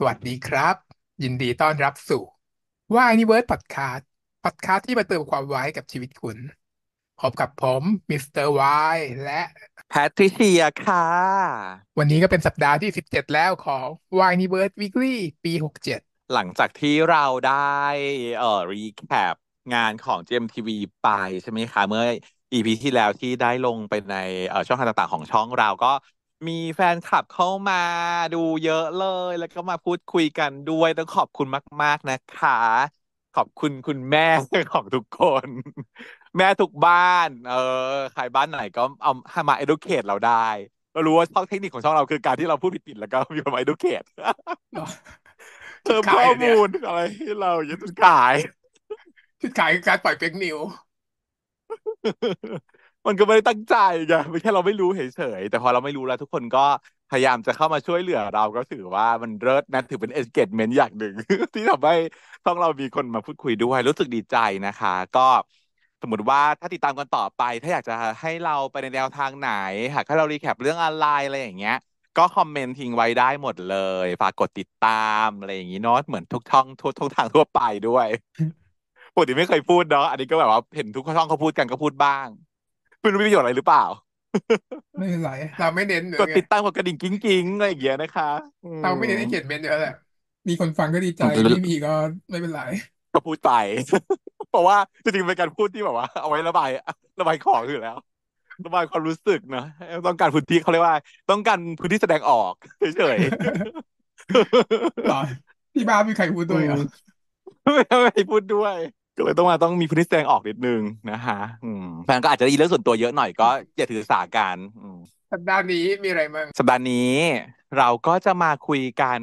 สวัสดีครับ ยินดีต้อนรับสู่วายนิเวิร์ดพอดคาสต์พอดคาสต์ที่มาเติมความวายกับชีวิตคุณพบกับผมมิสเตอร์วายและแพทริเซียค่ะ วันนี้ก็เป็นสัปดาห์ที่ 17 แล้วของวายนิเวิร์ดวฤตปีกปี 67 หลังจากที่เราได้เอ่อรีแคปงานของ GMTV ไปใช่ไหมคะเมื่อ EP ที่แล้วที่ได้ลงไปในช่องทางต่างๆ ของช่องเราก็มีแฟนคลับเข้ามาดูเยอะเลย แล้วก็มาพูดคุยกันด้วย ต้องขอบคุณมาก ๆ นะคะ ขอบคุณคุณแม่ของทุกคน แม่ทุกบ้าน เออใครบ้านไหนก็เอาให้มา e อดูเคทเราได้เรารู้ว่าช่องเทคนิคของช่องเราคือการที่เราพูดผิดๆแล้วก็มีคนมา e อดูเคทเพิ่มข้อมูลอะไรที่เราอย่าจุดขายจุดขายคือการปล่อยเฟกนิวมันก็ไม่ได้ตั้งใจไงไม่ใช่เราไม่รู้เฉยๆ แต่พอเราไม่รู้แล้วทุกคนก็ พยายามจะเข้ามาช่วยเหลือเราก็ถือว่า มันเลิศนะถือเป็น็ n เกจเมนต์อย่างหนึ่ง ที่ทำให้ต้องเรามีคนมาพูดคุยด้วย รู้สึกดีใจนะคะ ก็สมมติว่าถ้าติดตามกันต่อไป ถ้าอยากจะให้เราไปในแนวทางไหน หากให้เรารีแคปเรื่องอะไร อะไรอย่างเงี้ย ก็คอมเมนต์ทิ้งไว้ได้หมดเลย ฝากกดติดตามอะไรอย่างงี้เนาะเหมือนทุกช่องทุกทุกทางทั่วไปด้วยปกติไม่เคยพูดเนาะ อันนี้ก็แบบว่าเห็นทุกช่องเขาพูดกันก็พูดบ้างไม่รู้มีประโยชน์อะไรหรือเปล่า ไม่เป็นไรเราไม่เน้นกดติดตั้งกดกระดิ่งกิ้งกิ้งอะไรอย่างเงี้ยนะคะเราไม่เน้นให้เขียนเมนเยอะแหละ มีคนฟังก็ดีใจไม่มีก็ไม่เป็นไรก็พูดไปเพราะว่าจริงๆเป็นการพูดที่แบบว่า เอาไว้ระบายระบายของอยู่แล้วระบายความรู้สึกนะต้องการพื้นที่เขาเรียกว่า ต้องการพื้นที่แสดงออกเฉยๆที่บ้านมีใครพูดด้วยอ่ะไม่ใครพูดด้วยก็เลยต้องมาต้องมีพื้นที่แสดงออกนิดนึงนะคะแฟนก็อาจจะได้เรื่องส่วนตัวเยอะหน่อยก็อย่าถือสาการสัปดาห์นี้มีอะไรบ้างสัปดาห์นี้ เราก็จะมาคุยกัน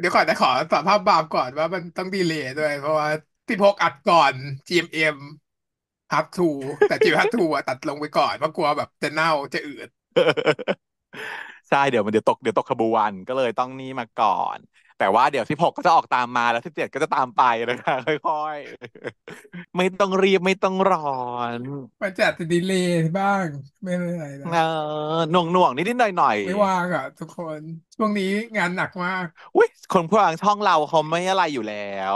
เดี๋ยวก่อนแต่ขอสภาพบาปก่อนว่ามันต้องดีเลย์ด้วย เพราะว่าที่พกอัดก่อน GMM ฮับทูแต่ g ีฮับทูะตัดลงไปก่อนเพราะกลัวแบบจะเน่าจะอืดใช่เดี๋ยวมันเดี๋ยวตกเดี๋ยวตกขบวนก็เลยต้องนี่มาก่อนแต่ว่าเดี๋ยวสิบหกก็จะออกตามมาแล้วสิบเจ็ดก็จะตามไปนะคะค่อยๆ ไม่ต้องรีบไม่ต้องร้อนมันจะจะดีเลย์บ้างไม่เป็นไรนะเออ หน่วงหน่วงนิดนิดหน่อยหน่อยไม่ว่างอ่ะทุกคนช่วงนี้งานหนักมากอุ้ยคนพูงช่องเราเขาไม่อะไรอยู่แล้ว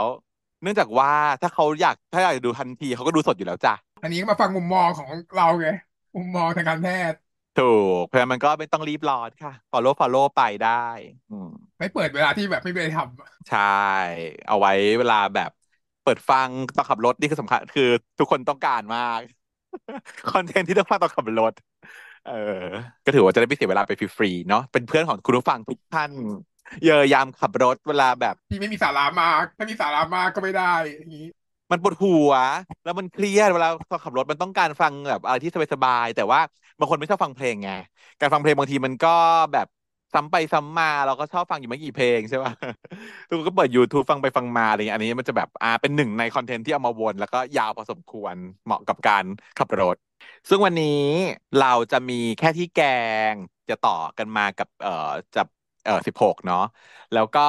เนื่องจากว่าถ้าเขาอยากถ้าอยากดูทันทีเขาก็ดูสดอยู่แล้วจ้ะอันนี้มาฟังมุมมองของเราไงมุมมองทางการแพทย์ถูกเพราะนมันก็ไม่ต้องรีบร้อนค่ะ follow follow ไปได้ อืมไม่เปิดเวลาที่แบบไม่ไปทำใช่ เอาไว้เวลาแบบเปิดฟังต้องขับรถนี่คือสำคัญคือ ทุกคนต้องการมาก คอนเทนต์ที่ต้องฟังตองขับรถ เออ ก็ถือว่าจะได้ไม่เสียเวลาไปฟรีๆเนาะเป็นเพื่อนของคุณผู้ฟังทุกท่าน เยอะยามขับรถเวลาแบบที่ไม่มีสาระมาก ถ้ามีสาระมากก็ไม่ได้อย่างนี้มันปวดหัว แล้วมันเครียดเวลาขับรถ มันต้องการฟังแบบอะไรที่สบายๆ แต่ว่าบางคนไม่ชอบฟังเพลงไง การฟังเพลงบางทีมันก็แบบ ซ้ำไปซ้ำมา เราก็ชอบฟังอยู่ไม่กี่เพลงใช่ป่ะ ทุกคนก็เปิด YouTube ฟังไปฟังมาอะไรเงี้ย อันนี้มันจะแบบ อ่าเป็นหนึ่งในคอนเทนต์ที่เอามาวนแล้วก็ยาวพอสมควรเหมาะกับการขับรถ ซึ่งวันนี้เราจะมีแค่ที่แกง จะต่อกันมากับเอ่อจับเอ่อสิบหกเนาะ แล้วก็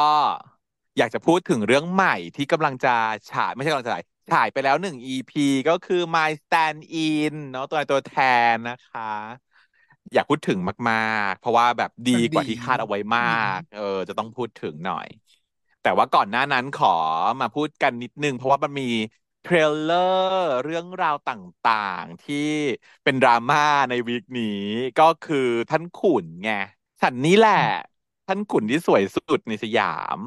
อยากจะพูดถึงเรื่องใหม่ที่กำลังจะฉายไม่ใช่กำลังจะฉายฉายไปแล้วหนึ่ง EP ก็คือ My Stand In เนาะตัวตัวแทนนะคะ อยากพูดถึงมากๆ เพราะว่าแบบดีกว่าที่คาดเอาไว้มาก เออ จะต้องพูดถึงหน่อย แต่ว่าก่อนหน้านั้นขอมาพูดกันนิดนึงเพราะว่ามันมีเทรลเลอร์เรื่องราวต่างๆ ที่เป็นดราม่าในวีคนี้ ก็คือท่านขุนไงฉันนี้แหละ ท่านขุนที่สวยสุดในสยาม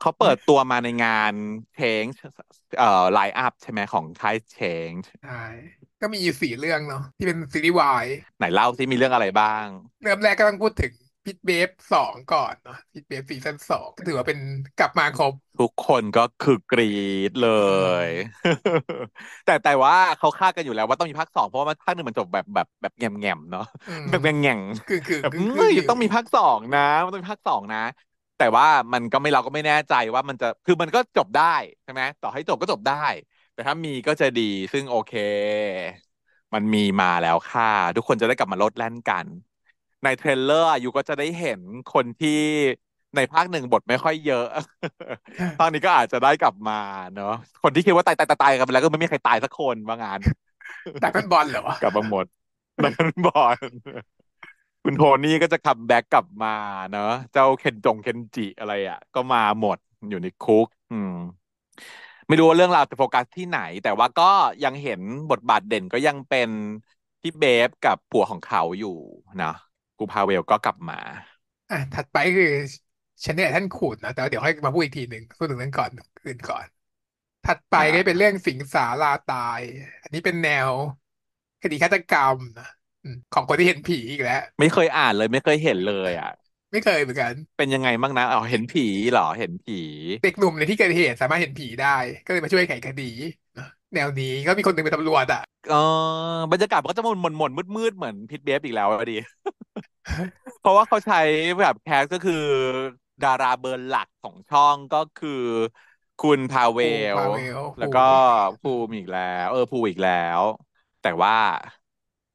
เขาเปิดตัวมาในงานเชงเอ่อไลอัพใช่ไหมของค่ายเชงใช่ก็มีอยู่สี่เรื่องเนาะที่เป็นซีรีส์วายไหนเล่าซิ มีเรื่องอะไรบ้าง เริ่มแรกก็ต้องพูดถึงพิทเบฟสองก่อนเนาะพิทเบฟซีซั่นสองถือว่าเป็นกลับมาครบทุกคนก็คือกรีดเลย แต่แต่ว่าเขาคาดกันอยู่แล้วว่าต้องมีภาคสองเพราะว่าภาคหนึ่งมันจบแบบแบบแบบแง่มๆเนาะแบบแง่งคือคือคือต้องมีภาคสองนะมันต้องมีภาคสองนะแต่ว่ามันก็ไม่เราก็ไม่แน่ใจว่ามันจะ คือมันก็จบได้ใช่ไหมต่อให้จบก็จบได้ แต่ถ้ามีก็จะดี ซึ่งโอเค มันมีมาแล้วค่ะ ทุกคนจะได้กลับมาลดแล่นกัน ในเทรลเลอร์อยู่ก็จะได้เห็นคนที่ในภาคหนึ่งบทไม่ค่อยเยอะตอนนี้ก็อาจจะได้กลับมาเนาะ คนที่คิดว่าตายตายตายกันไปแล้วก็ไม่มีใครตายสักคนบางงาน แต่เป็นบอลเหรอกลับมาหมดแต่ป็นบอลคุณโทนี่ก็จะขับแบ็กกลับมาเนอะเจ้าเคนจงเคนจิอะไรอะ่ะ ก็มาหมดอยู่ในคุก อืมไม่รู้ว่าเรื่องราวจะโฟกัสที่ไหน แต่ว่าก็ยังเห็นบทบาทเด่นก็ยังเป็นพี่เบฟกับผัวของเขาอยู่นะกูพาเวลก็กลับมาอ่ะถัดไปคือชนเนยท่านขูดนะแต่ เดี๋ยวให้มาพูดอีกทีหนึ่งพูดถึงเรื่องก่อนอื่นก่อน ถัดไปก็เป็นเรื่องสิงสาราตาย อันนี้เป็นแนวคดีฆาตกรรมนะของคนที่เห็นผีอีกแล้ว ไม่เคยอ่านเลยไม่เคยเห็นเลยอ่ะ ไม่เคยเหมือนกัน เป็นยังไงบ้างนะอ๋อเห็นผีเหรอเห็นผีเด็กหนุ่มในที่เกิดเหตุสามารถเห็นผีได้ก็เลยมาช่วยไขคดีแนวนี้ก็มีคนหนึ่งเป็นตำรวจอ่ะเออบรรยากาศมันก็จะมันหมนมืดมืดเหมือนพิทเบฟอีกแล้วดีเพราะว่าเขาใช้แบบแคสก็คือดาราเบอร์หลักของช่องก็คือ คุณพาเวล แล้วก็ภูมิอีกแล้ว เออภูอีกแล้ว แต่ว่า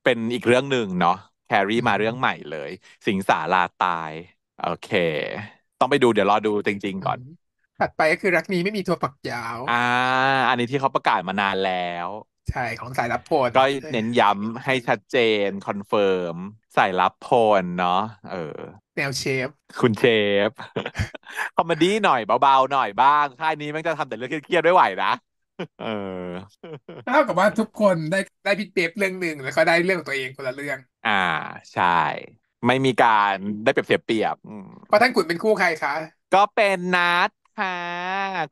เป็นอีกเรื่องหนึ่งเนาะแครี่มาเรื่องใหม่เลย สิงสาราตาย โอเค ต้องไปดูเดี๋ยวรอดูจริง ๆ ก่อน ถัดไปก็คือรักนี้ไม่มีทัวปักยาว อ่า อันนี้ที่เขาประกาศมานานแล้ว ใช่ของสายรับโพลก็เน้นย้ำให้ชัดเจนคอนเฟิร์มสายรับโพลเนาะเออแนวเชฟ คุณเชฟคอมเมดี้หน่อยเบาๆ หน่อยบ้างค่ายนี้มันจะทำแต่เรื่องเครียดๆไม่ไหวนะเออเท่ากับว่าทุกคนได้ได้พิเปษบเรื่องหนึ่งแล้วก็ได้เรื่องตัวเองคนละเรื่อง อ่าใช่ ไม่มีการได้เปรียบเสียเปรียบเพราะท่านขุนเป็นคู่ใครคะ ก็เป็นนัดค่ะ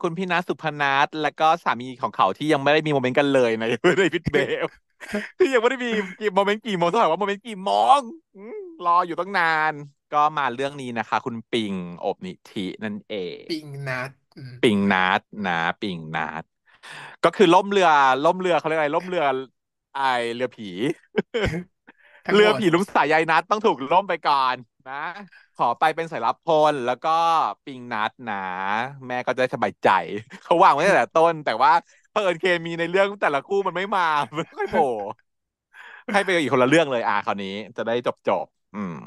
คุณพี่นัทสุพนัทแล้วก็สามีของเขาที่ยังไม่ได้มีโมเมนต์กันเลยในในพิทเบลที่ยังไม่ได้มีกี่โมเมนต์กี่โมงเท่าไหร่ว่าโมเมนต์กี่มองรออยู่ตั้งนาน ก็มาเรื่องนี้นะคะ คุณปิงอบนิธินั่นเอง ปิงนัทปิงนัทนะ ปิงนัทก็คือล่มเรือล่มเรือเขาเรียกอะไรล่มเรือ ไอเรือผี เรือผีลุงสายใยนัดต้องถูกล่มไปก่อน นะขอไปเป็นสายรับพลแล้วก็ปิงนัดหนา แม่ก็จะสบายใจเขาวางไว้ตั้งแต่ต้นแต่ว่าเพิ่นเคมีในเรื่องแต่ละคู่มันไม่มาไม่โผล่ให้ไปอีกคนละเรื่องเลยอ่ะคราวนี้จะได้จบจบอืม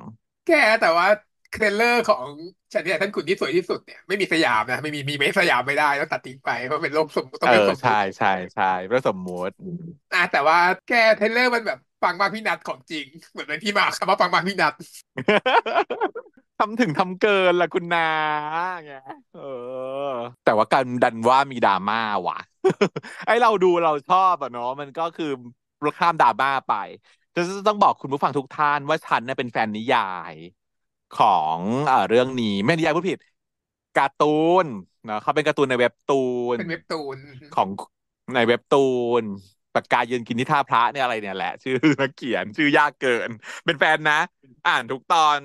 แกแต่ว่าเทรลเลอร์ของฉันเนี่ยท่านขุนที่สวยที่สุดเนี่ยไม่มีสยามนะ ไม่มีมีไม่สยามไม่ได้ต้องตัดทิ้งไปเพราะเป็นโลกสมต้องเป็นสมมใช่ใช่ใช่ประสมมติอ่ะแต่ว่าแกเทรลเลอร์มันแบบปังมากพี่นัทของจริง เหมือนเป็นที่มาคำว่าปังมากพี่นัททำถึงทำเกินละคุณนาไงเออแต่ว่าการดันว่ามีดราม่าว่ะไอเราดูเราชอบอะเนาะมันก็คือข้ามดราม่าไปจะต้องบอกคุณผู้ฟังทุกท่านว่าฉันเนี่ยเป็นแฟนนิยายของเรื่องนี้ไม่ได้ยายผู้ผิด การ์ตูนเนาะเขาเป็นการ์ตูนในเว็บตูนเป็นเว็บตูน ของในเว็บตูน ปากกายืนกินที่ท่าพระเนี่ยอะไรเนี่ยแหละ ชื่อนักเขียน ชื่อยากเกิน เป็นแฟนนะ อ่านทุกตอน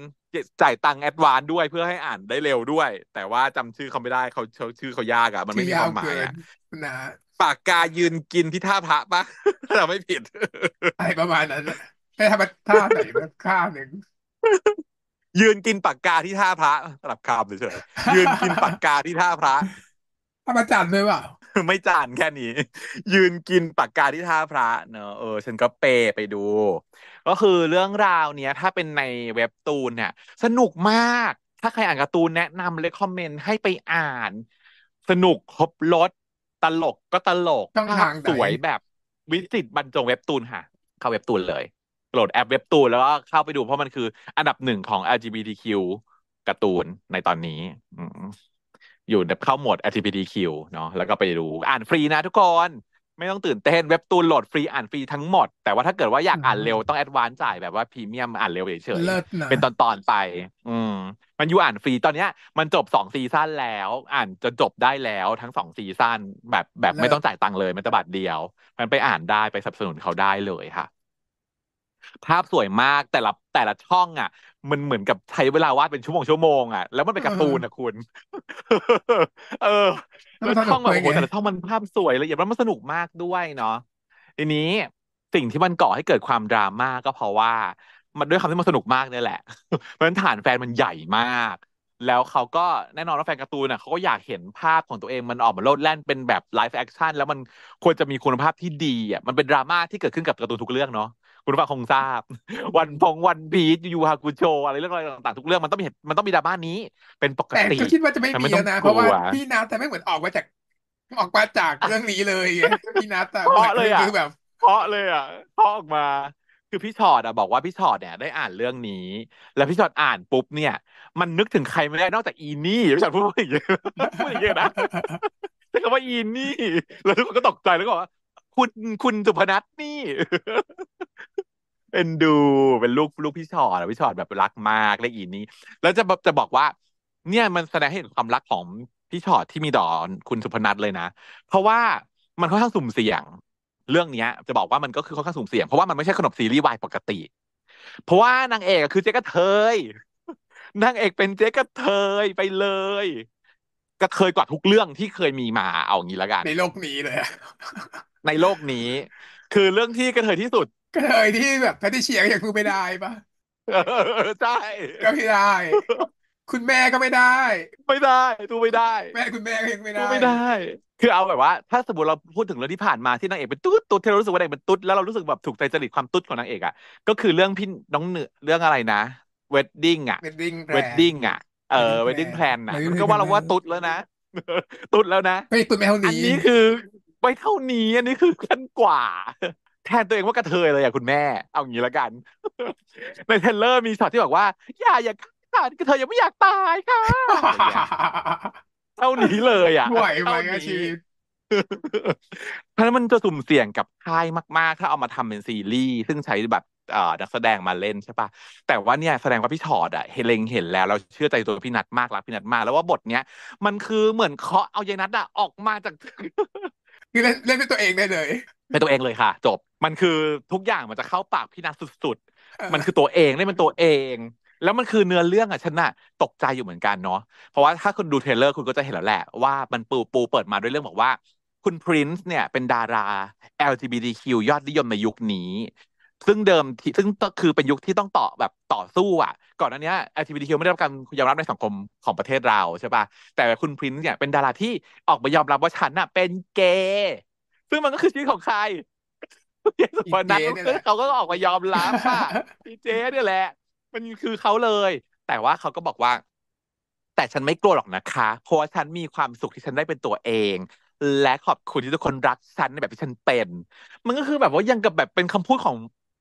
จ่ายตังค์แอดวานด้วยเพื่อให้อ่านได้เร็วด้วย แต่ว่าจำชื่อเขาไม่ได้ เขาชื่อเขายากอะมันไม่มีความหมายนะปากกายืนกินที่ท่าพระปะเราไม่ผิด อะไรประมาณนั้น ให้ทำท่าไหนข้าหนึ่งยืนกินปากกาที่ท่าพระสลับคำเฉยยืนกินปากกาที่ท่าพระเอามาจัดเลยว่ะไม่จานแค่นี้ ยืนกินปากกาที่ท่าพระเนอะเออ ฉันก็เปไปดู ก็คือเรื่องราวเนี้ยถ้าเป็นในเว็บตูนเนี่ย สนุกมาก ถ้าใครอ่านการ์ตูนแนะนำเลยคอมเมนต์ให้ไปอ่าน สนุกครบรถตลกก็ตลกทางสวยแบบ วิจิตบรรจงเว็บตูนค่ะ เข้าเว็บตูนเลยโหลดแอปเว็บตูนแล้วก็เข้าไปดูเพราะมันคืออันดับหนึ่งของ LGBTQ การ์ตูนในตอนนี้อยู่เข้าโหมด LGBTQ เนาะแล้วก็ไปดูอ่านฟรีนะทุกคน ไม่ต้องตื่นเต้นเว็บตูนโหลดฟรีอ่านฟรีทั้งหมดแต่ว่าถ้าเกิดว่าอยากอ่านเร็วต้องแอดวานซ์จ่ายแบบว่าพรีเมียมอ่านเร็วเฉยๆเป็นตอนตอนไป อืมมันอยู่อ่านฟรี ตอนเนี้ย มันจบสองซีซั่นแล้ว อ่านจนจบได้แล้วทั้งสองซีซั่นแบบแบบไม่ต้องจ่ายตังค์เลยมันจะบัตรเดียว มันไปอ่านได้ไปสนับสนุนเขาได้เลยค่ะภาพสวยมากแต่ละแต่ละช่องอ่ะ มันเหมือนกับใช้เวลาวาดเป็นชั่วโมงชั่วโมงอ่ะแล้วมันเป็นการ์ตูนอ่ะคุณ เออแล้วช่องแบบโอ้โหแต่ละช่องมันภาพสวยละเอียดมันสนุกมากด้วยเนาะทีนี้สิ่งที่มันก่อให้เกิดความดราม่าก็เพราะว่า มันด้วยคำที่มันสนุกมากเนี่ยแหละ เพราะฉะนั้นฐานแฟนมันใหญ่มาก แล้วเขาก็แน่นอนว่าแฟนการ์ตูนน่ะเขาก็อยากเห็นภาพของตัวเองมันออกมาโลดแล่นเป็นแบบไลฟ์แอคชั่นแล้วมันควรจะมีคุณภาพที่ดีอ่ะมันเป็นดราม่าที่เกิดขึ้นกับการ์ตูนทุกเรื่องเนาะคุณฟังคงทราบ วันพง วันพีชยูฮากุโช อะไรเรื่องอะไรต่างๆทุกเรื่องมันต้องมีเหตุมันต้องมีดราม่านี้เป็นปกติแต่ก็คิดว่าจะไม่มีนะเพราะว่าพี่นาแต่ไม่เหมือนออกมาจากออกมาจากเรื่องนี้เลย พี่นาแต่เพาะเลยอ่ะแบบเพาะเลยอ่ะเพาะออกมา คือพี่ชอดอะบอกว่าพี่ชอดเนี่ยได้อ่านเรื่องนี้ แล้วพี่ชอดอ่านปุ๊บเนี่ย มันนึกถึงใครไม่ได้นอกจากอีนี่พี่ชอดพูดอย่างเงี้ยพูดอย่างเงี้ยนะแต่คำว่าอีนี่แล้วทุกคนก็ตกใจแล้วก็ว่าคุณคุณสุพนัทนี่ เป็นดูเป็นลูกลูกพี่ชอดพี่ชอดแบบรักมากและอีนี้แล้วจะจะบอกว่า เนี่ยมันแสดงให้เห็นความรักของพี่ชอดที่มีต่อคุณสุพนัทเลยนะเพราะว่ามันค่อนข้างสุ่มเสี่ยง เรื่องเนี้ย จะบอกว่ามันก็คือค่อนข้างสุ่มเสี่ยงเพราะว่ามันไม่ใช่ขนมซีรีส์วายปกติ เพราะว่านางเอกคือเจ๊กะเทยนางเอกเป็นเจ๊กะเทยไปเลยก็เคยกว่าทุกเรื่องที่เคยมีมาเอางี้ละกันในโลกนี้เลยในโลกนี้ คือเรื่องที่กระเทยที่สุดกระเทยที่แบบแพทิเชียยังพูดไม่ได้ปะใช่ก็ไม่ได้ คุณแม่ก็ไม่ได้ไม่ได้ดูไม่ได้ แม่คุณแม่ก็ยังไม่ได้ดูไม่ได้ คือเอาแบบว่าถ้าสมมติเราพูดถึงเรื่องที่ผ่านมาที่นางเอกเป็นตุ๊ดตุ๊ดที่เรารู้สึกว่านางเอกเป็นตุ๊ดแล้วเรารู้สึกแบบถูกใจจริตความตุ๊ดของนางเอกอ่ะก็คือเรื่องพี่น้องเหนือเรื่องอะไรนะเวดดิ้งอ่ะเวดดิ้งเวดดิ้งอ่ะเออเวดดิ้งแพลนนะมันก็ว่าเราว่าตุดแล้วนะตุดแล้วนะไม่ตุดไม่เท่านี้อันนี้คือไปเท่านี้ อันนี้คือขั้นกว่าแทนตัวเองว่ากระเทยเลยอ่ะคุณแม่ เอางี้ละกัน ในเทเลอร์มีช็อตที่บอกว่า อย่า อย่าขาดกระเทยอย่าไม่อยากตายค่ะ เท่านี้เลยอ่ะไหวไหมชีวเพราะนั้นมันจะสุ่มเสี่ยงกับค่ายมาก ๆถ้าเอามาทำเป็นซีรีส์ซึ่งใช้แบบนักแสดงมาเล่นใช่ปะแต่ว่าเนี่ยแสดงว่าพี่ถอดอะเฮเลงเห็นแล้วเราเชื่อใจตัวพี่นัดมากรักพี่นัดมากแล้วว่าบทเนี้ยมันคือเหมือนเคาะเอายายนัดอะออกมาจากคือเล่นเล่นเป็นตัวเองได้เลย เป็นตัวเองเลยค่ะ จบมันคือทุกอย่างมันจะเข้าปากพี่นัดสุดๆมันคือตัวเองเล่นเป็นตัวเอง แล้วมันคือเนื้อเรื่องอ่ะฉันน่ะตกใจอยู่เหมือนกันเนาะเพราะว่าถ้าคุณดูเทเลอร์คุณก็จะเห็นแล้วแหละว่ามันปูปูเปิดมาด้วยเรื่องบอกว่า คุณพรินซ์เนี่ยเป็นดารา LGBTQ ยอดนิยมในยุคนี้ซึ่งเดิมที่ซึ่งก็คือเป็นยุคที่ต้องต่อ แบบต่อสู้อ่ะก่อนนั้นเนี้ย LGBTQ ไม่ได้รับการยอมรับในสังคม ของประเทศเราใช่ปะแต่คุณพรินซ์เนี่ยเป็นดาราที่ออกมายอมรับว่าฉันน่ะ เป็นเกย์ซึ่งมันก็คือชีวิตของใครวันนั้นเขาก็ออกมายอมรับป่ะพีเจเนี่ยแหละมันคือเขาเลย แต่ว่าเขาก็บอกว่า แต่ฉันไม่กลัวหรอกนะคะเพราะว่าฉันมีความสุขที่ฉันได้เป็นตัวเอง และขอบคุณที่ทุกคนรักฉันในแบบที่ฉันเป็น มันก็คือแบบว่ายังกับแบบเป็นคำพูดของ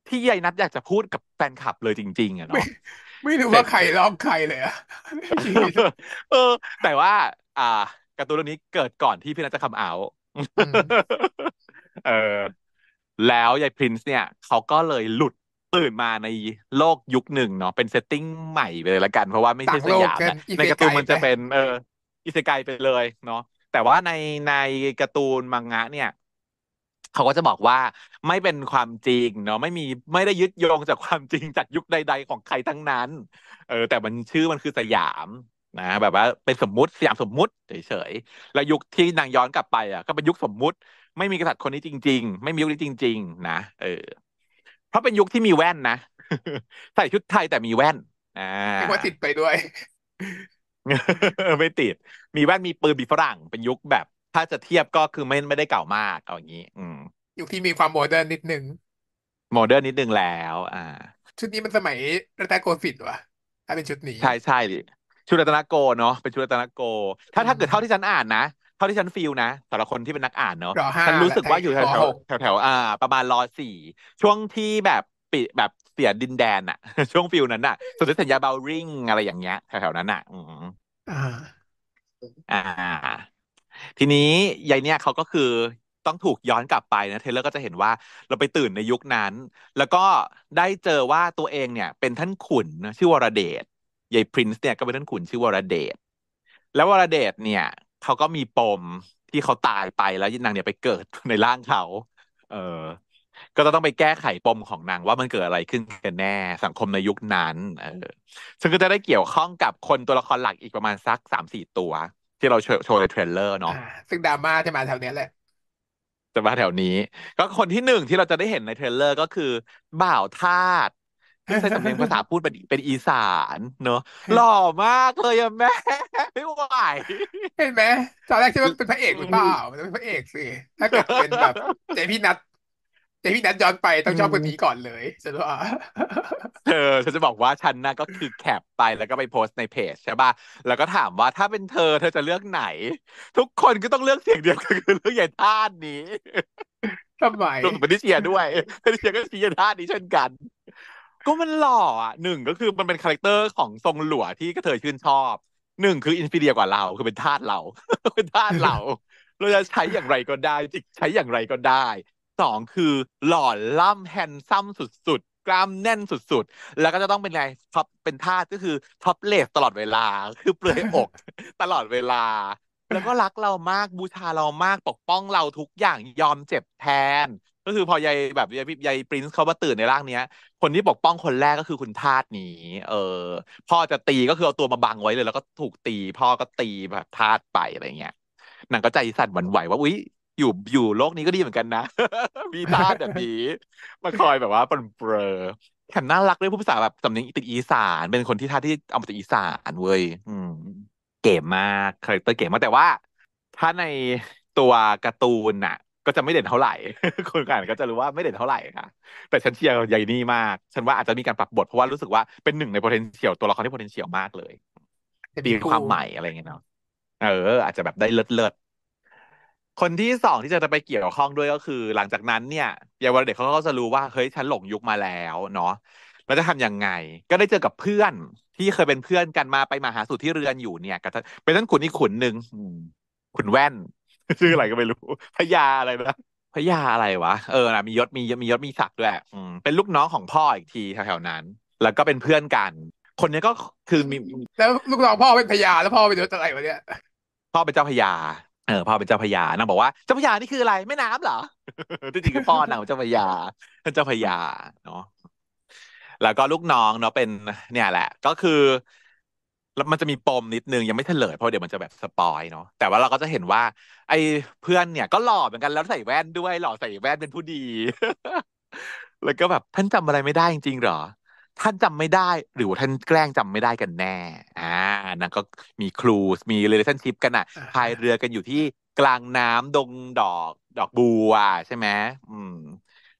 ที่ยายนัทอยากจะพูดกับแฟนคลับเลยจริงๆอะเนาะไม่รู้ว่าใครลอกใครเลยอะเออ แต่ว่า อ่าการ์ตูนเรื่องนี้เกิดก่อนที่พี่นัทจะคำเอาเออแล้วยายพรินซ์เนี่ยเขาก็เลยหลุดตื่นมาในโลกยุคหนึ่งเนาะเป็นเซตติ้งใหม่ไปเลยละกันเพราะว่าไม่ใช่สยามนะในการ์ตูนมันจะเป็น เออ อิเกายไปเลย เนาะแต่ว่าในในการ์ตูนมังงะเนี่ย เขาก็จะบอกว่าไม่เป็นความจริงเนาะไม่มีไม่ได้ยึดโยงจากความจริงจากยุคใด ๆ ของใครทั้งนั้นเออ แต่มันชื่อมันคือสยามนะแบบว่า เป็นสมมุติสยามสมมุติเฉยๆแล้วยุคที่นางย้อนกลับไปอ่ะก็เป็นยุคสมมุติ ไม่มีกษัตริย์คนนี้จริง ๆ ไม่มียุคนี้จริง ๆนะเออ เพราะเป็นยุคที่มีแว่นนะใส่ชุดไทยแต่มีแว่นอ่าว่าติดไปด้วยไม่ติด มีแว่นมีปืนบีฝรั่ง เป็นยุคแบบถ้าจะเทียบก็คือไม่ไม่ได้เก่ามากเอาอย่างนี้อืมยุคที่มีความโมเดิร์นนิดนึง โมเดิร์นนิดนึงแล้ว อ่า ชุดนี้มันสมัยรัตนโกสินทร์วะถ้าเป็นชุดนี้ ใช่ใช่ชุดรัตนโกเนาะเป็นชุดรัตนโกถ้าถ้าเกิดเท่าที่ฉันอ่านนะเท่าที่ฉันฟีลนะสำหรับคนที่เป็นนักอ่านเนาะฉันรู้สึกว่าอยู่ แถวแถวแถวอ่า ประมาณรอสี่ช่วงที่แบบปิดแบบเสียดินแดนอะช่วงฟิลนั้นอะสุดท้าสัญญาเบลริงอะไรอย่างเงี้ยแถวแถวนั้นอะอืมอ่า ทีนี้ยายเนี่ยเขาก็คือต้องถูกย้อนกลับไปนะเทเลอร์ก็จะเห็นว่าเราไปตื่นในยุคนั้น แล้วก็ได้เจอว่าตัวเองเนี่ยเป็นท่านขุนชื่อวรเดชยายพรินซ์เนี่ยก็เป็นท่านขุนชื่อวรเดชแล้ววรเดชเนี่ยเขาก็มีปมที่เขาตายไปแล้วนางเนี่ยไปเกิดในร่างเขาเออก็จะต้องไปแก้ไขปมของนางว่ามันเกิดอะไรขึ้นกันแน่สังคมในยุคนั้น เออซึ่งก็จะได้เกี่ยวข้องกับคนตัวละครหลักอีกประมาณสักสามสี่ตัว ที่เราโชว์ในเทรลเลอร์เนาะซึ่งดราม่าที่มาแถวนี้แหละจะมาแถวนี้ ก็คนที่หนึ่งที่เราจะได้เห็นในเทรลเลอร์ก็คือ บ่าวทาตที่ใช้สำเนียงภาษาพูดเป็นเป็นอีสานเนอะหล่อมากเลยอะแม่ไม่ไหว เห็นไหมตอนแรกคิดว่าเป็นพระเอกหรือเปล่ามันเป็นพระเอกสิถ้าเกิดเป็นแบบเจพี่นัทแต่พี่นัทย้อนไปต้องชอบคนนี้ก่อนเลยฉันว่าเออฉันจะบอกว่าฉันนะก็คือแคปไปแล้วก็ไปโพสต์ในเพจใช่ป่ะแล้วก็ถามว่าถ้าเป็นเธอเธอจะเลือกไหน ทุกคนก็ต้องเลือกเสียงเดียวกันคือเลือกใหญ่ท่านนี้ทำไมรวมถึงปฏิเชียด้วยปฏิเชียก็เชียท่านนี้เช่นกัน ก็มันหล่ออ่ะหนึ่งก็คือมันเป็นคาแรคเตอร์ของทรงหลัวที่ก็เธอชื่นชอบหนึ่งคืออินฟิเดียกว่าเราคือเป็นธาตุเราเป็นธาตุเราเราจะใช้อย่างไรก็ได้ใช้อย่างไรก็ได้สองคือหล่อล่ำแฮนซัมสุดๆกล้ามแน่นสุดๆ แล้วก็จะต้องเป็นไงท็อปเป็นท่าก็คือท็อปเลสตลอดเวลาคือเปลือยอก ตลอดเวลา แล้วก็รักเรามากบูชาเรามากปกป้องเราทุกอย่างยอมเจ็บแทน ก็คือพอยายแบบยายยายปรินซ์เขามาตื่นในร่างเนี้ยคนที่ปกป้องคนแรกก็คือคุณทาสนี้ เออ พ่อจะตีก็คือเอาตัวมาบังไว้เลย แล้วก็ถูกตีพ่อก็ตีแบบทาสไปอะไรเงี้ยนางก็ใจสั่นหวั่นไหวว่าอุ๊ยอยู่อยู่โลกนี้ก็ดีเหมือนกันนะ มีตาแบบนี้มาคอยแบบว่าปนเปรอแถมน่ารักด้วยผู้ภาษาแบบสำเนียงติดอีสาน เป็นคนที่ท่าที่เอามาจากอีสานเว้ยเก๋มาก คาแรคเตอร์เก๋มาก แต่ว่า ถ้าในตัวการ์ตูนน่ะ ก็จะไม่เด่นเท่าไหร่ คนอ่านก็จะรู้ว่าไม่เด่นเท่าไหร่ค่ะ แต่ฉันเชียร์หญยนี่มาก ฉันว่าอาจจะมีการปรับบทเพราะว่ารู้สึกว่าเป็นหนึ่งใน potential ตัวละครที่ potential มากเลยดีความใหม่อะไรเงี้ยเนาะ เออ อาจจะแบบได้เลิศคนที่สองที่จะไปเกี่ยวข้องด้วยก็คือ หลังจากนั้นเนี่ยเยาวเด็กเขาก็จะรู้ว่า เฮ้ยฉันหลงยุคมาแล้วเนาะเราจะทํำยังไงก็ได้เจอกับเพื่อนที่เคยเป็นเพื่อนกันมาไปมาหาสู่ที่เรือนอยู่เนี่ยกับเป็นท่านขุนอีกขุนหนึ่งขุนแว่นชื่ออะไรก็ไม่รู้พญาอะไรนะพญาอะไรวะเออนะมียศมีมียศมีศักดิ์ด้วยเป็นลูกน้องของพ่ออีกทีแถวๆนั้น แล้วก็เป็นเพื่อนกัน คนนี้ก็คือมีแล้วลูกน้องพ่อเป็นพญาแล้วพ่อเป็นยศอะไรวะเนี่ยพ่อเป็นเจ้าพญาเออพ่อเป็นเจ้าพญานางบอกว่าเจ้าพญานี่คืออะไรแม่น้ำเหรอที่จริงพ่อนางเจ้าพญาท่านเจ้าพญาเนาะแล้วก็ลูกน้องเนาะเป็น เนี่ยแหละ ก็คือ แล้วมันจะมีปมนิดนึงยังไม่เฉลยเพราะเดี๋ยวมันจะแบบสปอยเนาะแต่ว่าเราก็จะเห็นว่า ไอ้เพื่อนเนี่ย ก็หล่อเหมือนกันแล้วใส่แว่นด้วยหล่อใส่แว่นเป็นผู้ดีแล้วก็แบบท่านจำอะไรไม่ได้จริงๆหรอท่านจำไม่ได้ หรือว่าท่านแกล้งจำไม่ได้กันแน่ อ่านั่นก็มีครูมีเรเลชั่นชิพกันอ่ะพายเรือกันอยู่ที่กลางน้ำดงดอก ดอกบัวใช่ไหมอืม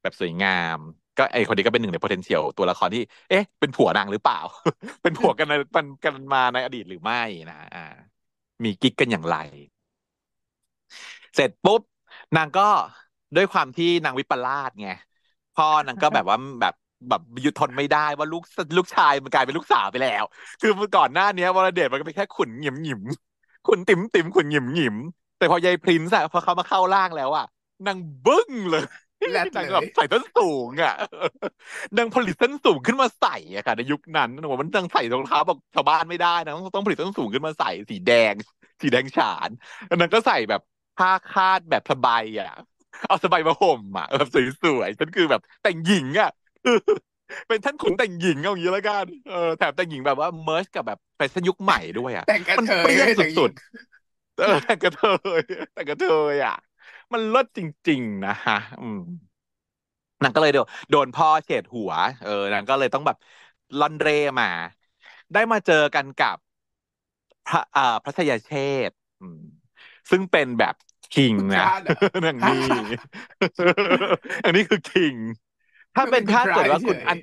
แบบสวยงาม ก็ไอคนนี้ก็เป็นหนึ่งใน potential ตัวละครที่ เอ๊ะเป็นผัวนางหรือเปล่า เป็นผัวกันมันกันมาในอดีตหรือไม่นะอ่ามีกิ๊กกันอย่างไร เสร็จปุ๊บนางก็ด้วยความที่นางวิปลาสไง พ่อนางก็แบบว่าแบบแบบยุดทนไม่ได้ว่าลูกลูกชายมันกลายเป็นลูกสาวไปแล้ว คือเมื่อก่อนหน้านี้วรเดชมันก็เป็นแค่ขุนหยิมหยิมขุนติ๋มติ๋มขุนหยิมหยิมแต่พอยายพรินซ์อะพอเขามาเข้าร่างแล้วอะนางบึ้งเลยแล้วแบบใส่ต้นสูงอ่ะนางผลิตต้นสูงขึ้นมาใส่อะค่ะในยุคนั้นหนูมันนางใส่รองเท้าบอกชาวบ้านไม่ได้นะต้องต้องผลิตต้นสูงขึ้นมาใส่ สีแดง สีแดงฉานนางก็ใส่แบบผ้าคาดแบบสบายอ่ะ เอาสบายมาห่มอ่ะแบบสวยๆฉันคือแบบแต่งหญิงอ่ะเป็นท่านขุนแต่งหญิงเอาอย่างนี้แล้วกันเออแถมแต่งหญิงแบบว่าเมิร์ชกับแบบแฟชั่นยุคใหม่ด้วยอ่ะแต่งกระันเทยเปรี้ยสุดๆเออแต่งกระเทยแต่งกระเทยอ่ะ มันลดจริงๆ นะฮะ อืมนางก็เลยโดนพ่อเฉดหัว เออนางก็เลยต้องแบบ ลอนเรมา ได้มาเจอกันกับ พระอ่อพระชยาเชษซึ่งเป็นแบบคิงนะอย่างนี้ อันนี้คือคิงถ้าเป็นถ้าเกิดว่าคุณอัน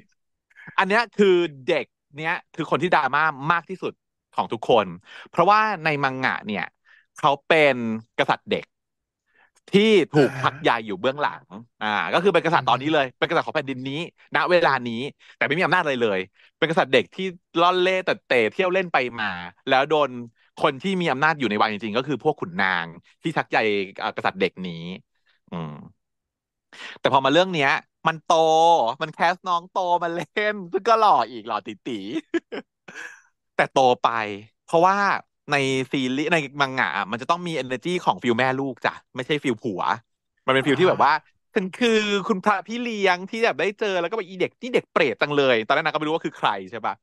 อันเนี้ยคือเด็กเนี้ยคือคนที่ดราม่ามากที่สุดของทุกคน เพราะว่าในมังงะ เนี่ยเขาเป็นกษัตริย์เด็กที่ถูกพักยา่อยู่เบื้องหลังอ่า ก็คือเป็นกษัตริย์ตอนนี้เลย เป็นกษัตริย์ของแผ่นดินนี้ ณเวลานี้ แต่ไม่มีอำนาจอะไรเลย เป็นกษัตริย์เด็กที่ล่อนเล่แต่เตะเที่ยวเล่นไปมา แล้วโดนคนที่มีอำนาจอยู่ในวังจริง ๆ ก็คือ พวกขุนนางที่ชักใหญ่กษัตริย์เด็กนี้ อืมแต่พอมาเรื่องเนี้ยมันโต มันแคสน้องโต มาเล่น ซึ่งก็หล่ออีกหล่อติตีแต่โตไป เพราะว่าในซีรีส์ในมังงะมันจะต้องมี energy ของฟิลแม่ลูกจ้ะ ไม่ใช่ฟิลผัว มันเป็นฟิลที่แบบว่าฉันคือคุณพระพี่เลี้ยง ที่แบบได้เจอแล้วก็ไปอีเด็กนี่เด็กเปรตจังเลย ตอนแรกนางก็ไม่รู้ว่าคือใครใช่ปะ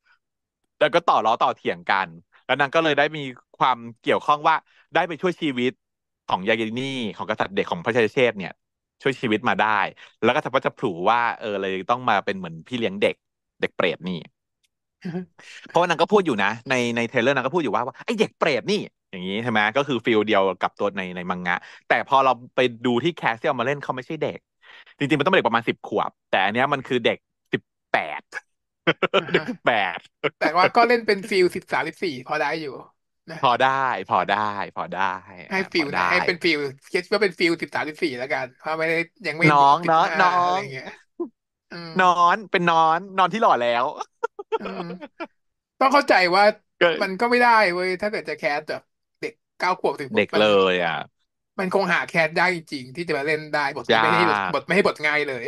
แล้วก็ต่อล้อต่อเถียงกันแล้วนางก็เลยได้มีความเกี่ยวข้องว่าได้ไปช่วยชีวิตของยาเยนี่ของกษัตริย์เด็กของพระชายเชษเนี่ยช่วยชีวิตมาได้ แล้วก็ทว่าจะผูว่า เออเลยต้องมาเป็นเหมือนพี่เลี้ยงเด็ก เด็กเปรตนี่ เพราะว่านางก็พูดอยู่นะ ในในเทเลอร์นางก็พูดอยู่ว่าว่าไอ้เด็กเปรตนี่อย่างนี้ใช่ไหมก็คือฟิลเดียวกับตัวในในมังงะแต่พอเราไปดูที่แคสที่เอามาเล่นเขาไม่ใช่เด็กจริงๆมันต้องเป็นเด็กประมาณสิบขวบแต่อันนี้มันคือเด็กสิบแปดเด็กสิบแปดแต่ว่าก็เล่นเป็นฟิลสิบสามสิบสี่พอได้อยู่นะพอได้พอได้ พอได้ ให้อฟิลได้ให้เป็นฟิลคิดว่าเป็นฟิลสิบสามสิบสี่แล้วกันเพราะไม่ได้ยังไม่น้องสิบเนาะห้าน้ออะไรงเงี้ยอืมนอนเป็นนอน นอนที่หล่อแล้วอืมต้องเข้าใจว่าเกิดมันก็ไม่ได้เว้ย ถ้าเกิดจะแคสแบบเด็กเก้าขวบถึงเด็กเลย อ่ะ มันคงหาแคสได้จริงๆ ที่จะมาเล่นได้บทไม่ให้บทไม่ให้บทง่ายเลย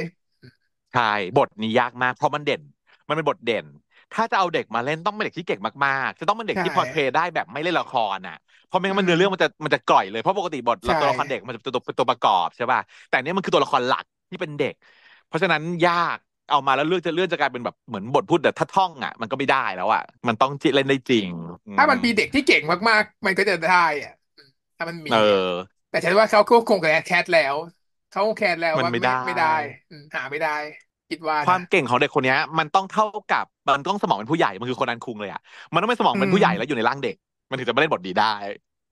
ใช่บทนี้ยากมาก เพราะมันเด่น มันเป็นบทเด่นถ้าจะเอาเด็กมาเล่นต้องเป็นเด็กที่เก่งมากๆ จะต้องเป็นเด็กที่พอเพย์ได้แบบไม่เล่นละครอ่ะ เพราะไม่งั้นมันเนื้อเรื่องมันจะมันจะก่อยเลย เพราะปกติบทตัวละครเด็กมันจะเป็นตัวประกอบใช่ป่ะ แต่เนี้ยมันคือตัวละครหลักที่เป็นเด็ก เพราะฉะนั้นยากเอามาแล้วเลือกจะเลื่อนจะกลายเป็นแบบเหมือนบทพูดแต่ถ้าท่องอ่ะมันก็ไม่ได้แล้วอ่ะ มันต้องเล่นได้จริง ถ้ามันมีเด็กที่เก่งมาก ๆ มันก็จะได้อ่ะถ้ามันมีเออ แต่ฉันว่าเขาควบคุงแคสแล้วเขาแคสแล้วว่าไม่ได้หาไม่ได้คิดว่าความเก่งของเด็กคนนี้มันต้องเท่ากับมันต้องสมองเป็นผู้ใหญ่ มันคือคนอันคุงเลยอ่ะ มันต้องป็นสมองเป็นผู้ใหญ่แล้วอยู่ในร่างเด็ก มันถึงจะม่เล่นบทดีได้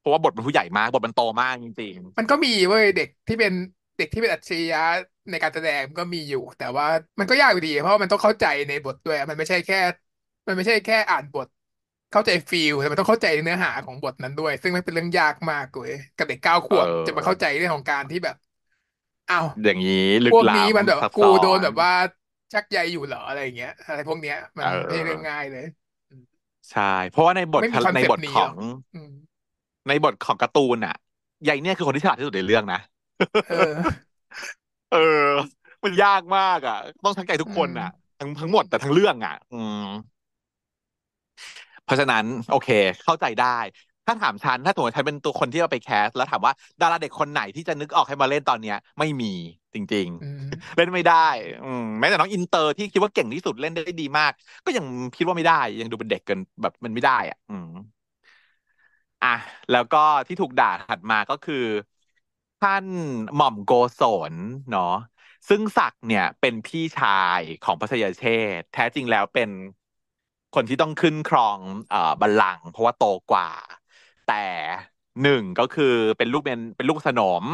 เพราะว่าบทมันผู้ใหญ่มาก บทมันโตมากจริงๆ มันก็มีเว้ยเด็กที่เป็นเด็กที่เป็นอัจฉริยะในการแสดงก็มีอยู่ แต่ว่ามันก็ยากอยู่ดี เพราะมันต้องเข้าใจในบทด้วย มันไม่ใช่แค่ มันไม่ใช่แค่อ่านบท เข้าใจฟิลแต่มันต้องเข้าใจเนื้อหาของบทนั้นด้วย ซึ่งมันเป็นเรื่องยากมากเลยกับเด็กเก้าขวบจะมาเข้าใจเรื่องของการที่แบบอ้าวอย่างนี้ลึกวกลนี้มันแบบซับกู้อโดนนแบบว่าชักใยอยู่เหรออะไรอย่างเงี้ย อะไรพวกเนี้ยมัเนอไม่เรื่องง่ายเลยใช่ เพราะว่าในบทม่มีคอนในเซปบต์ทนี้ของอืมในบทของการ์ตูนอ่ะใยเนี่ยคือคนที่ฉลาดที่สุดในเรื่องนะเออ เออ มันยากมากอ่ะ ต้องทั้งใจทุอืกคนมอ่ะทั้งทั้งหมดแต่ทั้งเรื่องอ่ะ อืมเพราะฉะนั้น โอเค เข้าใจได้ถ้าถามฉันถ้าสมมติฉันเป็นตัวคนที่เราไปแคสแล้วถามว่า ดาราเด็กคนไหน ที่จะนึกออกให้มาเล่นตอนเนี้ยไม่มีจริง ๆ เล่นไม่ได้อืแม้แต่น้องอินเตอร์ที่คิดว่าเก่งที่สุดเล่นได้ดีมาก ก็ยังคิดว่าไม่ได้ ยังดูเป็นเด็กเกินแบบมันไม่ได้ อ่ะ อืมอ่ะแล้วก็ที่ถูกด่าถัดมาก็คือ ท่านหม่อมโกศลเนาะซึ่งศักเนี่ย เป็นพี่ชายของพระชาเชษแท้จริงแล้วเป็นคนที่ต้องขึ้นครองอบัลลังก์เพราะว่าโตกว่าแต่หนึ่งก็คือเป็นลูกเป็นเป็นลูกสนม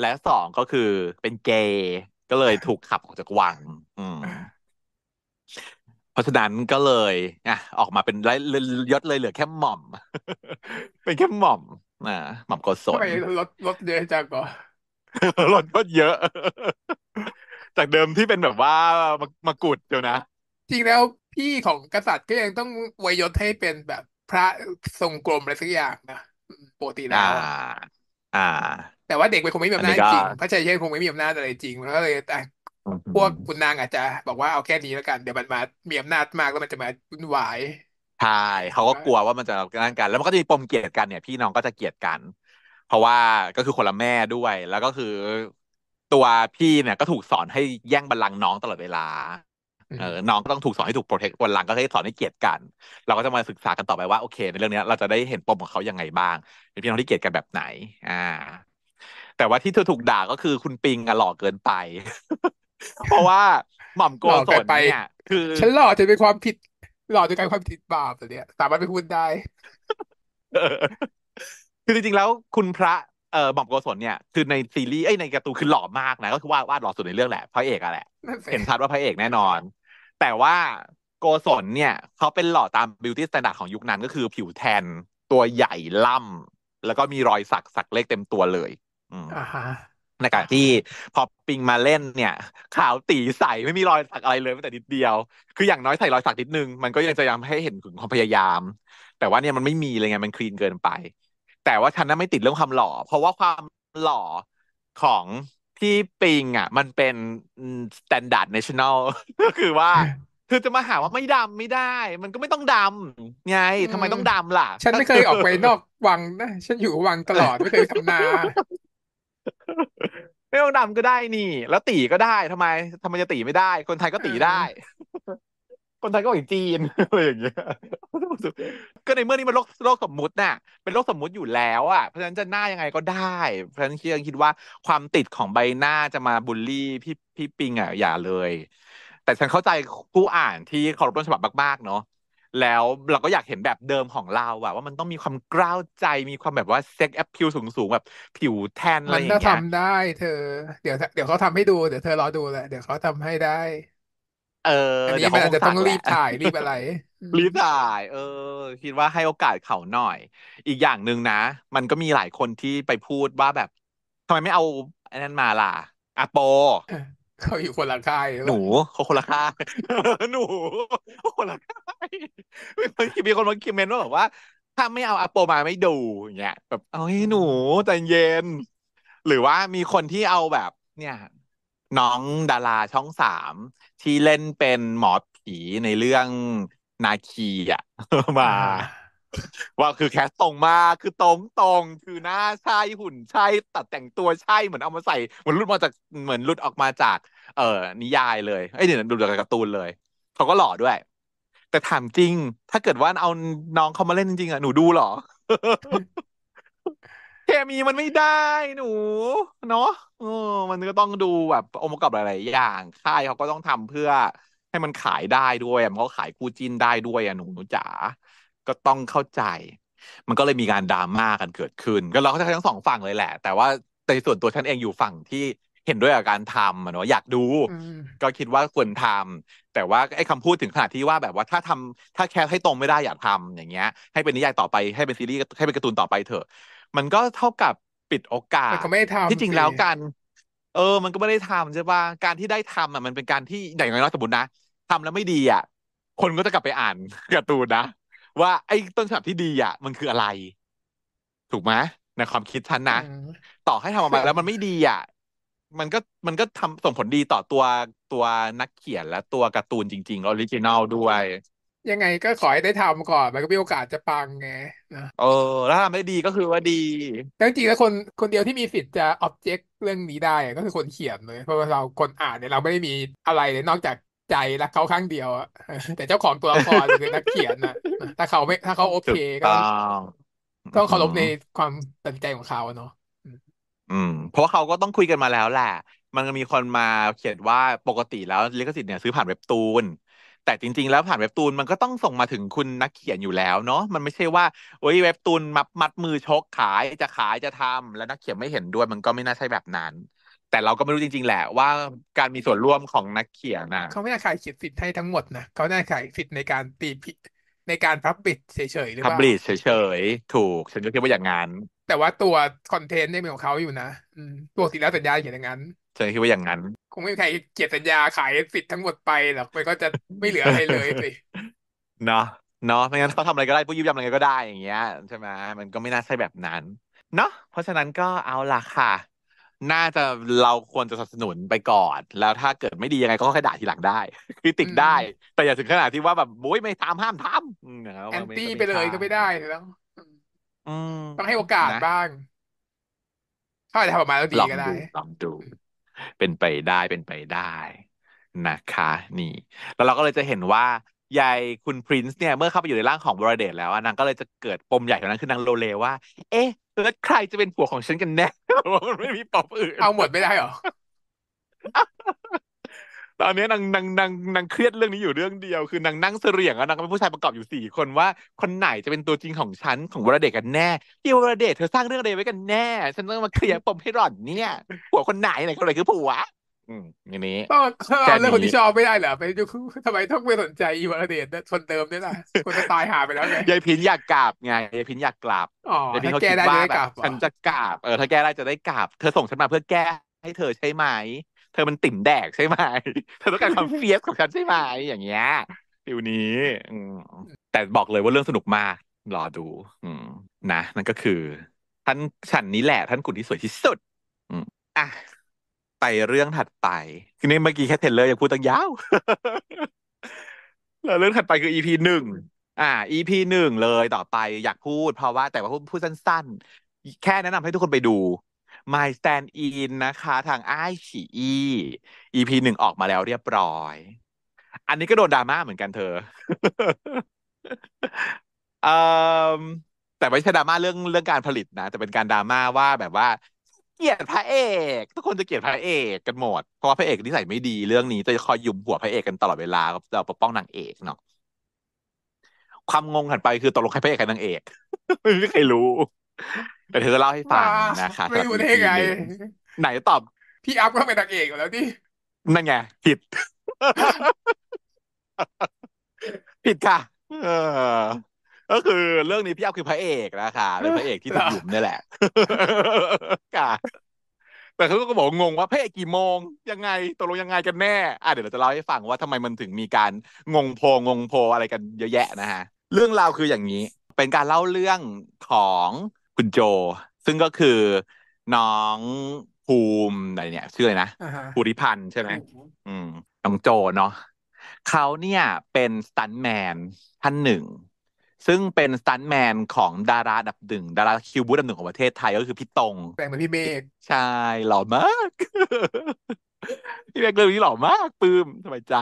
และสองก็คือเป็นเกย์ก็เลยถูกขับออกจากวัง อืมเพราะฉะนั้นก็เลยอ่ะ ออกมาเป็นไรยศเลยเหลือแค่หม่อม เป็นแค่หม่อมนะหม่อมก็สดำไมลดลดเยอะจังก็ลดก็เยอะ จากเดิมที่เป็นแบบว่ามากุดเดียวนะ จริงแล้วพี่ของกษัตริย์ก็ยังต้องวยยศให้เป็นแบบพระทรงกลมอะไรสักอย่างนะปกติแล้วอ่า แต่ว่าเด็กไปคงไม่มีอำนาจจริงพระชัยเชษคงไม่มีอำนาจอะไรจริงเพราะเลยแต่พวกคุณนางอาจจะบอกว่าเอาแค่นี้แล้วกัน เดี๋ยวมันมามีอำนาจมากแล้วมันจะมาวุ่นวายใช่เขาก็กลัวว่ามันจะนั่นกัน แล้วมันก็จะมีปมเกลียดกันเนี่ย พี่น้องก็จะเกลียดกัน เพราะว่าก็คือคนละแม่ด้วย แล้วก็คือตัวพี่เนี่ยก็ถูกสอนให้แย่งบัลลังก์น้องตลอดเวลาเออน้องก็ต้องถูกสอนให้ถูกโปรเทควันหลังก็ให้สอนให้เกียรติกัน เราก็จะมาศึกษากันต่อไปว่าโอเค ในเรื่องนี้เราจะได้เห็นปมของเขายังไงบ้างเป็นพี่น้องที่เกียรติกันแบบไหน อ่า แต่ว่าที่เธอถูกด่าก็คือคุณปิงอะหล่อเกินไป เพราะว่าหม่อมโกศลเนี่ยคือ ฉันหล่อจะเป็นความผิดหล่อจะกลายความผิดบาปแต่เนี้ยสามารถไปพูดได้ คือจริงๆแล้ว คุณพระเออหม่อมโกศลเนี่ยคือในซีรีส์ไอในการ์ตูนคือหล่อมากนะ ก็คือว่าวาดหล่อสุดในเรื่องแหละพระเอกอะแหละเห็นชัดว่าพระเอกแน่นอนแต่ว่าโกศลเนี่ย เขาเป็นหล่อตามบิวตี้สแตนดาร์ดของยุคนั้นก็คือผิวแทนตัวใหญ่ล่ำแล้วก็มีรอยสักสักเล็กเต็มตัวเลย อืมอ่าฮะในขณะที่พอปิงมาเล่นเนี่ย ขาวตีใสไม่มีรอยสักอะไรเลยแม้แต่นิดเดียว คืออย่างน้อยใส่รอยสักนิดนึง มันก็ยังจะยังให้เห็นถึงความพยายาม แต่ว่าเนี่ยมันไม่มีเลยไงมันคลีนเกินไป แต่ว่าฉันนั้นไม่ติดเรื่องความหล่อเพราะว่าความหล่อของที่ปิงอ่ะมันเป็นสแตนดาร์ดเนชั่นแนลก็คือว่าคือจะมาหาว่าไม่ดำไม่ได้ มันก็ไม่ต้องดำไงทำไมต้องดำล่ะ ฉันไม่เคยออกไปนอกวังนะ ฉันอยู่วังตลอด ไม่เคยทำนา ไม่ต้องดำก็ได้นี่ แล้วตีก็ได้ทำไมทำไมจะตีไม่ได้ คนไทยก็ตีได้คนไทยก็อย่างจีนอะไรอย่างเงี้ย ก็ในเมื่อนี้มันโลกโลกสมมุติน่ะ เป็นโลกสมมุติอยู่แล้วอ่ะ เพราะฉะนั้นจะหน้ายังไงก็ได้ เพราะฉะนั้นเชียงคิดว่าความติดของใบหน้าจะมาบูลลี่พี่พี่ปิงอ่ะอย่าเลย แต่ฉันเข้าใจผู้อ่านที่ขอรบต้นฉบับมาก ๆ เนาะ แล้วเราก็อยากเห็นแบบเดิมของเราอะว่ามันต้องมีความกล้าวใจ มีความแบบว่าเซ็กแอปพิวสูงๆแบบผิวแทนอะไรอย่างเงี้ยมันจะทำได้เธอ เดี๋ยวเดี๋ยวเขาทำให้ดู เดี๋ยวเธอรอดูแหละ เดี๋ยวเขาทำให้ได้เอออันนี้มันอาจจะต้องรีบถ่ายรีบอะไร รีบถ่าย เออ คิดว่าให้โอกาสเขาหน่อย อีกอย่างหนึ่งนะ มันก็มีหลายคนที่ไปพูดว่าแบบทำไมไม่เอา อันนั้นมาล่ะอะโปเขาอยู่คนละค่าย หนูเขาคนละค่ายหนูคนละค่ายมีคนมาคอมเมนต์ว่าแบบว่า ถ้าไม่เอาอะโปมาไม่ดูเนี่ยแบบเอ้ยหนูใจเย็น หรือว่ามีคนที่เอาแบบเนี่ยน้องดาราช่องสามที่เล่นเป็นหมอผีในเรื่องนาคีอ่ะ มา ว่าคือแคสตรงมาคือตรงตรงคือหน้าใช่หุ่นใช่ตัดแต่งตัวใช่เหมือนเอามาใส่เหมือนรุดมาจากเหมือนรุดออกมาจาก เอ่อนิยายเลยไอ้เดี๋ยวดูจากการ์ตูนเลย เขาก็หล่อด้วย แต่ถามจริง ถ้าเกิดว่าเอาน้องเขามาเล่นจริงอ่ะหนูดูหรอคมีมันไม่ได้หนู เนาะเออ มันก็ต้องดูแบบองค์ประกอบหลาย ๆ อย่างค่ายเขาก็ต้องทำเพื่อให้มันขายได้ด้วยมันก็ขายคู่จิ้นได้ด้วยอ่ะหนูหนูจ๋าก็ต้องเข้าใจ มันก็เลยมีการดราม่ากันเกิดขึ้น ก็เราก็จะทั้งสองฝั่งเลยแหละ แต่ว่าในส่วนตัวฉันเองอยู่ฝั่งที่เห็นด้วยกับการทำเนาะอยากดู ก็คิดว่าควรทำแต่ว่าไอ้คำพูดถึงขนาดที่ว่าแบบว่าถ้าทำถ้าแคสให้ตรงไม่ได้อย่าทำอย่างเงี้ย ให้เป็นนิยายต่อไปให้เป็นซีรีส์ให้เป็นการ์ตูนต่อไปเถอะมันก็เท่ากับปิดโอกาสมันก็ไม่ทำที่จริงแล้วกัน เออมันก็ไม่ได้ทำใช่ป่ะการที่ได้ทำอ่ะมันเป็นการที่อย่างน้อยสมมตินะทำแล้วไม่ดีอ่ะ คนก็จะกลับไปอ่านการ์ตูนนะว่า ไอ้ต้นฉบับที่ดีอ่ะมันคืออะไร ถูกไหมในความคิดท่านนะต่อให้ทำออกมาแล้วมันไม่ดีอ่ะมันก็มันก็ทำส่งผลดีต่อตัวตัวนักเขียนและตัวการ์ตูนจริงๆออริจินอลด้วยยังไงก็ขอให้ได้ทำก่อนมันก็มีโอกาสจะปังไงนะ เออ ถ้าทำไม่ดีก็คือว่าดีแต่จริงๆแล้วคนคนเดียวที่มีสิทธิ์จะออบเจกต์เรื่องนี้ได้ก็คือคนเขียนเลย เพราะว่าเราคนอ่านเนี่ยเราไม่ได้มีอะไรเลยนอกจากใจรักเขาข้างเดียวอะแต่เจ้าของตัวละครคือนักเขียนนะถ้าเขาไม่ถ้าเขาโอเคก็ต้องเคารพในความตัดใจของเขาเนาะ อืม เพราะเขาก็ต้องคุยกันมาแล้วแหละมันมีคนมาเขียนว่าปกติ แล้วลิขสิทธิ์เนี่ยซื้อผ่านเว็บตูนแต่จริงๆ แล้วผ่านเว็บตูนมันก็ต้องส่งมาถึงคุณนักเขียนอยู่แล้วเนาะมันไม่ใช่ว่า โอ้ยเว็บตูนมัดมัดมือชก ขาย จะขายจะทำ แล้วนักเขียนไม่เห็นด้วยมันก็ไม่น่าใช่แบบนั้น แต่เราก็ไม่รู้จริง ๆ แหละว่าการมีส่วนร่วมของนักเขียนนะเขาไม่ได้ขายสิทธิ์ให้ทั้งหมดนะเขาได้ขายสิทธิ์ในการตีพิในการพับบิดเฉยๆหรือเปล่าพับบิดเฉยๆถูกฉันก็คิดว่าอย่างนั้นแต่ว่าตัวคอนเทนต์เนี่ยเป็นของเขาอยู่นะตัวสิแล้วสัญญาเขียนอย่างนั้นเธอคิดว่าอย่างนั้น คงไม่มีใครเกียรสัญญาขายสิทธิ์ทั้งหมดไปหรอกมันก็จะไม่เหลืออะไรเลยสิเนาะเนาะไม่งั้นเขาทำอะไรก็ได้ผู้ยิบยำอะไรก็ได้อย่างเงี้ยใช่ไหมมันก็ไม่น่าใช่แบบนั้น เนาะเพราะฉะนั้นก็เอาล่ะค่ะ น่าจะเราควรจะสนับสนุนไปก่อน แล้วถ้าเกิดไม่ดียังไงก็ค่อยด่าทีหลังได้ คือติดได้ แต่อย่าถึงขนาดที่ว่าแบบโอ้ยไม่ตามห้ามทำแอนตี้ไปเลยก็ไม่ได้แล้วต้องให้โอกาสบ้างถ้าจะทำออกมาแล้วดีก็ได้ลองดูเป็นไปได้เป็นไปได้ นะคะ นี่ แล้วเราก็เลยจะเห็นว่ายายคุณพรินซ์เนี่ยเมื่อเข้าไปอยู่ในร่างของบรเดตแล้วนางก็เลยจะเกิดปมใหญ่ของนางคือนางโลเลว่า เอ๊ะแล้วใครจะเป็นผัวของฉันกันแน่มันไม่มีปอบอื่น เอาหมดไม่ได้หรอตอนนี้นางนางนางนางเครียดเรื่องนี้อยู่เรื่องเดียวคือนางนั่งเสรียงแล้วนางเป็นผู้ชายประกอบอยู่สี่คนว่าคนไหนจะเป็นตัวจริงของฉัน ของวรเดชกันแน่ที่วรเดชเธอสร้างเรื่องอะไรไว้กันแน่ฉันต้องมาเคลียร์ปมให้หล่อนเนี่ยผัวคนไหนไหนคนไหนคือผัวอืมอย่างนี้ต้องเอเรื่องคนที่ชอบไม่ได้เหรอไปดูทำไมต้องไปสนใจอีวรเดชคนเดิมเนี่ยล่ะคนจะตายหาไปแล้วไงยายพินอยากกราบไงยายพินอยากกราบอ๋อ้าแก้ได้จะกราบบฉันจะกราบเออถ้าแก้ได้จะได้กราบเธอส่งฉันมาเพื่อแก้ให้เธอใช่ไหมเธอมันติ่มแดกใช่ไหมเธอต้องการความเฟียสของฉันใช่ไหม อย่างเงี้ยฟิวนี้แต่บอกเลยว่าเรื่องสนุกมาก รอดูนะ นั่นก็คือ ท่านฉันนี้แหละ ท่านกุนที่สวยที่สุดอ่ะ ไปเรื่องถัดไป คือนี่เมื่อกี้แค่เทเลอร์ยังพูดตั้งยาว แล้วเรื่องถัดไปคือ EP หนึ่ง อ่า EP หนึ่งเลยต่อไปอยากพูดเพราะว่าแต่ว่าพูดสั้นๆ แค่แนะนำให้ทุกคนไปดู My Stand In นะคะ ทางไอฉีอี EP หนึ่งออกมาแล้วเรียบร้อย อันนี้ก็โดนดราม่าเหมือนกันเธอเออแต่ไม่ใช่ดราม่าเรื่องเรื่องการผลิตนะแต่เป็นการดราม่าว่าแบบว่า เกลียดพระเอกทุกคนจะเกลียดพระเอก กันหมด เพราะว่าพระเอกนิสัยไม่ดีเรื่องนี้ จะคอยยุมหัวพระเอกกันตลอดเวลาเราปกป้องนางเอกเนาะความงงหันไปคือตกลงใครพระเอกใครนางเอกไม่มีใครรู้แต่เยวจะเล่าให้ฟังนะคะไม่รู้ได้ไง ไหนตอบพี่อัพก็เป็นนางเอกแล้วที่นั่นไงผิด ผิดค่ะเออ ก็คือ เรื่องนี้พี่อัพคือพระเอกนะคะเป็นพระเอกที่ติดหยุมนี่แหละค่ะแต่เขาก็บอกงงว่าพระเอกกี่โมง ยังไงตกลงยังไงกันแน่อ่ะเดี๋ยวเราจะเล่าให้ฟังว่าทำไมมันถึงมีการงงโพงงโพอะไรกันเยอะแยะนะฮะ เรื่องราวคืออย่างนี้ เป็นการเล่าเรื่องของคุณโจซึ่งก็คือน้องภูมิอะไรเนี่ยชื่ออะไรนะภูริพันธ์ใช่ไหมอืมน้องโจเนาะเขาเนี่ยเป็นสตันแมนท่านหนึ่ง ซึ่งเป็นสตันแมนของดาราดับหนึ่ง ดาราคิวบูดับหนึ่งของประเทศไทยก็คือพี่ตงแต่งเป็นพี่เมฆใช่หล่อมาก พี่เมฆเรื่องนี้หล่อมาก ปื้มสบายใจ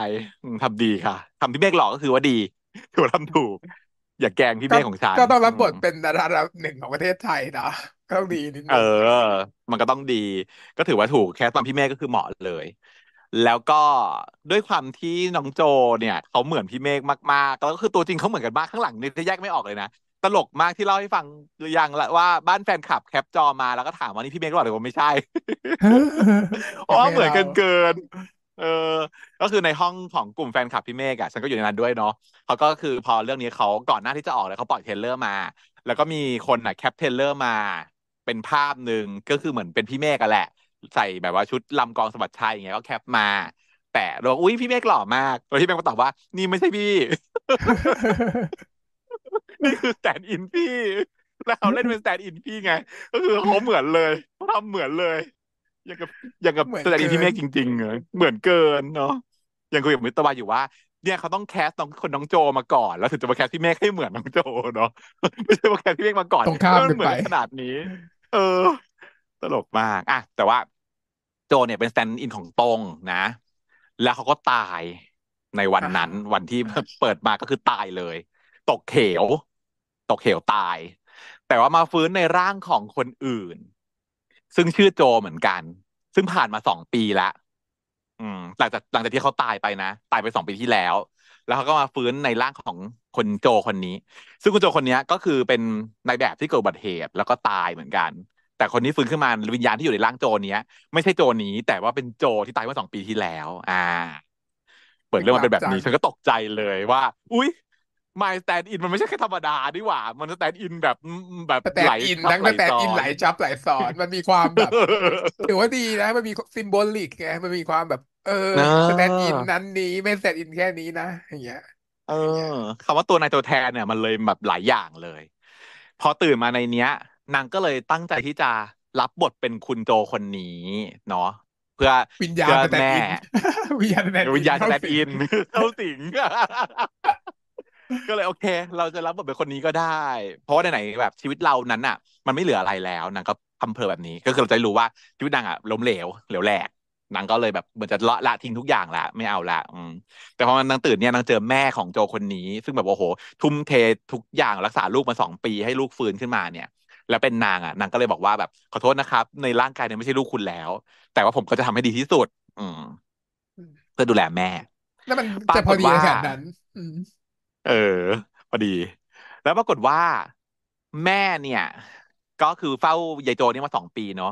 ทำดีค่ะทำพี่เมฆหล่อก็คือว่าดีถือว่าทำถูกอย่าแกงพี่เมฆของฉันก็ต้องรับบทเป็นดาราระดับหนึ่งของประเทศไทยนะก็ต้องดีนิดนึงเออ มันก็ต้องดี ก็ถือว่าถูกแคสตอนพี่เมฆก็คือเหมาะเลย แล้วก็ด้วยความที่น้องโจเนี่ยเขาเหมือนพี่เมฆมากๆแล้วก็คือตัวจริงเขาเหมือนกันมากข้างหลังนี่จะแยกไม่ออกเลยนะตลกมากที่เล่าให้ฟังหรือยังละว่าบ้านแฟนคลับแคปจอมาแล้วก็ถามว่านี่พี่เมฆหรือเปล่าหรือว่าไม่ใช่อ๋อเหมือนกันเกินเออก็คือในห้องของกลุ่มแฟนคลับพี่เมฆอะฉันก็อยู่ในนั้นด้วยเนาะเขาก็คือพอเรื่องนี้เขาก่อนหน้าที่จะออกเลยเขาปล่อยเทเลอร์มา แล้วก็มีคนอะแคปเทเลอร์มา เป็นภาพหนึ่งก็คือเหมือนเป็นพี่เมฆกันแหละใส่แบบว่าชุดลำกองสวัสดิ์ชัยอย่างเงี้ยก็แคปมา แตะแล้วอุ้ยพี่เมฆหล่อมากล้วที่เมฆก็ตอบว่า นี่ไม่ใช่พี่นี่คือแตนอินพี่ แล้วเขาเล่นเป็นแตนอินพี่ไงก็คือเขาเหมือนเลยเขาทำเหมือนเลยอย่างกับอย่างกับแสดงที่เมฆจริงๆเหเหมือนเกินเนาะยังคุยกับมิตรวาอยู่ว่า เนี่ยเขาต้องแคสต้องคนน้องโจ มาก่อน แล้วถึงจะมาแคสที่เมฆให้เหมือนน้องโจเนาะไม่ใช่มาแคสที่เมฆมาก่อนตรงข้ามเหมือนขนาดนี้ เออ ตลกมากอ่ะแต่ว่าโจเนี่ยเป็นสแตนด์อินของตรงนะ แล้วเขาก็ตายในวันนั้น วันที่เปิดมาก็คือตายเลย ตกเขวตกเขวตาย แต่ว่ามาฟื้นในร่างของคนอื่นซึ่งชื่อโจเหมือนกัน ซึ่งผ่านมาสองปีละ อืมหลังจากหลังจากที่เขาตายไปนะตายไปสองปีที่แล้ว แล้วเขาก็มาฟื้นในร่างของคนโจคนนี้ ซึ่งคุณโจคนนี้ก็คือเป็นนายแบบที่เกิดอุบัติเหตุ แล้วก็ตายเหมือนกัน แต่คนนี้ฟื้นขึ้นมาวิญญาณที่อยู่ในร่างโจนี้ไม่ใช่โจนี้ แต่ว่าเป็นโจที่ตายเมื่อสองปีที่แล้ว อ่า เปิดเรื่องมันเป็นแบบนี้ฉันก็ตกใจเลยว่า อุ๊ยไม่สแตนอินมันไม่ใช่แค่ธรรมดาดีกว่ามันสแตนอินแบบแบบไหลอินทั้งแตนอินไหลจับไหลสอนมันมีความแบบถือว่าดีนะมันมีซิมโบลิกไงมันมีความแบบ เออสแตนอินนั้นนี้ไม่สแตนอินแค่นี้นะ อย่างเงี้ยเออคำว่าตัวนายตัวแทนเนี่ยมันเลยแบบหลายอย่างเลยพอตื่นมาในเนี้ย นางก็เลยตั้งใจที่จะรับบทเป็นคุณโจคนนี้ เนาะเพื่อวิญญาณแม่วิญญาณแตนอินเข้าสิงก็เลยโอเค เราจะรับบทเป็นคนนี้ก็ได้ เพราะว่าไหนๆแบบชีวิตเรานั้นอ่ะ มันไม่เหลืออะไรแล้วนางก็ทำเพลแบบนี้ ก็คือเราจะรู้ว่าชีวิตนางอ่ะล้มเหลวเหลวแหลก นางก็เลยแบบเหมือนจะละละทิ้งทุกอย่างละไม่เอาละ อืม แต่พอมันนางตื่นเนี่ยนางเจอแม่ของโจคนนี้ ซึ่งแบบโอ้โหทุ่มเททุกอย่างรักษาลูกมาสองปีให้ลูกฟื้นขึ้นมาเนี่ย แล้วเป็นนางอ่ะนางก็เลยบอกว่าแบบขอโทษนะครับ ในร่างกายเนี่ยไม่ใช่ลูกคุณแล้ว แต่ว่าผมก็จะทำให้ดีที่สุด อืม เพื่อดูแลแม่ แล้วมันจะพอดีขนาดนั้นเออพอดี แล้วปรากฏว่าแม่เนี่ย ก็คือเฝ้ายายโจนี่มาสองปีเนาะ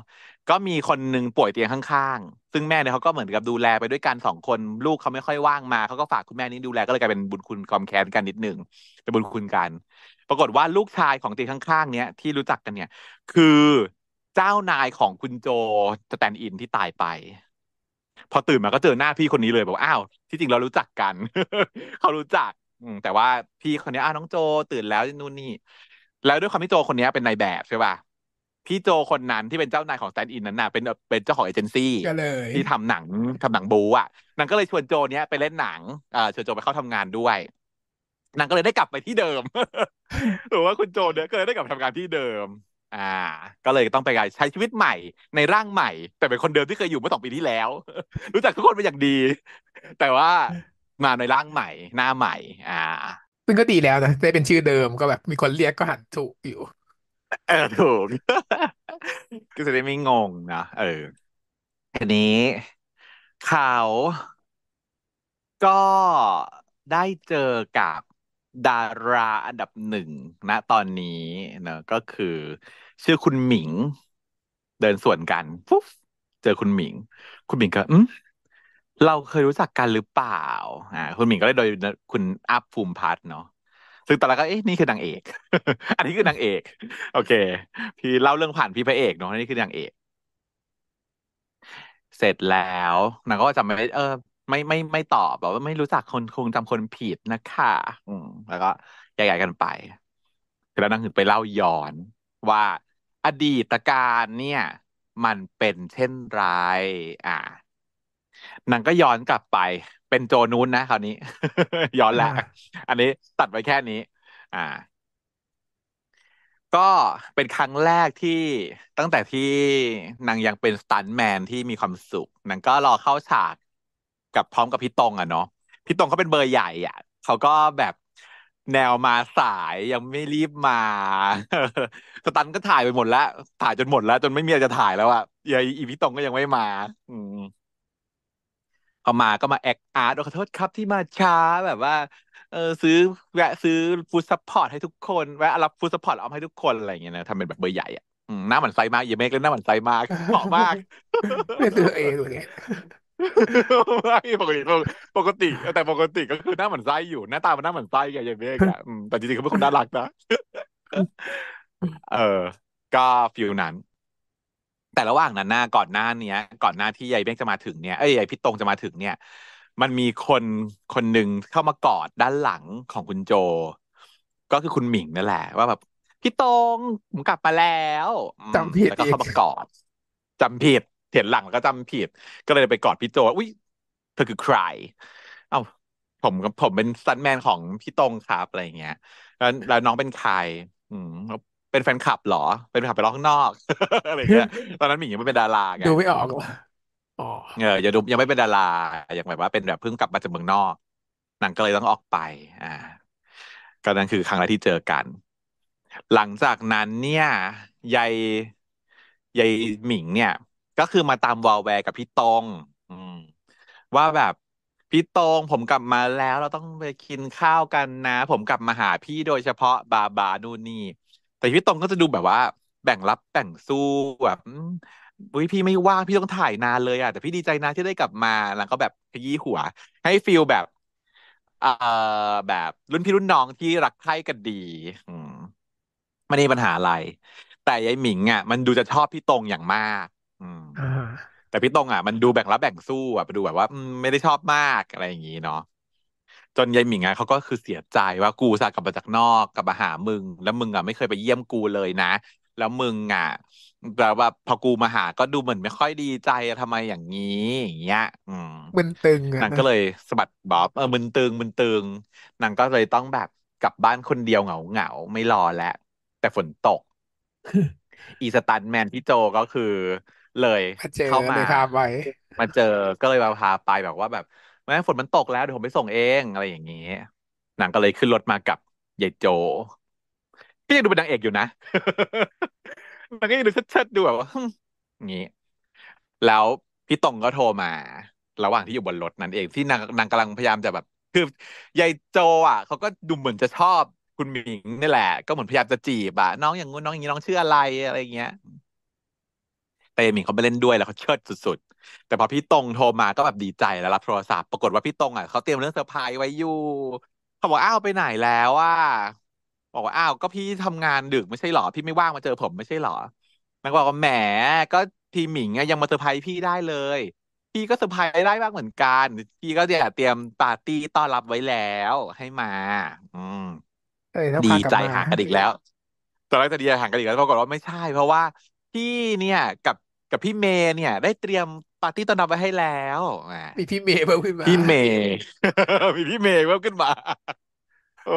ก็มีคนหนึ่งป่วยเตียงข้างๆ ซึ่งแม่เนี่ยเขาก็เหมือนกับดูแลไปด้วยกันสองคนลูกเขาไม่ค่อยว่างมาเขาก็ฝากคุณแม่นี้ดูแล ก็เลยกลายเป็นบุญคุณความแค้นกันนิดหนึ่งเป็นบุญคุณกัน ปรากฏว่าลูกชายของเตียงข้าง ๆ เนี่ย ที่รู้จักกันเนี่ย คือเจ้านายของคุณโจสแตนอินที่ตายไป พอตื่นมาก็เจอหน้าพี่คนนี้เลยบอกอ้าวที่จริงเรารู้จักกัน เขารู้จักแต่ว่าพี่คนนี้อ่าน้องโจตื่นแล้วนู่นนี่ แล้วด้วยความที่โจคนนี้เป็นนายแบบใช่ป่ะพี่โจคนนั้นที่เป็นเจ้านายของสแตนด์อินนั้นน่ะเป็นเป็นเจ้าของเอเจนซี่ที่ทำหนังทำหนังบูอ่ะนางก็เลยชวนโจเนี้ยไปเล่นหนังเออชวนโจไปเข้าทำงานด้วยนางก็เลยได้กลับไปที่เดิมหรือว่าคุณโจเนี้ยก็เลยได้กลับทำงานที่เดิม อ่า ก็เลยต้องไปใช้ชีวิตใหม่ในร่างใหม่ แต่เป็นคนเดิมที่เคยอยู่เมื่อสองปีที่แล้วรู้จักทุกคนเป็นอย่างดี แต่ว่ามาในร่างใหม่ หน้าใหม่ อ่า ซึ่งก็ดีแล้วนะได้เป็นชื่อเดิมก็แบบ มีคนเรียกก็หันถูกอยู่ เออถูกก็จะได้ไม่งงนะเออทีนี้ เขา ก็ได้เจอกับดาราอันดับหนึ่งนะตอนนี้เนะก็คือ ชื่อคุณหมิง เดินสวนกันปุ๊บเจอคุณหมิง คุณหมิงก็อืมเราเคยรู้จักกันหรือเปล่า อ่า คุณหมิงก็เลยโดย คุณอัพภูมิพัฒน์เนาะ ซึ่งตอนแรกก็ เอ๊ะนี่คือนางเอก อันนี้คือนางเอก โอเค พี่เล่าเรื่องผ่านพี่พระเอกเนาะนี่คือนางเอก เสร็จแล้วนางก็จำไม่ เออ ไม่ไม่ไม่ตอบแบบว่าไม่รู้จักคนคงจำคนผิดนะคะอืม แล้วก็ใหญ่ๆกันไป แล้วนางถึงไปเล่าย้อนว่าอดีตการเนี่ย มันเป็นเช่นไร อ่านางก็ย้อนกลับไป เป็นโจนู้นนะคราวนี้ ย้อนแล้วอันนี้ตัดไว้แค่นี้ อ่า ก็เป็นครั้งแรกที่ตั้งแต่ที่นางยังเป็นสตันแมนที่มีความสุขนางก็รอเข้าฉากกับพร้อมกับพี่ตงอะเนาะพี่ตงเขาเป็นเบอร์ใหญ่อะ่ะเขาก็แบบแนวมาสายยังไม่รีบมาสตันก็ถ่ายไปหมดแล้วถ่ายจนหมด แล้ว จนไม่มีอะไรจะถ่ายแล้วอะ่ะยัอีพี่ตงก็ยังไม่มา อืมพอมาก็มาแอคอาร์ตขอโทษครับที่มาช้าแบบว่า เออซื้อแวะซื้อฟูดซัพพอร์ตให้ทุกคนแวะรับฟูดซัพพอร์ตเอาให้ทุกคนอะไรอย่างเงี้ยนะทำเป็นแบบเบอร์ใหญ่อ่ะหน้าหมันไซมากอย่าเมกเลยหน้าหมันไซมากเหมาะมากไม่ซื้อเองเ้ยไม่ปกติปกติแต่ปกติก็คือหน้าหมันไซอยู่หน้าตามันหน้าหมันไซ้ไงอย่าเมกอะแต่จริงๆเขาเป็นคนน่ารักนะเออก็ฟิลนั้นแต่ระหว่างนั้นหน้าก่อนหน้าเนี้ยก่อนหน้าที่ยายเบ้งจะมาถึงเนี่ยเอ้ยยายพี่ตรงจะมาถึงเนี่ยมันมีคนคนหนึ่งเข้ามากอดด้านหลังของคุณโจก็คือคุณหมิงนั่นแหละว่าแบบพี่ตรงผมกลับมาแล้วจำผิดแล้วก็เข้ามากอดจำผิดเห็นหลังแล้วก็จำผิดก็เลยไปกอดพี่โจอุ้ยเธอคือใครเอ้าผมผมเป็นซันแมนของพี่ตรงครับอะไรเงี้ยแล้วแล้วน้องเป็นใครอืมเป็นแฟนคลับหรอ เป็นแฟนคลับไปร้องข้างนอกอะไรเงี้ย ตอนนั้นหมิงยังไม่เป็นดาราไง ดูไม่ออกอ๋อเออยังดูยังไม่เป็นดาราอย่างแบบว่าเป็นแบบเพิ่งกลับมาจากเมืองนอก หนังก็เลยต้องออกไป อ่า ก็นั่นคือครั้งแรกที่เจอกัน หลังจากนั้นเนี่ยยายยายหมิงเนี่ย ก็คือมาตามวอลแวร์กับพี่ตอง อืม ว่าแบบพี่ตองผมกลับมาแล้ว เราต้องไปกินข้าวกันนะ ผมกลับมาหาพี่โดยเฉพาะบาบานู่นนี่แต่พี่ตรงก็จะดูแบบว่า แบ่งรับแบ่งสู้แบบวิพี่ไม่ว่างพี่ต้องถ่ายนานเลย อ่ะ แต่พี่ดีใจนะที่ได้กลับมาแล้วก็แบบขยี้หัว ให้ฟิลแบบ เอ่อแบบรุ่นพี่รุ่นน้องที่รักใคร่กันดี อืมไม่ได้ปัญหาอะไร แต่ยายหมิงอ่ะมันดูจะชอบพี่ตรงอย่างมาก อืมแต่พี่ตรงอ่ะ มันดูแบ่งรับแบ่งสู้อ่ะดูแบบว่า ไม่ได้ชอบมากอะไรอย่างนี้เนาะจนยายหมิงอ่ะเขาก็คือเสียใจว่ากูสากลับมาจากนอกกลับมาหามึง แล้วมึงอ่ะไม่เคยไปเยี่ยมกูเลยนะ แล้วมึงอ่ะแลว่าพอกูมาหาก็ดูเหมือนไม่ค่อยดีใจทำไมอย่างนี้อย่างเงี้ยอืมมึนตึงนางก็เลยสะบัดบอบเออมึนตึงมึนตึงนางก็เลยต้องแบบกลับบ้านคนเดียวเหงาเหงาไม่รอแล้ว แต่ฝนตกอีสตันแมนพี่โจก็คือ เลยเข้ามามาเมาเจอก็เลยมาพาไปแบบว่าแบบแม่ฝนมันตกแล้ว เดี๋ยวผมไปส่งเอง อะไรอย่างนี้นางก็เลยขึ้นรถมากับยายโจก็ยังดูเป็นนางเอกอยู่นะนางก็ยังดูเชิดๆดูแบบว่างี้ แล้วพี่ตงก็โทรมา ระหว่างที่อยู่บนรถนั่นเองที่นางนางกำลังพยายามจะแบบ คือยายโจอ่ะ เขาก็ดูเหมือนจะชอบ คุณหมิงนี่แหละ ก็เหมือนพยายามจะจีบอ่ะ น้องอย่างงู้นน้องอย่างนี้น้องชื่ออะไร อะไรเงี้ยแต่หมิงเขาไปเล่นด้วยแล้วเขาเชิดสุดแต่พอพี่ตรงโทรมาก็แบบดีใจแล้วรับโทรศัพท์ปรากฏว่าพี่ตรงอ่ะเขาเตรียมเรื่องเซอร์ไพรส์ไว้อยู่เขาบอกอ้าวไปไหนแล้วอ่ะบอกว่าอ้าว ก็พี่ทำงานดึกไม่ใช่หรอพี่ไม่ว่างมาเจอผมไม่ใช่หรอมันบอกว่าแหมก็ทีหมิงยังมาเซอร์ไพรส์พี่ได้เลยพี่ก็เซอร์ไพรส์ได้บ้างเหมือนกัน พี่ก็เนี่ยเตรียมปาร์ตี้ต้อนรับไว้แล้วให้มา อืมดีใจหางกันอีกแล้วตอนแรกจะดีใจหางกันอีกแล้วปรากฏว่าไม่ใช่เพราะว่าพี่เนี่ย กับกับพี่เมย์เนี่ยได้เตรียมปาร์ตี้ต้อนรับไว้ให้แล้วมีพี่เมย์เพิ่มขึ้นมา พี่เมย์มีพี่เมย์เพิ่มขึ้นมา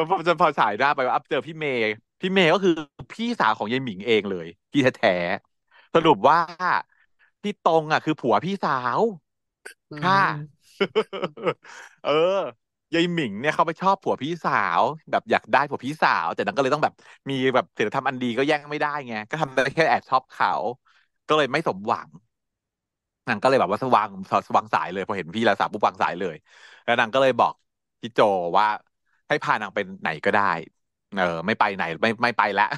พอจะพอฉายหน้าไปว่าอัพเจอพี่เมย์ พี่เมย์ก็คือพี่สาวของยายหมิงเองเลยพี่แท้ๆสรุปว่าพี่ตรงอ่ะคือผัวพี่สาว ค่ะ เออยายหมิงเนี่ยเขาไปชอบผัวพี่สาว แบบอยากได้ผัวพี่สาว แต่น้นก็เลยต้องแบบ มีแบบศีลธรรมอันดีก็แย่งไม่ได้ไงก็ทำได้แค่แอบชอบเขาก็เลยไม่สมหวัง นางก็เลยแบบว่าสว่างสว่างสายเลยพอเห็นพี่ลาสาปุ๊บวางสายเลย แล้วนางก็เลยบอกพี่โจว่า ให้พานางเป็นไหนก็ได้ เออไม่ไปไหนไม่ไม่ไปแล้ว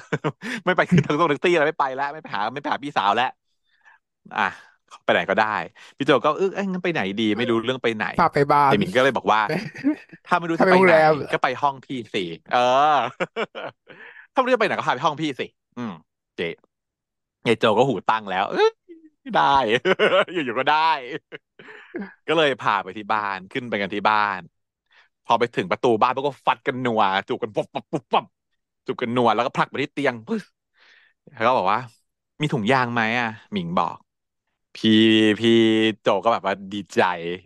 ไม่ไปขึ้นทางโซนท็กซี่แล้วไม่ไปแล้วไม่ไปหาไม่ไปหาพี่สาวแล้ว อ่ะไปไหนก็ได้พี่โจก็เออ้ยงั้นไปไหนดีไม่รู้เรื่องไปไหนพาไปบ้านไอหมินก็เลยบอกว่าถ้าไม่รู้จะไปไหนก็ไปห้องพี่สิเออถ้าไม่รู้จะไปไหนก็พาไปห้องพี่สิอืมเจยายโจก็หูตั้งแล้วได้อยู่ๆก็ได้ ก็เลยพาไปที่บ้านขึ้นไปกันที่บ้าน พอไปถึงประตูบ้านพวกก็ฟัดกันนัวจูบกันปุ๊บปุ๊บปุ๊บปุ๊บจูบกันนัวแล้วก็ผลักไปที่เตียงเขาบแล้วก็บอกว่า มีถุงยางไหมอ่ะหมิงบอก พี่พี่โจก็แบบว่าดีใจ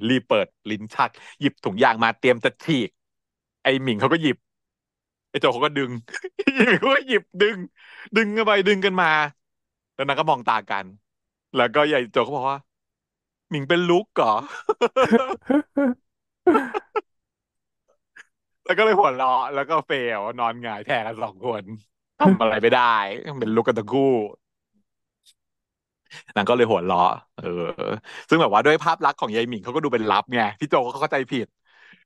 รีบเปิดลิ้นชัก หยิบถุงยางมาเตรียมจะฉีกไอหมิงเขาก็หยิบไอโจเขาก็ดึงหมิงเขาก็หยิบดึง ดึงกันไปดึงกันมาแล้วนางก็มองตากัน แล้วก็ใหญ่โจก็บอกว่าหมิงเป็นลุกก่อ แล้วก็เลยหัวเราะแล้วก็เฟลนอนงายแทนกันสองคนทำอะไรไม่ได้ เป็นลุกกันตะกู้นางก็เลยหัวเราะเออ ซึ่งแบบว่าด้วยภาพลักษณ์ของยายหมิงเขาก็ดูเป็นลับไงพี่โจเขาเข้าใจผิด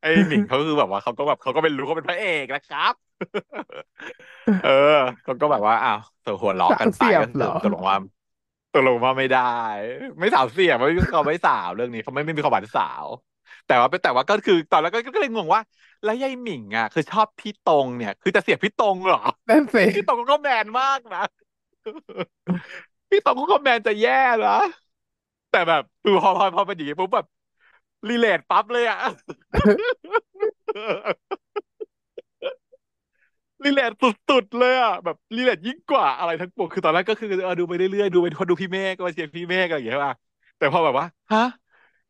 ไอ้หมิงเขาคือแบบว่าเขาก็แบบเขาก็เป็นลูกเขาเป็นพระเอกนะครับเออก็ก็แบบว่าอ้าวตัวหัวล้อกันไปกอตกลงว่าตกลงว่าไม่ได้ ไม่สาวเสียบไม่เขาไม่สาวเรื่องนี้เขาไม่ไม่มีความหวานสาว แต่ว่าแต่ว่าก็คือ ตอนแรกก็เลยงงว่า แล้วยายหมิงอ่ะคือชอบพี่ตรงเนี่ย คือจะเสียพี่ตรงเหรอแม่เสียพี่ตรงก็แมนมากนะพี่ตรงก็แมนจะแย่นะแต่แบบพอพอพอเป็นอย่างนี้ปุ๊บแบบ รีเลทปั๊บเลยอ่ะรีเลตสุดๆเลยอ่ะแบบ รีเลตยิ่งกว่าอะไรทั้งปวงคือตอนแรกก็คือเออดูไปเรื่อยๆดูไปพอดูพี่แม่ก็มาเชียร์พี่แม่ก็อย่างเงี้ยป่ะแต่พอแบบว่า ฮะ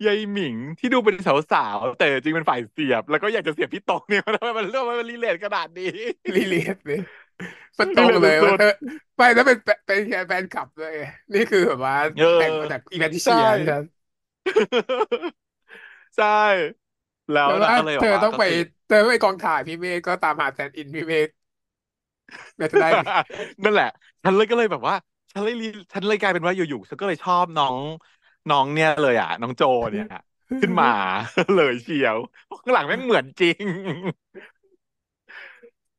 ยายหมิงที่ดูเป็นสาวๆแต่จริงเป็นฝ่ายเสียบ แล้วก็อยากจะเสียบพี่ตกเนี่ยทำไมมันเรื่องมันรีเลตขนาดนี้รีเลตเลยมนตรงเลยไปแล้วเป็นเป็นแฟนคลับเลยนี่คือแบบว่าแต่งมาจากอีเวนที่เชียร์ใช่แล้วเธอต้องไปเธอไปกองถ่ายพี่เมฆก็ตามหาแซนอินพี่เมฆน่จะได้นั่นแหละ ฉันเลยก็เลยแบบว่า ฉันเลย ฉันเลยกลายเป็นว่าอยู่ๆฉันก็เลยชอบน้อง น้องเนี่ยเลยอ่ะ น้องโจเนี่ยขึ้นมา เลยเชียว ข้างหลังแม่งเหมือนจริง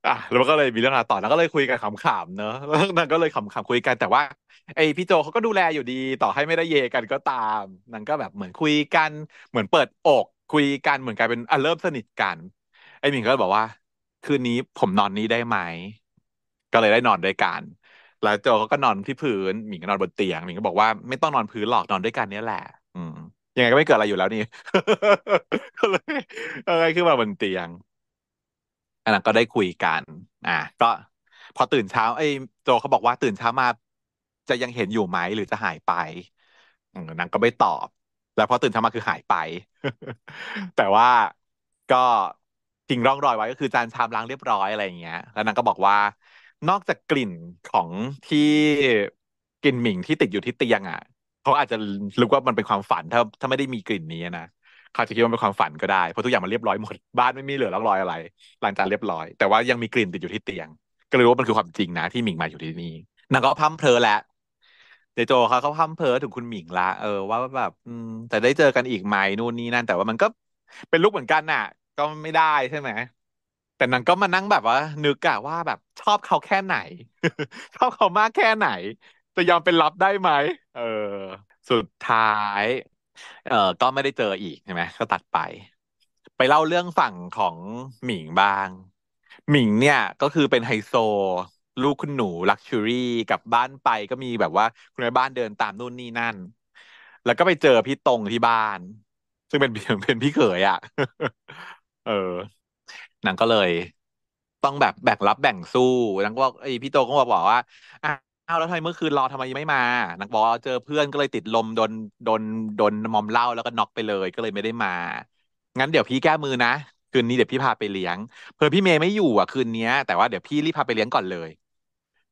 อ่ะ แล้วก็เลยมีเรื่องราวต่อ แล้วก็เลยคุยกันขำๆ เนอะแล้วนางก็เลยขำๆ คุยกัน แต่ว่า ไอพี่โจเขาก็ดูแลอยู่ดี ต่อให้ไม่ได้เยกันก็ตามนางก็แบบเหมือนคุยกัน เหมือนเปิดอก คุยกันเหมือนกลายเป็นอ่ะเริ่มสนิทกัน ไอหมิงก็บอกว่าคืนนี้ผมนอนนี้ได้ไหมก็เลยได้นอนด้วยกัน แล้วโจเขาก็นอนที่พื้นหมิงก็นอนบนเตียงหมิงก็บอกว่าไม่ต้องนอนพื้นหรอก นอนด้วยกันเนี่ยแหละ อืม ยังไงก็ไม่เกิดอะไรอยู่แล้วนี่ ก็เลยอะไรขึ้นมาบนเตียงอันนั้นก็ได้คุยกัน อ่ะ ก็ พอตื่นเช้าไอ้โจเขาบอกว่าตื่นเช้ามาจะยังเห็นอยู่ไหมหรือจะหายไปนางก็ไม่ตอบ แล้วพอตื่นเช้ามาคือหายไป แต่ว่าก็ทิ้งร่องรอยไว้ ก็คือจานชามล้างเรียบร้อยอะไรอย่างเงี้ย แล้วนางก็บอกว่านอกจากกลิ่นของที่กลิ่นหมิ่งที่ติดอยู่ที่เตียงอ่ะเขาอาจจะรู้ว่ามันเป็นความฝันถ้าถ้าไม่ได้มีกลิ่นนี้นะเขาจะคิดว่าเป็นความฝันก็ได้ เพราะทุกอย่างมันเรียบร้อยหมดบ้านไม่มีเหลือร่องรอยอะไร หลังจากเรียบร้อยแต่ว่ายังมีกลิ่นติดอยู่ที่เตียง ก็รู้ว่ามันคือความจริงนะที่หมิงมาอยู่ที่นี่นางก็พั่มเพลอแหละเดโจเขาเขาพั่มเพลอถึงคุณหมิงละ เออว่าแบบอืมแต่ได้เจอกันอีกไหมนู่นนี่นั่น แต่ว่ามันก็เป็นลูกเหมือนกันน่ะ ก็ไม่ได้ใช่ไหมแต่นางก็มานั่งแบบว่า นึกอะว่าแบบชอบเขาแค่ไหน ชอบเขามากแค่ไหน จะยอมเป็นรับได้ไหมเออ สุดท้าย เออก็ไม่ได้เจออีกใช่ไหมก็ตัดไป ไปเล่าเรื่องฝั่งของหมิงบ้าง หมิงเนี่ย ก็คือเป็นไฮโซ ลูกคุณหนูลักชัวรี่ กับบ้านไปก็มีแบบว่าคุณแม่บ้านเดินตามนู่นนี่นั่น แล้วก็ไปเจอพี่ตรงที่บ้าน ซึ่งเป็นเป็นพี่เขยอะเออนางก็เลย ต้องแบบแบ่งรับแบ่งสู้นางก็ไอพี่โตก็บอกว่าอ้าวแล้วทำไมเมื่อคืนรอทำไมไม่มานางบอกเจอเพื่อนก็เลยติดลม โดนโดนโดนมอมเหล้าแล้วก็น็อกไปเลยก็เลยไม่ได้มา งั้นเดี๋ยวพี่แก้มือนะคืนนี้เดี๋ยวพี่พาไปเลี้ยงเพื่อพี่เมย์ไม่ อยู่อ่ะคืนนี้แต่ว่า เดี๋ยวพี่รีบพาไปเลี้ยง ก่อน เลย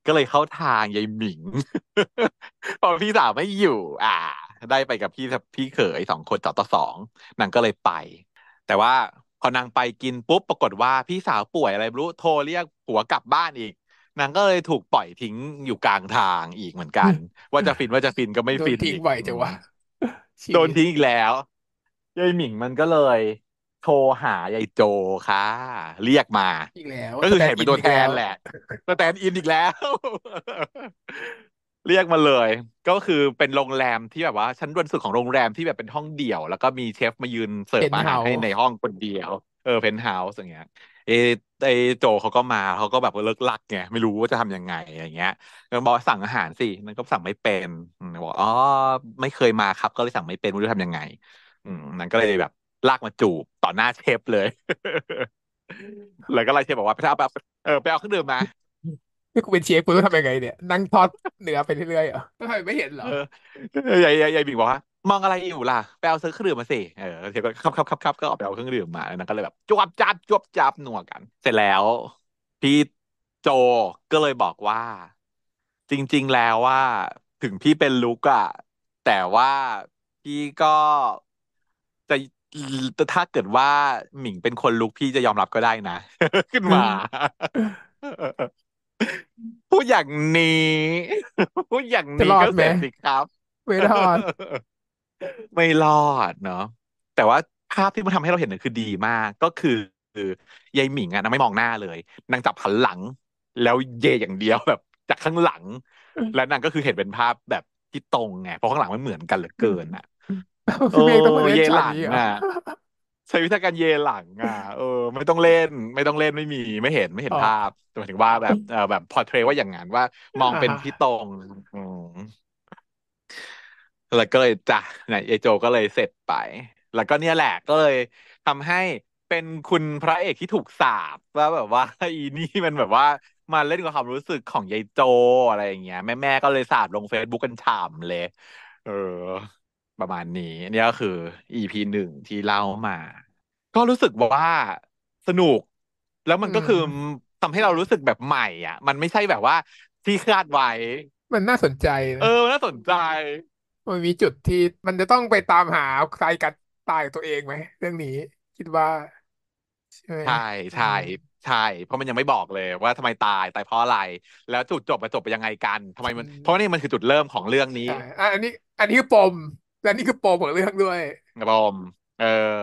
ก็เลยเข้าทางยายหมิงพอพี่สาวไม่อยู่ อ่าได้ไปกับพี่พี่เขยสองคนต่อต่อสองนางก็เลยไป แต่ว่าพอนางไปกินปุ๊บปรากฏว่าพี่สาวป่วยอะไรรู้โทรเรียกผัวกลับบ้านอีก นางก็เลยถูกปล่อยทิ้งอยู่กลางทางอีกเหมือนกัน ว่าจะฟินว่าจะฟินก็ไม่ฟินทิ้งไปจะงวะโดนทิ้งอีกแล้วยายหมิงมันก็เลย โทรหายายโจค่ะเรียกมาอีกแล้ว ก็คือเห็นเป็นตัวแทนแหละตัวแทนอินอีกแล้วเรียกมาเลย ก็คือเป็นโรงแรมที่แบบว่าชั้นบนสุดของโรงแรมที่แบบเป็นห้องเดี่ยว แล้วก็มีเชฟมายืน เสิร์ฟอาหารให้ในห้องคนเดียว เออเพนท์เฮาส์อย่างเงี้ยเอไอโจเขาก็มาเขาก็แบบเลิกลักไงไม่รู้ว่าจะทํำยังไง อย่างเงี้ยก็บอกสั่งอาหารสินั่นก็สั่งไม่เป็นบอกอ๋อไม่เคยมาครับ ก็เลยสั่งไม่เป็นไม่รู้ทำยังไง อืมนั่นก็เลยแบบลากมาจูบต่อหน้าเชฟเลย แล้วก็ไลเชฟบอกว่าไปเอาเออไปเอาเครื่องดื่มมานี่กูเป็นเชฟกูต้องทำยังไงเนี่ย นั่งทอดเนื้อไปเรื่อยๆเหรอทำไมไม่เห็นเหรอใหญ่ใหญ่ใหญ่บิ๊กบอกว่ามองอะไรอยู่ล่ะไปเอาซื้อเครื่องดื่มมาสิเออเชฟก็ครับครับครับครับก็ออกไปเอาเครื่องดื่มมาแล้วนันก็เลยแบบจวบจับจวบจับหนัวกัน เสร็จแล้ว พี่โจก็เลยบอกว่า จริง ๆแล้วว่า ถึงพี่เป็นลุกอะแต่ว่าพี่ก็จะถ้าเกิดว่าหมิงเป็นคนลุกพี่จะยอมรับก็ได้นะขึ้นมาพูดอย่างนี้พูดอย่างนี้ก็เสร็จสิครับ ไม่รอด ไม่รอดเนาะแต่ว่าภาพที่มันทำให้เราเห็นน่ยคือดีมาก ก็คือยายหมิงอะนางไม่มองหน้าเลยนางจับหันหลัง แล้วเยอย่างเดียวแบบจากข้างหลัง และนางก็คือเห็นเป็นภาพแบบที่ตรงไงเพราะข้างหลังมันเหมือนกันเหลือเกินอ่ะโอ้เ่ยหลังนออ่ะใช้วิธีการเยหลัง อ่ะเออไม่ต้องเล่น ไม่ต้องเล่นไม่มี ไม่เห็นไม่เห็นภาพหมายถึงว่าแบบ เออแบบพอเทรว่าอย่างนั้นว่า มองเป็นพี่ตรงอืมแล้วก็เลยจ้ะไหนเอโจก็เลยเสร็จไป แล้วก็เนี่ยแหละก็เลย ทำให้เป็นคุณพระเอกที่ถูกสาบว่าแบบว่าอีนี่มันแบบว่ามาเล่นกับความรู้สึกของยายโจอะไรอย่างเงี้ยแม่แม่ก็เลยสาบลงเฟซบุ๊กกันฉ่ำเลย เออ ประมาณนี้นี่ก็คืออีพีหนึ่งที่เล่ามาก็รู้สึกว่าสนุกแล้วมันก็คือทำให้เรารู้สึกแบบใหม่ อ่ะ มันไม่ใช่แบบว่าที่คาดไว้ มันน่าสนใจนะเออน่าสนใจ มันมีจุดที่มันจะต้องไปตามหาใครกันตายตัวเองไหม เรื่องนี้ คิดว่า ใช่ไหมใช่ใช่ใช่ เพราะมันยังไม่บอกเลยว่าทำไมตายตายเพราะอะไร แล้วจุดจบมปจบไปยังไงกันทำไมมันเพราะนี่มันคือจุดเริ่มของเรื่องนี้อันนี้ อันนี้คือปมและนี่คือปมของเรื่องด้วยปมเออ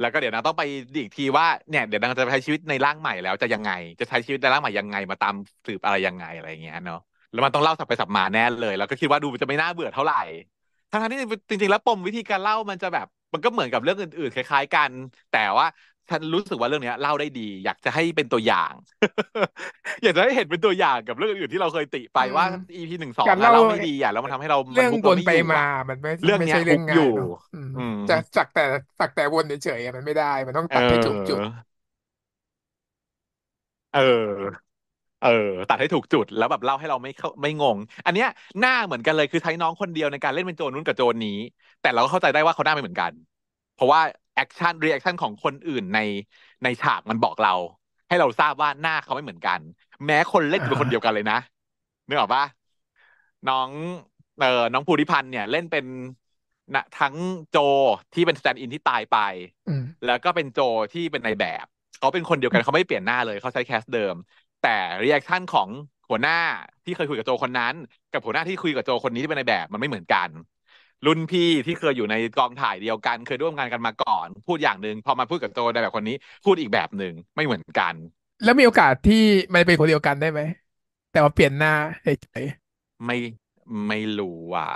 แล้วก็เดี๋ยวนางต้องไปอีกที ว่าเนี่ยเดี๋ยวนางจะใช้ชีวิตในร่างใหม่แล้วจะยังไง จะใช้ชีวิตในร่างใหม่ยังไงมาตามสืบอะไรยังไงอะไรอย่างเงี้ยเนาะแล้วมันต้องเล่าสับไปสับมาแน่เลย แล้วก็คิดว่าดูจะไม่น่าเบื่อเท่าไหร่ทั้งที่จริงๆแล้วปมวิธีการเล่ามันจะแบบมันก็เหมือนกับเรื่องอื่นๆ คล้าย ๆกันแต่ว่าฉันรู้สึกว่าเรื่องนี้เล่าได้ดี อยากจะให้เป็นตัวอย่าง อยากจะให้เห็นเป็นตัวอย่างกับเรื่อง อื่นที่เราเคยติไปว่าอีพีหนึ่งสองเราไม่ดีอ่ะแล้วมันทำให้เราเรื่องวนไปมามันไม่เรื่องนี้เร่องายอยู่จะจักแต่จักแต่วนเฉยๆมันไม่ได้มันต้องตัดให้ถูกจุดเออ เออตัดให้ถูกจุดแล้วแบบเล่าให้เราไม่เข้าไม่งง อันเนี้ยหน้าเหมือนกันเลยคือใช้น้องคนเดียวในการเล่นเป็นโจรนู้นกับโจรนี้ แต่เราก็เข้าใจได้ว่าเขาหน้าไม่เหมือนกัน เพราะว่าแอคชั่นเรีแอคชั่นของคนอื่นในในฉากมันบอกเรา ให้เราทราบว่าหน้าเขาไม่เหมือนกัน แม้คนเล่นเป็นคนเดียวกันเลยนะนึกออกปะน้องเออน้องภูริพันธ์เนี่ยเล่นเป็นนะทั้งโจที่เป็นสแตนด์อินที่ตายไปแล้วก็เป็นโจที่เป็นในแบบเขาเป็นคนเดียวกันเขาไม่เปลี่ยนหน้าเลยเขาใช้แคสเดิม แต่รีแอคชั่นของหัวหน้าที่เคยคุยกับโจคนนั้นกับหัวหน้าที่คุยกับโจคนนี้ที่เป็นในแบบ มันไม่เหมือนกันรุ่นพี่ที่เคยอยู่ในกองถ่ายเดียวกัน เคยร่วมงานกันมาก่อน พูดอย่างหนึ่งพอมาพูดกับโจในแบบคนนี้ พูดอีกแบบหนึ่งไม่เหมือนกัน แล้วมีโอกาสที่มันเป็นคนเดียวกันได้ไหมแต่ว่าเปลี่ยนหน้าเฉยๆไม่ไม่รู้อ่ะ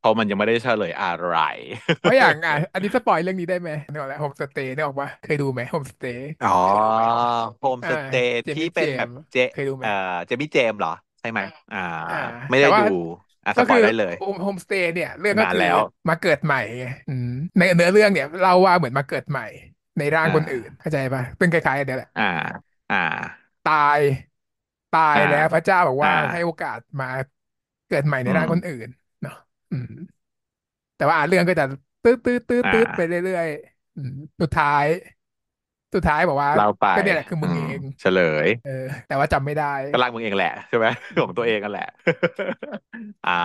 เพราะมันยังไม่ได้เฉลยอะไรเพราะอย่างอ่ะอันนี้สปอยเรื่องนี้ได้ไหมนี่ออกแล้วโฮมสเตย์นี่ออกมาเคยดูไหมโฮมสเตย์อ๋อโฮมสเตย์ที่เป็นแบบเจเคยดูไหมเออเจมี่เจมเหรอ ใช่ไหมอ่า ไม่ได้ดูอ่ะสปอยได้เลยโฮมสเตย์เนี่ยเรื่องก็คือมาเกิดใหม่ในเนื้อเรื่องเนี่ยเราว่าเหมือนมาเกิดใหม่ ในร่างคนอื่น เข้าใจปะเป็นคล้ายๆเดี๋ยวแหละอ่า อ่า ตายตายแล้วพระเจ้าบอกว่าให้โอกาสมาเกิดใหม่ในร่างคนอื่นเนาะแต่ว่าเรื่องก็จะตื้อตื้อตื้อตื้อไปเรื่อยๆสุดท้ายสุดท้ายบอกว่าเราไปก็เนี่ยแหละคือมึงเองเฉลย เออ แต่ว่าจำไม่ได้ก็รัางมึงเองแหละใช่ไหมของตัวเองกันแหละ อ่า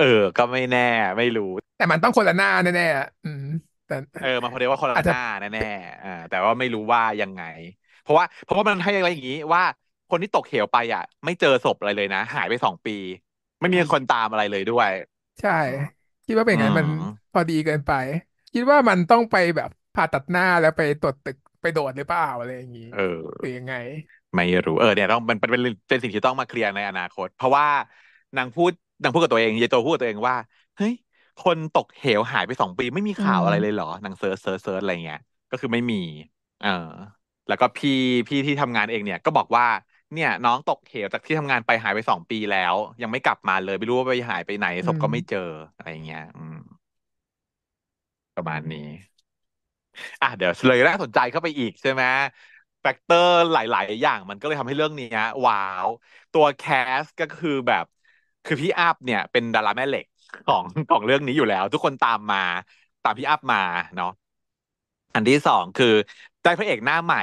เออ ก็ไม่แน่ ไม่รู้ แต่มันต้องคนละหน้า แน่อืมแต่เออ มาพอดีว่าคนละหน้าแน่แน่แต่ว่าไม่รู้ว่ายังไง เพราะว่า เพราะว่ามันให้อะไรอย่างนี้ ว่าคนที่ตกเหวไปอ่ะไม่เจอศพอะไรเลยนะหายไปสองปี ไม่มีคนตามอะไรเลยด้วย ใช่ คิดว่าเป็นไงมันพอดีเกินไป คิดว่ามันต้องไปแบบผ่าตัดหน้าแล้วไปตรวจตึกไปโดดหรือเปล่าอะไรอย่างนี้เออหรือยังไงไม่รู้ เออเนี่ยต้องมันเป็นเป็นสิ่งที่ต้องมาเคลียร์ในอนาคต เพราะว่านางพูดนางพูดกับตัวเองยายโตพูดกับตัวเองว่าเฮ้ย คนตกเหวหายไปสองปีไม่มีข่าวอะไรเลยเหรอนางเซิร์ชเซิร์ชเซิร์ชอะไรเงี้ยก็คือไม่มีเออแล้วก็พี่พี่ที่ทำงานเองเนี่ย ก็บอกว่า เนี่ย น้องตกเหวจากที่ทำงานไปหายไปสองปีแล้ว ยังไม่กลับมาเลย ไม่รู้ว่าไปหายไปไหนศพก็ไม่เจออะไรเงี้ยอืม ประมาณนี้อ่ะเดี๋ยวเลยน่าสนใจเข้าไปอีกใช่ไหมแฟกเตอร์หลาย ๆ อย่างมันก็เลยทำให้เรื่องนี้ว้าว ตัวแคสก็คือแบบคือพี่อัพเนี่ยเป็นดาราแม่เหล็กของของเรื่องนี้อยู่แล้ว ทุกคนตามมาตามพี่อัพมาเนาะอันที่สองคือได้พระเอกหน้าใหม่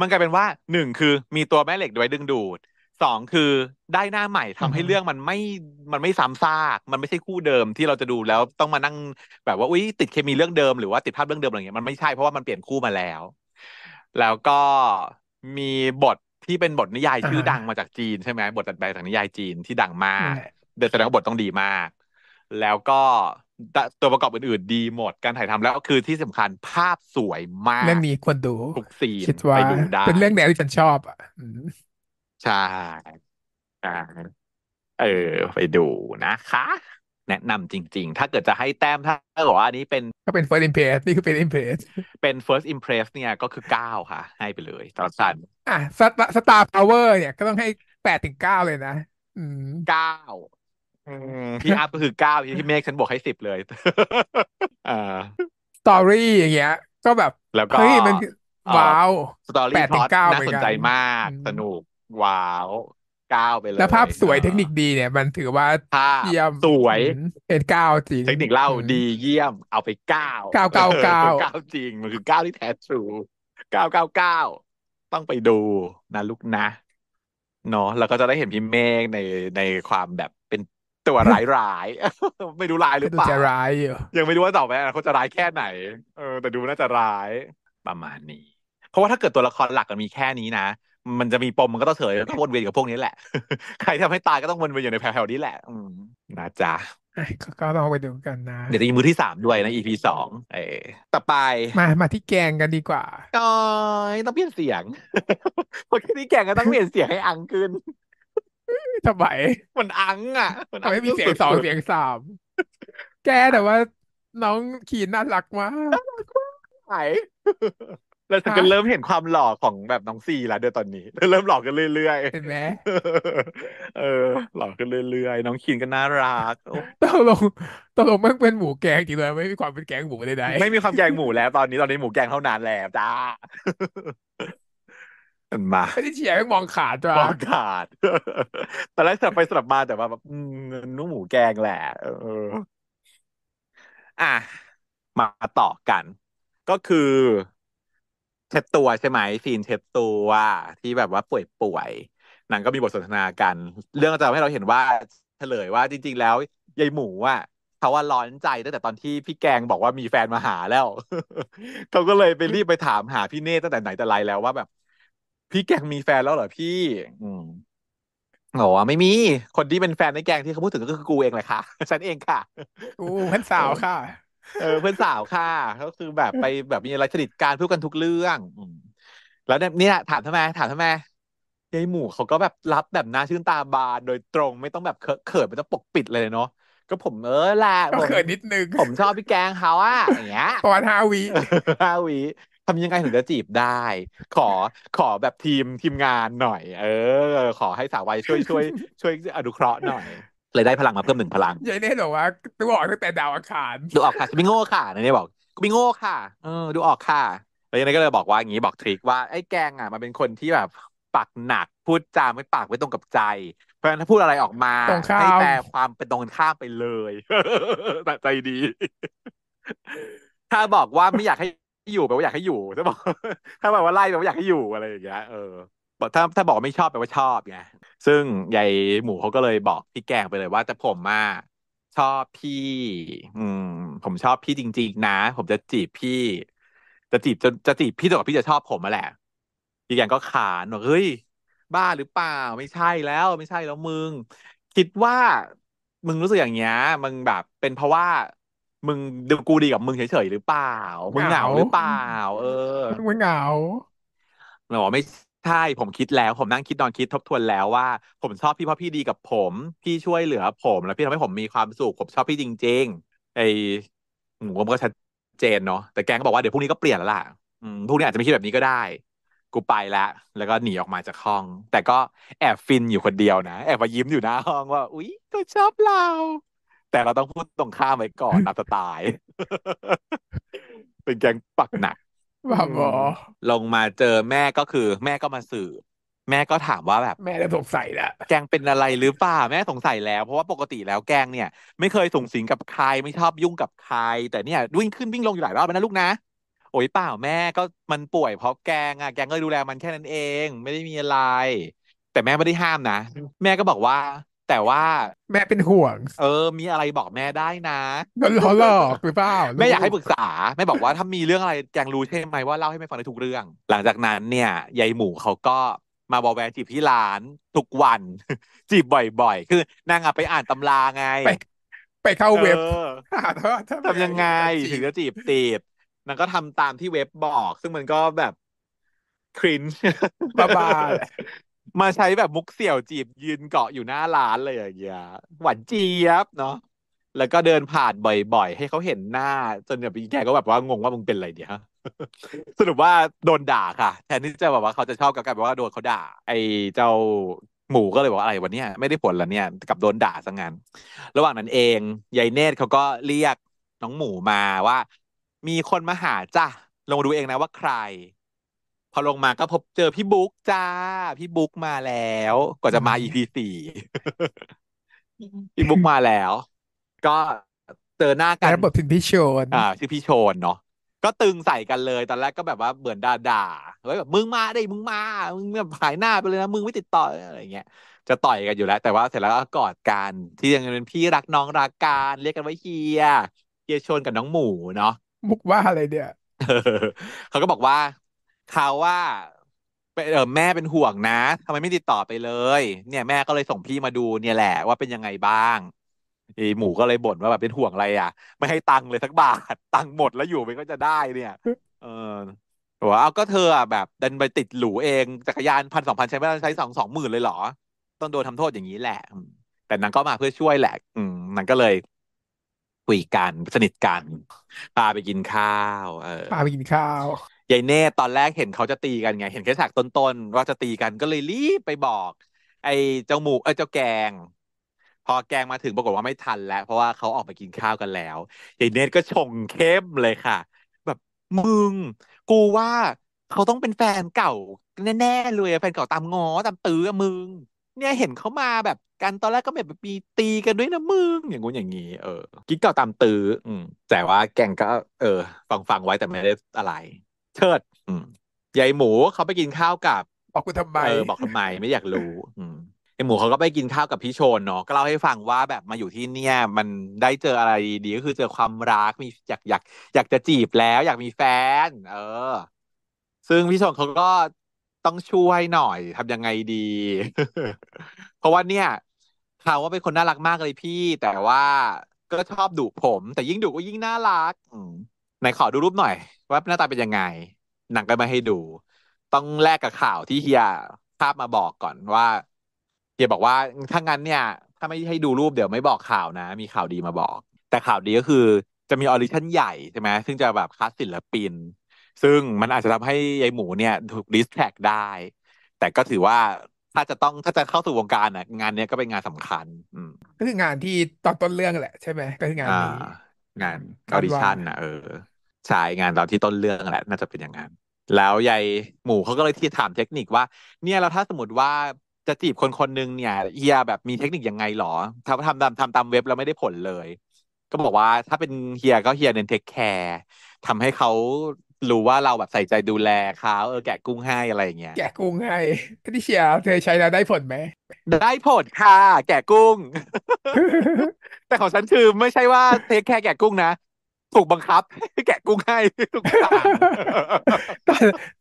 มันกลายเป็นว่าหนึ่งคือมีตัวแม่เหล็กไว้ดึงดูดสองคือได้หน้าใหม่ทำให้เรื่องมันไม่มันไม่ซ้ำซาก มันไม่ใช่คู่เดิมที่เราจะดูแล้วต้องมานั่งแบบว่าอุ้ยติดเคมีเรื่องเดิมหรือว่าติดภาพเรื่องเดิมอะไรเงี้ยมันไม่ใช่เพราะว่ามันเปลี่ยนคู่มาแล้ว แล้วก็มีบทที่เป็นบทนิยายชื่อดังมาจากจีนใช่ไหมบทดัดแปลงจากนิยายจีนที่ดังมาก เดี๋แสดงว่าบทต้องดีมาก แล้วก็ตัวประกอบอื่นๆ ดีหมดการถ่ายทำแล้วคือที่สำคัญภาพสวยมากเรื่องนี้ควรดูทุกสีไปดูได้เป็นเรื่องแนวที่ฉันชอบอ่ะใช่่เออไปดูนะคะ แนะนำจริงๆ ถ้าเกิดจะให้แต้มถ้าบอกว่าอันนี้เป็นก็เป็น first impress นี่คือเป็น impress เป็น first impress เนี่ยก็คือเก้าค่ะ ให้ไปเลย ตอนสั้นอ่ะสตาสตาร์พาวเวอร์เนี่ยก็ต้องให้แปดถึงเก้าเลยนะ อืมเก้าพี่อัพก็คือเก้าที่เมฆฉันบอกให้สิบเลยอ่าสตอรี่อย่างเงี้ยก็แบบ แล้วก็เฮ้ยมันว้าวสตอรี่แปดถึงเก้าน่าสนใจมาก สนุกว้าวก้าวไปเลยแล้วภาพสวยเทคนิคดีเนี่ย มันถือว่าเยี่ยมสวย เป็นก้าวจริงเทคนิคเล่าดีเยี่ยม เอาไปก้าวก้าวก้าวก้าวจริง มันคือก้าวที่แท้ทรูก้าวก้าวก้าวต้องไปดู นะลูกนะเนาะแล้วก็จะได้เห็นพี่เมฆในในความแบบเป็นตัวร้ายร้ายไม่รู้ร้ายหรือเปล่าจะร้ายอยู่ยังไม่รู้ว่าต่อไปเขาจะร้ายแค่ไหนเออแต่ดูน่าจะร้ายประมาณนี้ เพราะว่าถ้าเกิดตัวละครหลักมันมีแค่นี้นะมันจะมีปมมันก็ต้องเถยต้วนเวียนกับพวกนี้แหละใครทำให้ตายก็ต้องวนเวียนอยู่ในแถวๆนี้แหละอืมนะจ๊ะก็ต้องไปดูกันนะเดี๋ยวจะมีมือที่สามด้วยนะ EP สองเอต่อไปมามาที่แกงกันดีกว่าอ๋อต้องเปลี่ยนเสียงพอแค่นี้แกงก็ต้องเปลี่ยนเสียงให้อังขึ้นทำไมมันอังอ่ะมันไม่มีเสียงสองเสียงสามแกแต่ว่า น้องขีนน่ารักมากไหนเราจะเริ่มเห็นความหล่อของแบบน้องซีแล้วเดี๋ยวตอนนี้เริ่มหล่อกันเรื่อยๆเห็นไหมเออ หล่อกันเรื่อยๆ น้องคินก็น่ารักตกลงตกลงมันเป็นหมูแกงจริงเลย ไม่มีความเป็นแกงหมูใดๆไม่มีความแกงหมูแล้วตอนนี้ตอนนี้หมูแกงเท่านั้นแล้วจ้ามาไม่ได้เฉียงมองขาดจ้ะมองขาดตอนแรกสลับไปสลับมาแต่ว่าแบบนุ่มหมูแกงแหละเออ อ่ะมาต่อกัน ก็คือช็ดตัวใช่ไหมซีนเช็ดตัวที่แบบว่าป่วยป่วยหนังก็มีบทสนทนากัน เรื่องจะให้เราเห็นว่าเฉลยว่าจริง ๆ แล้วยายหมูอ่ะเขาว่าร้อนใจตั้งแต่ตอนที่พี่แกงบอกว่ามีแฟนมาหาแล้วเขาก็เลยไปรีบไปถามหาพี่เน่ตั้งแต่ไหนแต่ไรแล้วว่าแบบ พี่แกงมีแฟนแล้วเหรอพี่ อืมบอกว่าไม่มีคนที่เป็นแฟนในแกงที่เขาพูดถึงก็คือกูเองเลยค่ะ ฉันเองค่ะกูเป็นสาวค่ะเออเพื่อนสาวค่ะ ก็คือแบบไปแบบมีอะไรสนิทกันพูดกันทุกเรื่อง แล้วเนี่ยถามทำไมถามทำไมยายหมูเขาก็แบบรับแบบน่าชื่นตาบานโดยตรงไม่ต้องแบบเขินไม่ต้องปกปิดเลยเนาะก็ผมเออแหละผมเขินนิดนึงผมชอบพี่แกงเขาอะอย่างเงี้ยตอนฮาวีฮาวีทำยังไงถึงจะจีบได้ ขอขอแบบทีมทีมงานหน่อย เออขอให้สาววัยช่วยช่วย ช่วยอนุเคราะห์หน่อยเลยได้พลังมาเพิ่มหนึ่งพลังยายเน่บอกว่าดูออกตั้งแต่ดาวอังคารดูออกค่ะไม่โง่ค่ะนนี้่บอกกไม่โง่ค่ะ เออ ดูออกค่ะแล้วยางไงก็เลยบอกว่าอย่างนี้บอกทริคว่าไอ้แกงอ่ะมันเป็นคนที่แบบปากหนัก พูดจาไม่ปากไม่ตรงกับใจ เพราะฉะนั้นถ้าพูดอะไรออกมาให้แปลความเป็นตรงข้ามไปเลยใจดี ถ้าบอกว่าไม่อยากให้อยู่แปลว่าอยากให้อยู่ถ้าบอกถ้าบอกว่าไล่แปลว่าอยากให้อยู่อะไรอย่างเงี้ยเออถ้าถ้าบอกไม่ชอบแปลว่าชอบไงซึ่งยายหมูเขาก็เลยบอกพี่แกงไปเลยว่าแต่ผมมาชอบพี่อืมผมชอบพี่จริง ๆ นะ ผมจะจีบพี่จะจีบจนจะจีบพี่จนกว่าพี่จะชอบผมมาแหละพี่แกงก็ขานว่าเฮ้ยบ้าหรือเปล่า ไม่ใช่แล้วไม่ใช่แล้วมึงคิดว่า มึงรู้สึกอย่างเงี้ยมึงแบบเป็นเพราะว่า มึงดูกูดีกับมึงเฉยๆหรือเปล่ามึงเหงาหรือเปล่า เออมึงเหงาหรอกไม่ใช่ ผมคิดแล้ว ผมนั่งคิดนอนคิดทบทวนแล้วว่า ผมชอบพี่เพราะพี่ดีกับผม พี่ช่วยเหลือผมแล้วพี่ทำให้ผมมีความสุข ผมชอบพี่จริง ๆ ไอ้หมูมันก็ชัดเจนเนาะแต่แกก็บอกว่าเดี๋ยวพรุ่งนี้ก็เปลี่ยนแล้วล่ะพรุ่งนี้อาจจะไม่คิดแบบนี้ก็ได้กูไปแล้วแล้วก็หนีออกมาจากห้อง แต่ก็แอบฟินอยู่คนเดียวนะแอบมายิ้มอยู่หน้าห้องว่า อุ๊ยัวชอบเรา แต่เราต้องพูดตรงข้ามไว้ก่อนนับสะตายเป็นแกงปักหนักบบบอลงมาเจอแม่ก็คือแม่ก็มาสืบแม่ก็ถามว่าแบบแม่ได้สงสัยแล้วแกงเป็นอะไรหรือเปล่าแม่สงสัยแล้ว เพราะว่าปกติแล้วแกงเนี่ย ไม่เคยส่งสิงกับใครไม่ชอบยุ่งกับใคร แต่เนี่ยวิ่งขึ้นวิ่งลงอยู่หลายรอบนะลูกนะโอ้ยเปล่าแม่ก็มันป่วยเพราะแกงอ่ะแกงก็ดูแลมันแค่นั้นเอง ไม่ได้มีอะไร แต่แม่ไม่ได้ห้ามนะแม่ก็บอกว่าแต่ว่าแม่เป็นห่วง เออ มีอะไรบอกแม่ได้นะล้อหลอกหรือเปล่าแม่อยากให้ปรึกษาแม่บอกว่าถ้ามีเรื่องอะไรแกงรู้ใช่ไหมว่าเล่าให้แม่ฟังในทุกเรื่อง หลังจากนั้นเนี่ยยายหมูเขาก็มาบอแวจีบที่ร้านทุกวัน จีบบ่อยๆคือนางอะไปอ่านตำราไง ไปไปเข้าเว็บทำยังไง ถึงจะจีบตีบนางก็ทำตามที่เว็บบอก ซึ่งมันก็แบบครินบ้ามาใช้แบบมุกเสี่ยวจีบยืนเกาะอยู่หน้าร้านเลยอย่างเงี้ยหวานเจี๊ยบเนาะแล้วก็เดินผ่านบ่อย ๆ ให้เขาเห็นหน้าจนแบบแกก็แบบว่างงว่ามึงเป็นอะไรเนี่ยสรุปว่าโดนด่าค่ะ แทนที่จะแบบว่าเขาจะชอบกับการแบบว่าโดนเขาด่า ไอ้เจ้าหมูก็เลยบอกอะไรวันนี้ไม่ได้ผลแล้วเนี่ยกับโดนด่าซะงั้นระหว่างนั้นเองยายเนตรเขาก็เรียกน้องหมูมาว่า มีคนมาหาจ้ะลงมาดูเองนะว่าใครพอลงมาก็พบเจอพี่บุ๊กจ้า พี่บุ๊กมาแล้วกว่าจะมา EP สี่พี่บุ๊กมาแล้ว ก็เจอหน้ากันแล้วบทเป็นพี่โชนอ่าชื่อพี่โชนเนาะก็ตึงใส่กันเลยตอนแรกก็แบบว่าเหมือนด่าด่าเว้ยแบบมึงมาได้มึงมามึงแบบหายหน้าไปเลยนะมึงไม่ติดต่ออะไรเงี้ยจะต่อยกันอยู่แล้ว แต่ว่าเสร็จแล้วก็กอดกันที่ยังเป็นพี่รักน้องรักกันเรียกกันว่าเฮียเฮียชนกับน้องหมูเนาะมุกว่าอะไรเนี่ยเขาก็บอกว่าขาว่าเออแม่เป็นห่วงนะทำไมไม่ติดต่อไปเลย เนี่ยแม่ก็เลยส่งพี่มาดูเนี่ยแหละว่าเป็นยังไงบ้างไอหมูก็เลยบ่นว่าแบบเป็นห่วงอะไรอ่ะ ไม่ให้ตังค์เลยสักบาทตังค์หมดแล้วอยู่ไปก็จะได้เนี่ย เออหัวเอา ก็เธออ่ะแบบดันไปติดหรูเองจักรยานพันสองพันใช้ไม่ได้ใช้สองสองหมื่นเลยเหรอ ต้องโดนทำโทษอย่างนี้แหละแต่นางก็มาเพื่อช่วยแหละ อืมนางก็เลยคุยกันสนิทกันพาไปกินข้าว เออพาไปกินข้าวยายเน่ตอนแรกเห็นเขาจะตีกันไง เห็นแค่ฉากต้นๆว่าจะตีกันก็เลยรีบไปบอก ไอ้เจ้าหมูเออเจ้าแกง พอแกงมาถึงปรากฏว่าไม่ทันแล้วเพราะว่าเขาออกไปกินข้าวกันแล้วยายเน่ก็ชงเข้มเลยค่ะ แบบมึงกูว่าเขาต้องเป็นแฟนเก่าแน่ๆเลยแฟนเก่าตามง้อตามตื้อมึงเนี่ยเห็นเขามาแบบกันตอนแรกก็แบบปีตีกันด้วยนะมึงอย่างงู้นอย่างงี้เออ กิ๊กเก่าตามตื้ออืม แต่ว่าแกงก็ เออ ฟังฟังไว้แต่ไม่ได้อะไรเชิดยายหมูเขาไปกินข้าวกับบอกกูทำไมเออ บอกทำไมไม่อยากรู้ไอหมูเขาก็ไปกินข้าวกับพี่โชนเนาะก็เล่าให้ฟังว่าแบบมาอยู่ที่เนี่ย มันได้เจออะไรดีก็คือเจอความรักมี อยากอยากอยากจะจีบแล้วอยากมีแฟน เออ ซึ่งพี่โชนเขาก็ต้องช่วยหน่อยทำยังไงดี เพราะว่าเนี่ยข่าว่าเป็นคนน่ารักมากเลยพี่ แต่ว่าก็ชอบดุผม แต่ยิ่งดุก็ยิ่งน่ารักไหนขอดูรูปหน่อยว่าหน้าตาเป็นยังไง หนังก็ไม่ให้ดู ต้องแลกกับข่าวที่เฮียภาพมาบอกก่อนว่าเฮียบอกว่าถ้างั้นเนี่ย ถ้าไม่ให้ดูรูปเดี๋ยวไม่บอกข่าวนะ มีข่าวดีมาบอก แต่ข่าวดีก็คือ จะมีออริชั่นใหญ่ใช่ไหมซึ่งจะแบบคัดศิลปิน ซึ่งมันอาจจะทำให้ยายหมูเนี่ยถูกดิสแทกได้ แต่ก็ถือว่าถ้าจะต้องถ้าจะเข้าสู่วงการอ่ะงานเนี้ยก็เป็นงานสำคัญ อืม ก็คืองานที่ตอนต้นเรื่องแหละ ใช่ไหมก็คืองานนี้งานออริชั่นอ่ะ เออใช่งานตอนที่ต้นเรื่องแหละน่าจะเป็นอย่างนั้น แล้วยายหมูเขาก็เลยที่ถามเทคนิคว่า เนี่ยเราถ้าสมมติว่าจะจีบคนคนหนึ่งเนี่ยเฮียแบบมีเทคนิคยังไงหรอทำทำตามทำตามเว็บแล้วไม่ได้ผลเลย ก็บอกว่าถ้าเป็นเฮียก็เฮียเน้นเทคแคร์ทำให้เขารู้ว่าเราแบบใส่ใจดูแลเขาเออแกะกุ้งให้อะไรอย่างเงี้ยแกะกุ้งให้ที่เชียร์เธอใช้แล้วได้ผลไหมได้ผลค่ะ แกะกุ้ง แต่ของฉันคือไม่ใช่ว่าเทคแคร์แกะกุ้งนะถูกบังคับให้แกะกุ้งให้ทุกอย่าง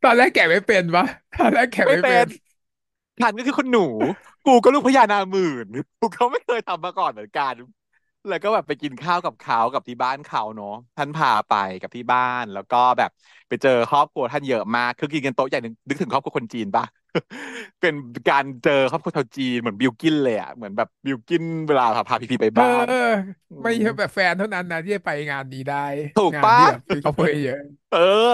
ตอนแรกแกะไม่เป็นปะตอนแรกแกะไม่เป็นฉันก็คือคนหนู กูก็ลูกพญานาหมื่นกูก็ไม่เคยทำมาก่อนเหมือนกัน แล้วก็แบบไปกินข้าวกับเขากับที่บ้านเขาเนาะท่านพาไปกับที่บ้าน แล้วก็แบบไปเจอครอบครัวท่านเยอะมาก คือกินกันโต๊ะใหญ่นึกถึงครอบครัวคนจีนปะเป็นการเจอครอบครัวชาวจีนเหมือนบิวกินเลยอ่ะ เหมือนแบบบิวกินเวลาพาพีพีไปบ้านเออ ไม่ใช่แบบแฟนเท่านั้นนะที่ไปงานนี้ได้ ถูกปะเขาไปเยอะ เออ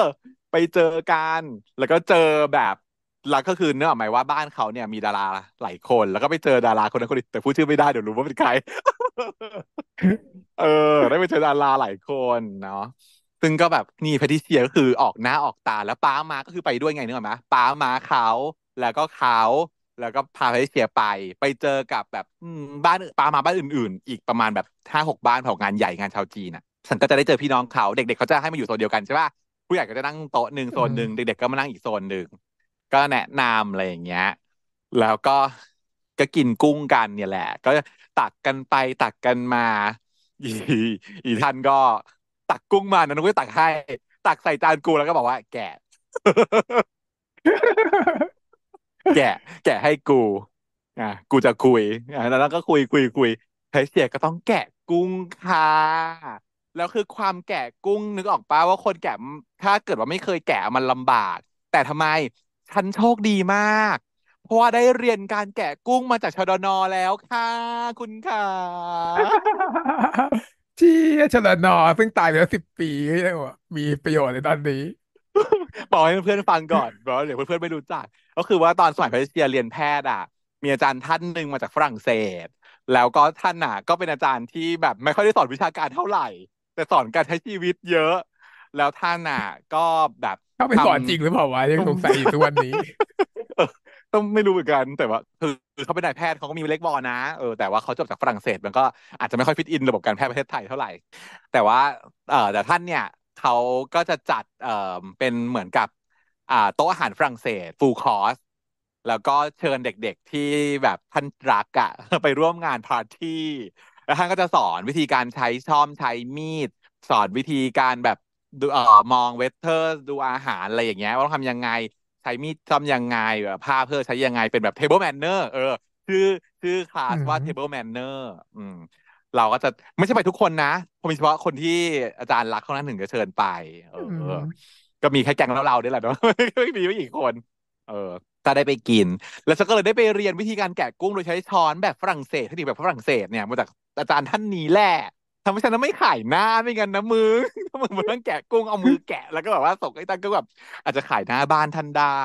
ไปเจอกัน แล้วก็เจอแบบแล้วก็คือเนื้อหมายว่าบ้านเขาเนี่ยมีดาราหลายคนแล้วก็ไปเจอดาราคนนั้นคนนี้แต่พูดชื่อไม่ได้เดี๋ยวรู้ว่าเป็นใคร เออได้ไปเจอดารา หลายคนเนาะซึ่งก็แบบนี่แพทิเซียก็คือออกหน้าออกตาแล้วป้ามาก็คือไปด้วยไงนึกออกไหมป้ามาเขาแล้วก็เขาแล้วก็พาไปเสียไป ไปเจอกับแบบบ้านปามาบ้านอื่น ๆ อีกประมาณแบบห้าหกบ้านของงานใหญ่งานชาวจีนอ่ะฉันก็จะได้เจอพี่น้องเขาเด็กๆเขาจะให้มาอยู่โซนเดียวกันใช่ป่ะ ผู้ใหญ่ก็จะนั่งโต๊ะหนึ่งโซนหนึ่งเด็กๆก็มานั่งอีกโซนหนึ่ง ก็แนะนำอะไรอย่างเงี้ย แล้วก็ก็กินกุ้งกันเนี่ยแหละ ก็ตักกันไปตักกันมา อีอีท่านก็ตักกุ้งมานะนุ้ยตักให้ ตักใส่จานกูแล้วก็บอกว่า แก่แกะแกะให้กูอ่ะ กูจะคุยอ่ะแล้วก็คุยคุยคุยเฮ้ยเสียก็ต้องแกะกุ้งค่ะ แล้วคือความแกะกุ้งนึกออกปะว่าคนแกะถ้าเกิดว่าไม่เคยแกะมันลำบาก แต่ทำไมฉันโชคดีมาก เพราะว่าได้เรียนการแกะกุ้งมาจากชดนอแล้วค่ะคุณค่ะที่ชดนอซึ่งตายไปแล้วสิบปีมีประโยชน์ในตอนนี้บอกให้เพื่อนฟังก่อนเพราะเดี๋ยวเพื่อนไม่รู้จัก ก็คือว่าตอนสมัยพัชเชียเรียนแพทย์อ่ะ มีอาจารย์ท่านหนึ่งมาจากฝรั่งเศส แล้วก็ท่านอ่ะ ก็เป็นอาจารย์ที่แบบไม่ค่อยได้สอนวิชาการเท่าไหร่ แต่สอนการใช้ชีวิตเยอะ แล้วท่านอ่ะ ก็แบบ เขาไปสอนจริงหรือเปล่าวะยังสงสัยอยู่ทุกวันนี้ต้องไม่รู้เหมือนกัน แต่ว่า คือเขาเป็นนายแพทย์เขาก็มีเล็กบอลนะเออแต่ว่าเขาจบจากฝรั่งเศสมันก็อาจจะไม่ค่อยฟิตอิน ระบบการแพทย์ประเทศไทยเท่าไหร่ แต่ว่าเออแต่ท่านเนี่ยเขาก็จะจัดเอ่อเป็นเหมือนกับ อ่า โต๊ะอาหารฝรั่งเศสฟูลคอร์สแล้วก็เชิญเด็กๆที่แบบท่านรักอะไปร่วมงานปาร์ตี้แล้วท่านก็จะสอนวิธีการใช้ช่อมใช้มีด สอนวิธีการแบบดูเอ่อมองเวทเทอร์ ดูอาหารอะไรอย่างเงี้ยว่าต้องทำยังไงใช้มีดซ่อมยังไงแบบผ้าเพื่อใช้ยังไงเป็นแบบเทเบิลแมนเนอร์เออ คือคือคลาสว่าเทเบิลแมนเนอร์อืมเราก็จะไม่ใช่ไปทุกคนนะ ผมเฉพาะคนที่อาจารย์รักเขานั้นถึงจะเชิญไป เออก็มีแค่แกงเราเราเนี่ยแหละเนาะไม่มีไม่กี่คน เออจะได้ไปกิน แล้วฉันก็เลยได้ไปเรียนวิธีการแกะกุ้งโดยใช้ช้อนแบบฝรั่งเศสเทคนิคแบบฝรั่งเศสเนี่ยมาจากอาจารย์ท่านนี้แหละทำให้ฉันไม่ขายหน้าไม่งั้นนะมือถ้ามือมนต้องแกะกุ้งเอามือแกะแล้วก็แบบว่าส่งไอ้ตังก็แบบอาจจะขายหน้าบ้านท่านได้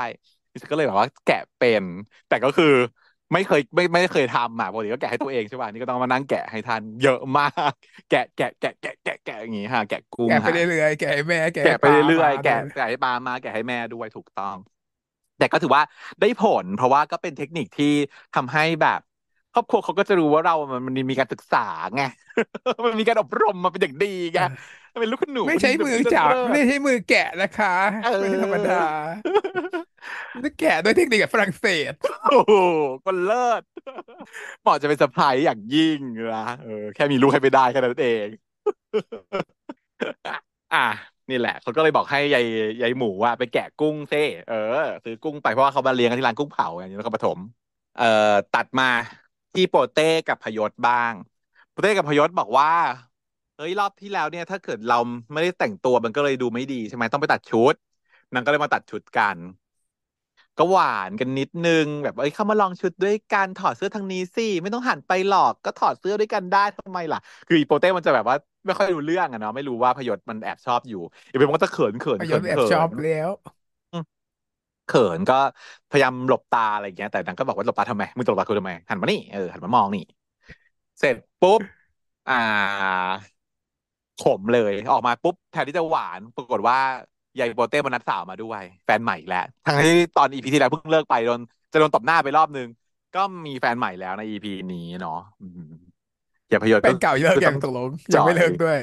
ฉันก็เลยแบบว่าแกะเป็นแต่ก็คือไม่เคยไม่ไม่เคยทำอ่ะปกติก็แกะให้ตัวเองใช่ป่ะนี่ก็ต้องมานั่งแกะให้ทานเยอะมาก แกะแกะแกะแกะแกะแกะอย่างงี้ฮะแกะกุ้งแกะไปเรื่อยแกะให้แม่แกะไปเรื่อยแกะแกะให้ปลามา แกะให้แม่ด้วยถูกต้อง แต่ก็ถือว่าได้ผลเพราะว่าก็เป็นเทคนิคที่ทำให้แบบครอบครัวเขาก็จะรู้ว่าเรามันมีการศึกษาไงมันมีการอบรมมาเป็นอย่างดีไงเป็นลูกหนูไม่ใช้มือจับไม่ใช้มือแกะนะคะไม่ธรรมดาจะแกะด้วยเทคนิคฝรั่งเศส โอ้โหก็เลิศเหมาะจะเป็นสะพายอย่างยิ่งนะเออแค่มีลูกให้ไปได้แค่นั้นเอง อ่ะนี่แหละเขาก็เลยบอกให้ยายยายหมูว่าไปแกะกุ้งเซ่เออซื้อกุ้งไปเพราะว่าเขามาเลี้ยงกันที่ร้านกุ้งเผาอย่างนี้วก็ปฐมเอ่อตัดมา ที่โปเต้กับพยศบ้างโปเต้กับพยศบอกว่าเอ้ยรอบที่แล้วเนี่ยถ้าเกิดเราไม่ได้แต่งตัวมันก็เลยดูไม่ดีใช่ไหมต้องไปตัดชุดนางก็เลยมาตัดชุดกัน ก็หวานกันนิดนึง แบบเอ้ยเข้ามาลองชุดด้วยการถอดเสื้อทางนี้สิไม่ต้องหันไปหรอกก็ถอดเสื้อด้วยกันได้ทำไมล่ะคืออีโปเต้มันจะแบบว่า ไม่ค่อยรู้เรื่องอะเนาะไม่รู้ว่าพยศมันแอบชอบอยู่อีเป็นมันก็จะเขินเขินเขินแอบชอบแล้วเขินก็พยายามหลบตาอะไรอย่างเงี้ยแต่นางก็บอกว่าหลบตาทำไมมึงหลบตาคือทำไมหันมานี่เออหันมามองนี่เสร็จปุ๊บ อ่าขมเลยออกมาปุ๊บแทนที่จะหวานปรากฏว่ายายโบเต้มานัดสาวมาด้วย แฟนใหม่แล้วทั้งที่ตอนอีพีที่แล้วเพิ่งเลิกไปโดนจะโดนตบหน้าไปรอบนึง ก็มีแฟนใหม่แล้วในอีพีนี้เนาะอย่าพยศเป็นเก่าเยอะอยางตกลงยังไม่เลิกด้วย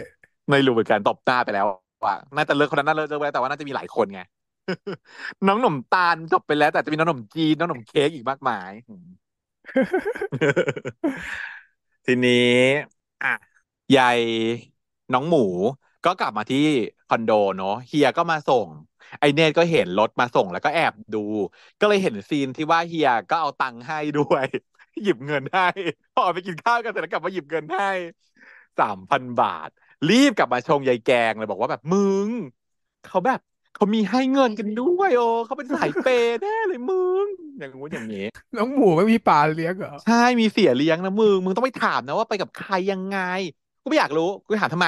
ไม่รู้เหมือนกันตบหน้าไปแล้วว่าน่าจะเลิกคนนั้นน่าเลิกไปแล้วแต่ว่าน่าจะมีหลายคนไงน้องหนุ่มตาลจบไปแล้ว แต่จะมีน้องหนุ่มจีนน้องหนุ่มเค้กอีกมากมาย ทีนี้อ่ะยายน้องหมูก็กลับมาที่คอนโดเนาะเฮียก็มาส่ง ไอเนทก็เห็นรถมาส่งแล้วก็แอบดู ก็เลยเห็นซีนที่ว่าเฮียก็เอาตังค์ให้ด้วย หยิบเงินให้ พอไปกินข้าวกันเสร็จแล้วกลับมาหยิบเงินให้สามพันบาท รีบกลับมาชงยายแกงเลยบอกว่าแบบมึงเขาแบบเขามีให้เงินกันด้วยโอ้เขาเป็นสายเปย์แน่เลยมึงอย่างงู้นอย่างนี้ น้องหมูไม่มีป่าเลี้ยงเหรอใช่มีเสียเลี้ยงนะมึงมึงต้องไปถามนะว่าไปกับใครยังไงกูไม่อยากรู้กูถามทำไม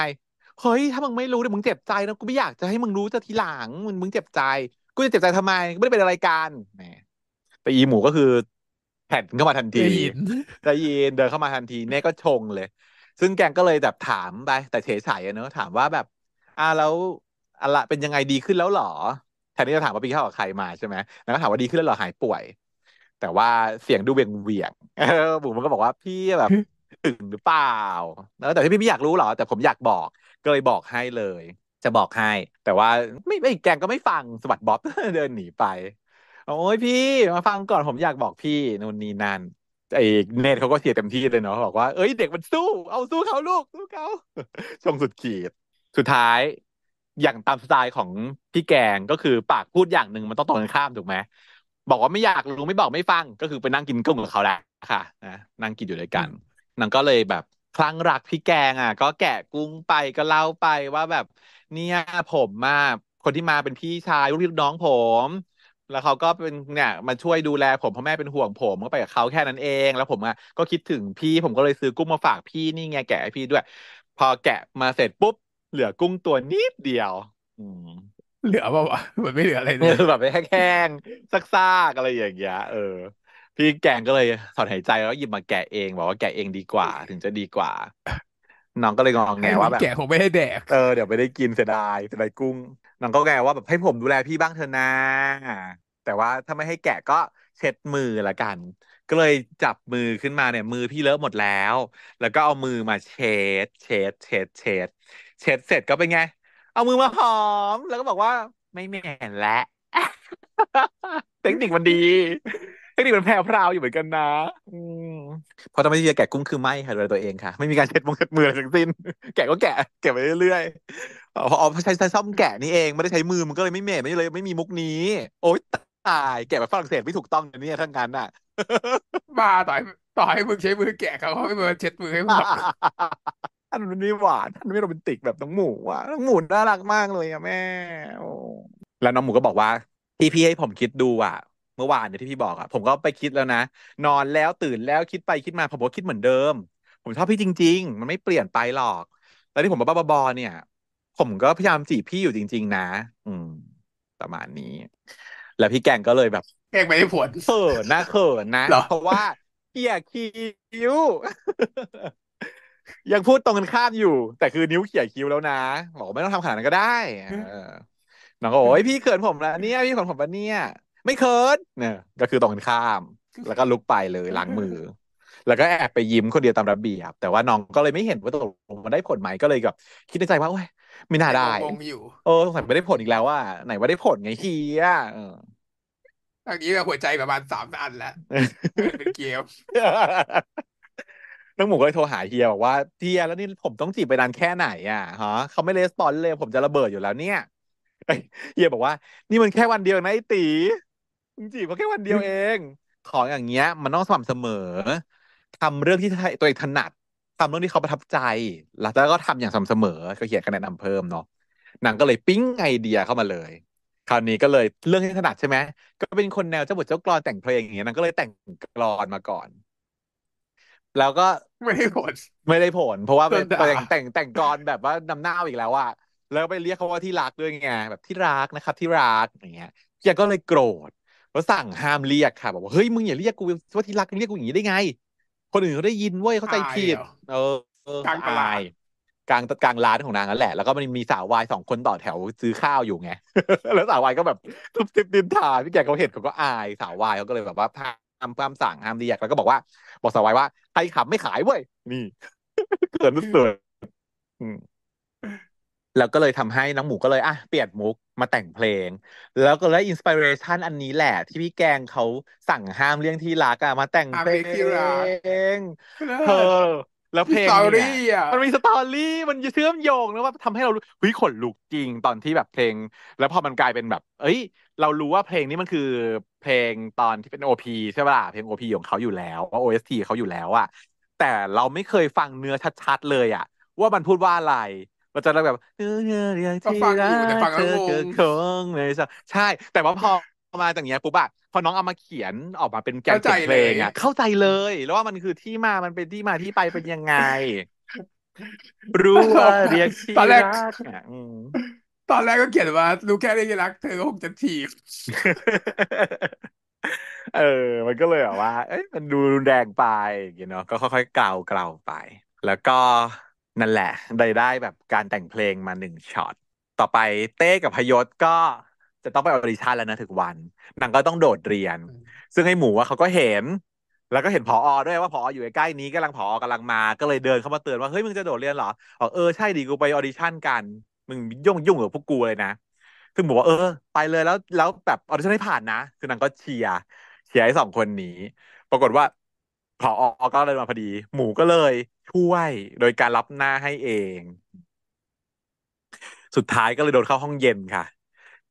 เฮ้ยถ้ามึงไม่รู้เดี๋ยวมึงเจ็บใจนะกูไม่อยากจะให้มึงรู้จะทีหลังมึงมึงเจ็บใจกูจะเจ็บใจทำไมไม่ได้เป็นอะไรกันแหมไปอีหมูก็คือแผ่นเข้ามาทันทีจะ้ยินเดินเข้ามาทันทีแน่ก็ชงเลย ซึ่งแกงก็เลยแบบถามไป แต่เฉยๆเนอะถามว่าแบบอ่า แล้วอะไรเป็นยังไงดีขึ้นแล้วหรอ แทนที่จะถามว่าี่เข้ากับใครมาใช่ไหมแล้วก็ถามว่าดีขึ้นแล้วหรอหายป่วย แต่ว่าเสียงดูเวียงเวียงบุ๋มมันก็บอกว่าพี่แบบถึงหรือเปล่าแล้วแต่พี่พี่ไม่อยากรู้หรอ แต่ผมอยากบอก ก็เลยบอกให้เลย จะบอกให้ แต่ว่าไม่ไม่แกงก็ไม่ฟัง สวัสดบ๊อบเดินหนีไป โอ้ยพี่มาฟังก่อนผมอยากบอกพี่นู่นนี่นั่นไอ้เนทเขาก็เสียเต็มที่เลยเนาะบอกว่า เอ้ยเด็กมันสู้ เอาสู้เขาลูก สู้เขา ชงสุดขีด สุดท้าย อย่างตามสไตล์ของพี่แกงก็คือปากพูดอย่างหนึ่งมันต้องตรงกันข้ามถูกไหมบอกว่าไม่อยากรู้ไม่บอกไม่ฟัง ก็คือไปนั่งกินกุ้งกับเขาแหละค่ะนะนั่งกินอยู่ด้วยกันนางก็เลยแบบคลั่งรักพี่แกงอ่ะ ก็แกะกุ้งไปก็เล่าไปว่าแบบ เนี่ย ผมมาคนที่มาเป็นพี่ชายลูกน้องผม แล้วเขาก็เป็นเนี่ยมาช่วยดูแลผมเพราะแม่เป็นห่วงผมก็ไปกับเขาแค่นั้นเอง แล้วผมอ่ะก็คิดถึงพี่ผมก็เลยซื้อกุ้งมาฝากพี่นี่ไงแกะให้พี่ด้วย พอแกะมาเสร็จปุ๊บ เหลือกุ้งตัวนิดเดียวเหลือเปล่าวะมันไม่เหลืออะไรเลยแบบแห้งๆซักๆอะไรอย่างเงี้ยเออพี่แกงก็เลยถอนหายใจแล้วหยิบมาแกะเอง บอกว่าแกะเองดีกว่า ถึงจะดีกว่า น้องก็เลยงองแงว่าแบบแกะผมไม่ให้แดกเออเดี๋ยวไม่ได้กินเสียดายเสียดายกุ้ง น้องก็แงว่าแบบให้ผมดูแลพี่บ้างเถอะนะแต่ว่าถ้าไม่ให้แกะก็เช็ดมือละกัน ก็เลยจับมือขึ้นมาเนี่ยมือพี่เลอะหมดแล้ว แล้วก็เอามือมาเช็ดเช็ดเช็ดเช็ด เช็ดเสร็จก็เป็นไงเอามือมาหอม แล้วก็บอกว่าไม่แม่นแล้วเทคนิคมันดีเทคนิคมันแพร่พราวอยู่เหมือนกันนะพอทำไมเฮียแกะกุ้งคือไม่ค่ะโดยตัวเองค่ะ ไม่มีการเช็ดมอเช็ดมืออะไรทั้งสิ้น แกะก็แกะเก็บไปเรื่อยๆพออใช้ใช้ซ่อมแกะนี่เองไม่ได้ใช้มือมันก็เลยไม่เหม็นไม่เลยไม่มีมุกนี้ โอ๊ยตายแกะแบบฝรั่งเศสไม่ถูกต้องเนี่ยทั้งนั้นอ่ะมาต่อยต่อยมึงใช้มือแกะเขาเขาไม่มาเช็ดมือให้มึงอันนีม่หวานอันไม่โรแมนติกแบบน้องหมูอ่ะน้องหมูน่ารักมากเลยอ่ะแม่แล้วน้องหมูก็บอกว่าที่พี่ให้ผมคิดดูอ่ะเมื่อวานเนี่ยที่พี่บอกอะผมก็ไปคิดแล้วนะนอนแล้วตื่นแล้วคิดไปคิดมาผมก็คิดเหมือนเดิม ผมชอบพี่จริง ๆ มันไม่เปลี่ยนไปหรอก แล้วที่ผมบ้าบอเนี่ย ผมก็พยายามจีบพี่อยู่จริง ๆ นะ อืมประมาณนี้ แล้วพี่แกงก็เลยแบบ แกงไม่ได้ผลเขินนะเขินนะเพราะว่าเกียคิ้วยังพูดตรงกันข้ามอยู่ แต่คือนิ้วเขียคิ้วแล้วนะบอกไม่ต้องทำขนาดนั้นก็ได้น้องก็โอ้ยพี่เขินผมแล้วเนี่ยพี่เขินผมปะเนี่ยไม่เคิร์ดเนี่ย ก็คือตรงกันข้าม แล้วก็ลุกไปเลยล้างมือ แล้วก็แอบไปยิ้มคนเดียวตามระเบียบแต่ว่าน้องก็เลยไม่เห็นว่าตกลงมันได้ผลไหมก็เลยแบบคิดในใจว่าโอ้ยไม่น่าได้งอยู่เออสงสัยไม่ได้ผลอีกแล้วว่าไหนว่าได้ผลไงเียเออนนี้แบบหัวใจประมาณสามอันแล้วเป็นเกมน้องหมูก็เลยโทรหาเฮียบอกว่าเฮียแล้วนี่ผมต้องจีบไปนานแค่ไหนอ่ะฮะเขาไม่ลสปอนเลยผมจะระเบิดอยู่แล้วเนี่ยเฮียบอกว่า นี่มันแค่วันเดียวนะไอตีมึงจีบเขาแค่วันเดียวเอง ของอย่างเงี้ย มันต้องสม่ำเสมอทำเรื่องที่ ตัวเองถนัดทำเรื่องที่เขาประทับใจ แล้วก็ทำอย่างสม่ำเสมอ ก็เขียนคะแนนนาเพิ่มเนาะนังก็เลยปิ๊งไอเดียเข้ามาเลย คราวนี้ก็เลยเรื่องที่ถนัดใช่ไหมก็เป็นคนแนวเจ้าบทเจ้ากรอนแต่งเพลงอย่างเงี้ยนางก็เลยแต่งกรอนมาก่อน แล้วก็ไม่ได้ผลไม่ได้ผล เพราะว่าเป็นแต่งแต่งกรอนแบบว่านำหน้าอีกแล้วอะแล้วไปเรียกเขาว่าที่รักด้วยไงแบบที่รักนะครับ ที่รักอย่างเงี้ยแกก็เลยโกรธแล้วสั่งห้ามเรียกค่ะบอกว่าเฮ้ยมึงอย่าเรียกกูว่าที่รักเรียกกูอย่างนี้ได้ไง คนอื่นเขาได้ยินเว้ยเขาใจผิดเออ กลางตลาดกลางกลางร้านของนางนั่นแหละ แล้วก็มันมีสาววายสองคนต่อแถวซื้อข้าวอยู่ไง แล้วสาววายก็แบบทุบทิบดินทาพี่แกเขาเห็นเขาก็อาย สาววายเขาก็เลยแบบว่าห้ามห้ามสั่งห้ามเรียกแล้วก็บอกว่า บอกสาววายว่า ใครขับไม่ขายเว้ยนี่เกิดรูดสืกแล้วก็เลยทำให้น้องหมูก็เลยอ่ะเปลี่ยนมุกมาแต่งเพลงแล้วก็เลยอินสปิเรชันอันนี้แหละ ที่พี่แกงเขาสั่งห้ามเรื่องที่รักอะมาแต่งเพลงเธอแล้วเพลงเนี่ยมันมีสตอรี่มันเชื่อมโยงแล้วว่าทำให้เราหุ้ยขนลุกจริงตอนที่แบบเพลง แล้วพอมันกลายเป็นแบบ เอ้ยเรารู้ว่าเพลงนี้มันคือเพลงตอนที่เป็นโอพีใช่ป่ะเพลงโอพีของเขาอยู่แล้วว่าโอเอสทีเขาอยู่แล้วอะแต่เราไม่เคยฟังเนื้อชัดๆเลยอะว่ามันพูดว่าอะไรเราจะแบบเนื้อเรื้อที่รักเธอเกิดคงเลยใช่ แต่ว่าพอมาจากเนี้ยปุ๊บอะพอน้องเอามาเขียนออกมาเป็นแกนเพลงอะเข้าใจเลย แล้วว่ามันคือที่มา มันเป็นที่มาที่ไปเป็นยังไง รู้ว่าเรียกที่รักตอนแรกก็เขียนว่ารู้แค่เรียกรัก เธอคงจะถีบเออ มันก็เลยแบบว่า เอ้ยมันดูรุนแรงไปอย่างเนาะก็ค่อยๆกล่าวกล่าวไป แล้วก็นั่นแหละได้ได้แบบการแต่งเพลงมาหนึ่งช็อตต่อไปเต้กับพยศก็จะต้องไปออดิชั่นแล้วนะถึงวันนางก็ต้องโดดเรียน ซึ่งไอ้หมูว่าเขาก็เห็น แล้วก็เห็นผออด้วยว่าผออยู่ใกล้นี้กำลังผอกำลังมาก็เลยเดินเข้ามาเตือนว่าเฮ้ยมึงจะโดดเรียนเหรอบอกเออใช่ดีกูไปออดิชั่นกันมึงยุ่งยุ่งกับพวกกูเลยนะซึ่งหมูว่าเออ ไปเลยแล้วแล้วแบบออดิชั่นให้ผ่านนะคือนางก็เชียร์เชียร์ให้สองคนนี้ปรากฏว่าผออก็เลยมาพอดี หมูก็เลย ช่วยโดยการรับหน้าให้เอง สุดท้ายก็เลยโดนเข้าห้องเย็นค่ะ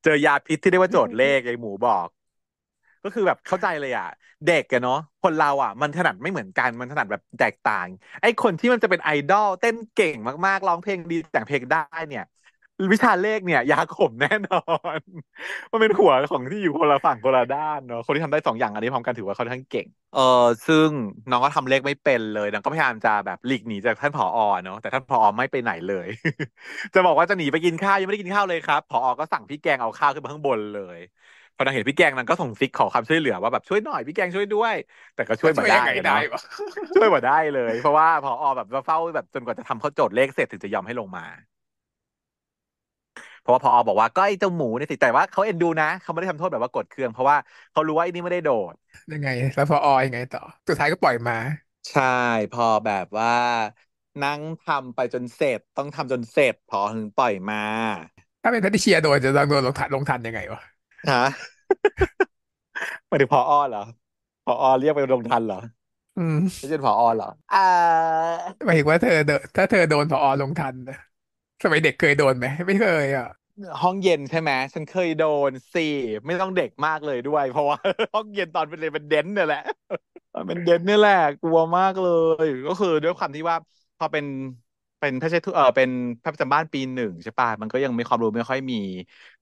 เจอยาพิษที่เรียกว่าโจทย์เลขไอ้หมูบอก ก็คือแบบเข้าใจเลยอ่ะ เด็กกันเนาะ คนเราอ่ะมันถนัดไม่เหมือนกัน มันถนัดแบบแตกต่าง ไอ้คนที่มันจะเป็นไอดอลเต้นเก่งมากๆ ร้องเพลงดีแต่งเพลงได้เนี่ยวิชาเลขเนี่ย ยาขมแน่นอนมันเป็นหัวของที่อยู่คนละฝั่งคนละด้านเนาะคนที่ทำได้สองอย่างอันนี้พร้อมกันถือว่าเขาทั้งเก่งเออซึ่งน้องก็ทำเลขไม่เป็นเลยน้องก็พยายามจะแบบหลีกหนีจากท่านผอเนาะแต่ท่านผอไม่ไปไหนเลย จะบอกว่าจะหนีไปกินข้าวยังไม่ได้กินข้าวเลยครับผอ ก็สั่งพี่แกงเอาข้าวขึ้นมาข้างบนเลยพอนางเห็นพี่แกงนางก็ส่งซิกขอความช่วยเหลือว่าแบบช่วยหน่อยพี่แกงช่วยด้วย แต่ก็ช่วยม่ได้นะช่วยม่ได้เลยเพราะว่าพอแบบเฝ้าแบบจนกว่าจะทำข้อโจทย์เลขเสร็จถึงจะยอมให้ลงมาเพราะว่าพออบอกว่าก็ไอ้เจ้าหมูเนี่ยสิแต่ว่าเขาเอ็นดูนะเขาไม่ได้ทำโทษแบบว่ากดเครื่องเพราะว่าเขารู้ว่าไอ้นี่ไม่ได้โดดยังไงแล้วพออยังไง ต่อ สุดท้ายก็ปล่อยมา ใช่พอแบบว่านั่งทำไปจนเสร็จต้องทำจนเสร็จพอถึงปล่อยมา ถ้าเป็นแพทิเชียโดนจะโดนลงทันลงทันยังไงวะฮะมาถึงพออ้อเหรอพออ้อเรียกไปลงทันเหรอ อืมไม่ใช่พออ้อเหรออ่าหมายถึงว่าเธอถ้าเธอโดนพออลงทันสมัยเด็กเคยโดนไหมไม่เคยอ่ะ ห้องเย็นใช่ไหมฉันเคยโดนสี่ไม่ต้องเด็กมากเลยด้วย เพราะว่าห้องเย็นตอนเป็นเลยเป็นเดนเนี่ยแหละเป็นเดนนี่แหละกลัวมากเลยก็คือด้วยความที่ว่า พอเป็น เป็นถ้าใชทุเออเป็นพระประจำบ้านปีหนึ่งใช่ป่ะมันก็ยังมีความรู้ไม่ค่อยมี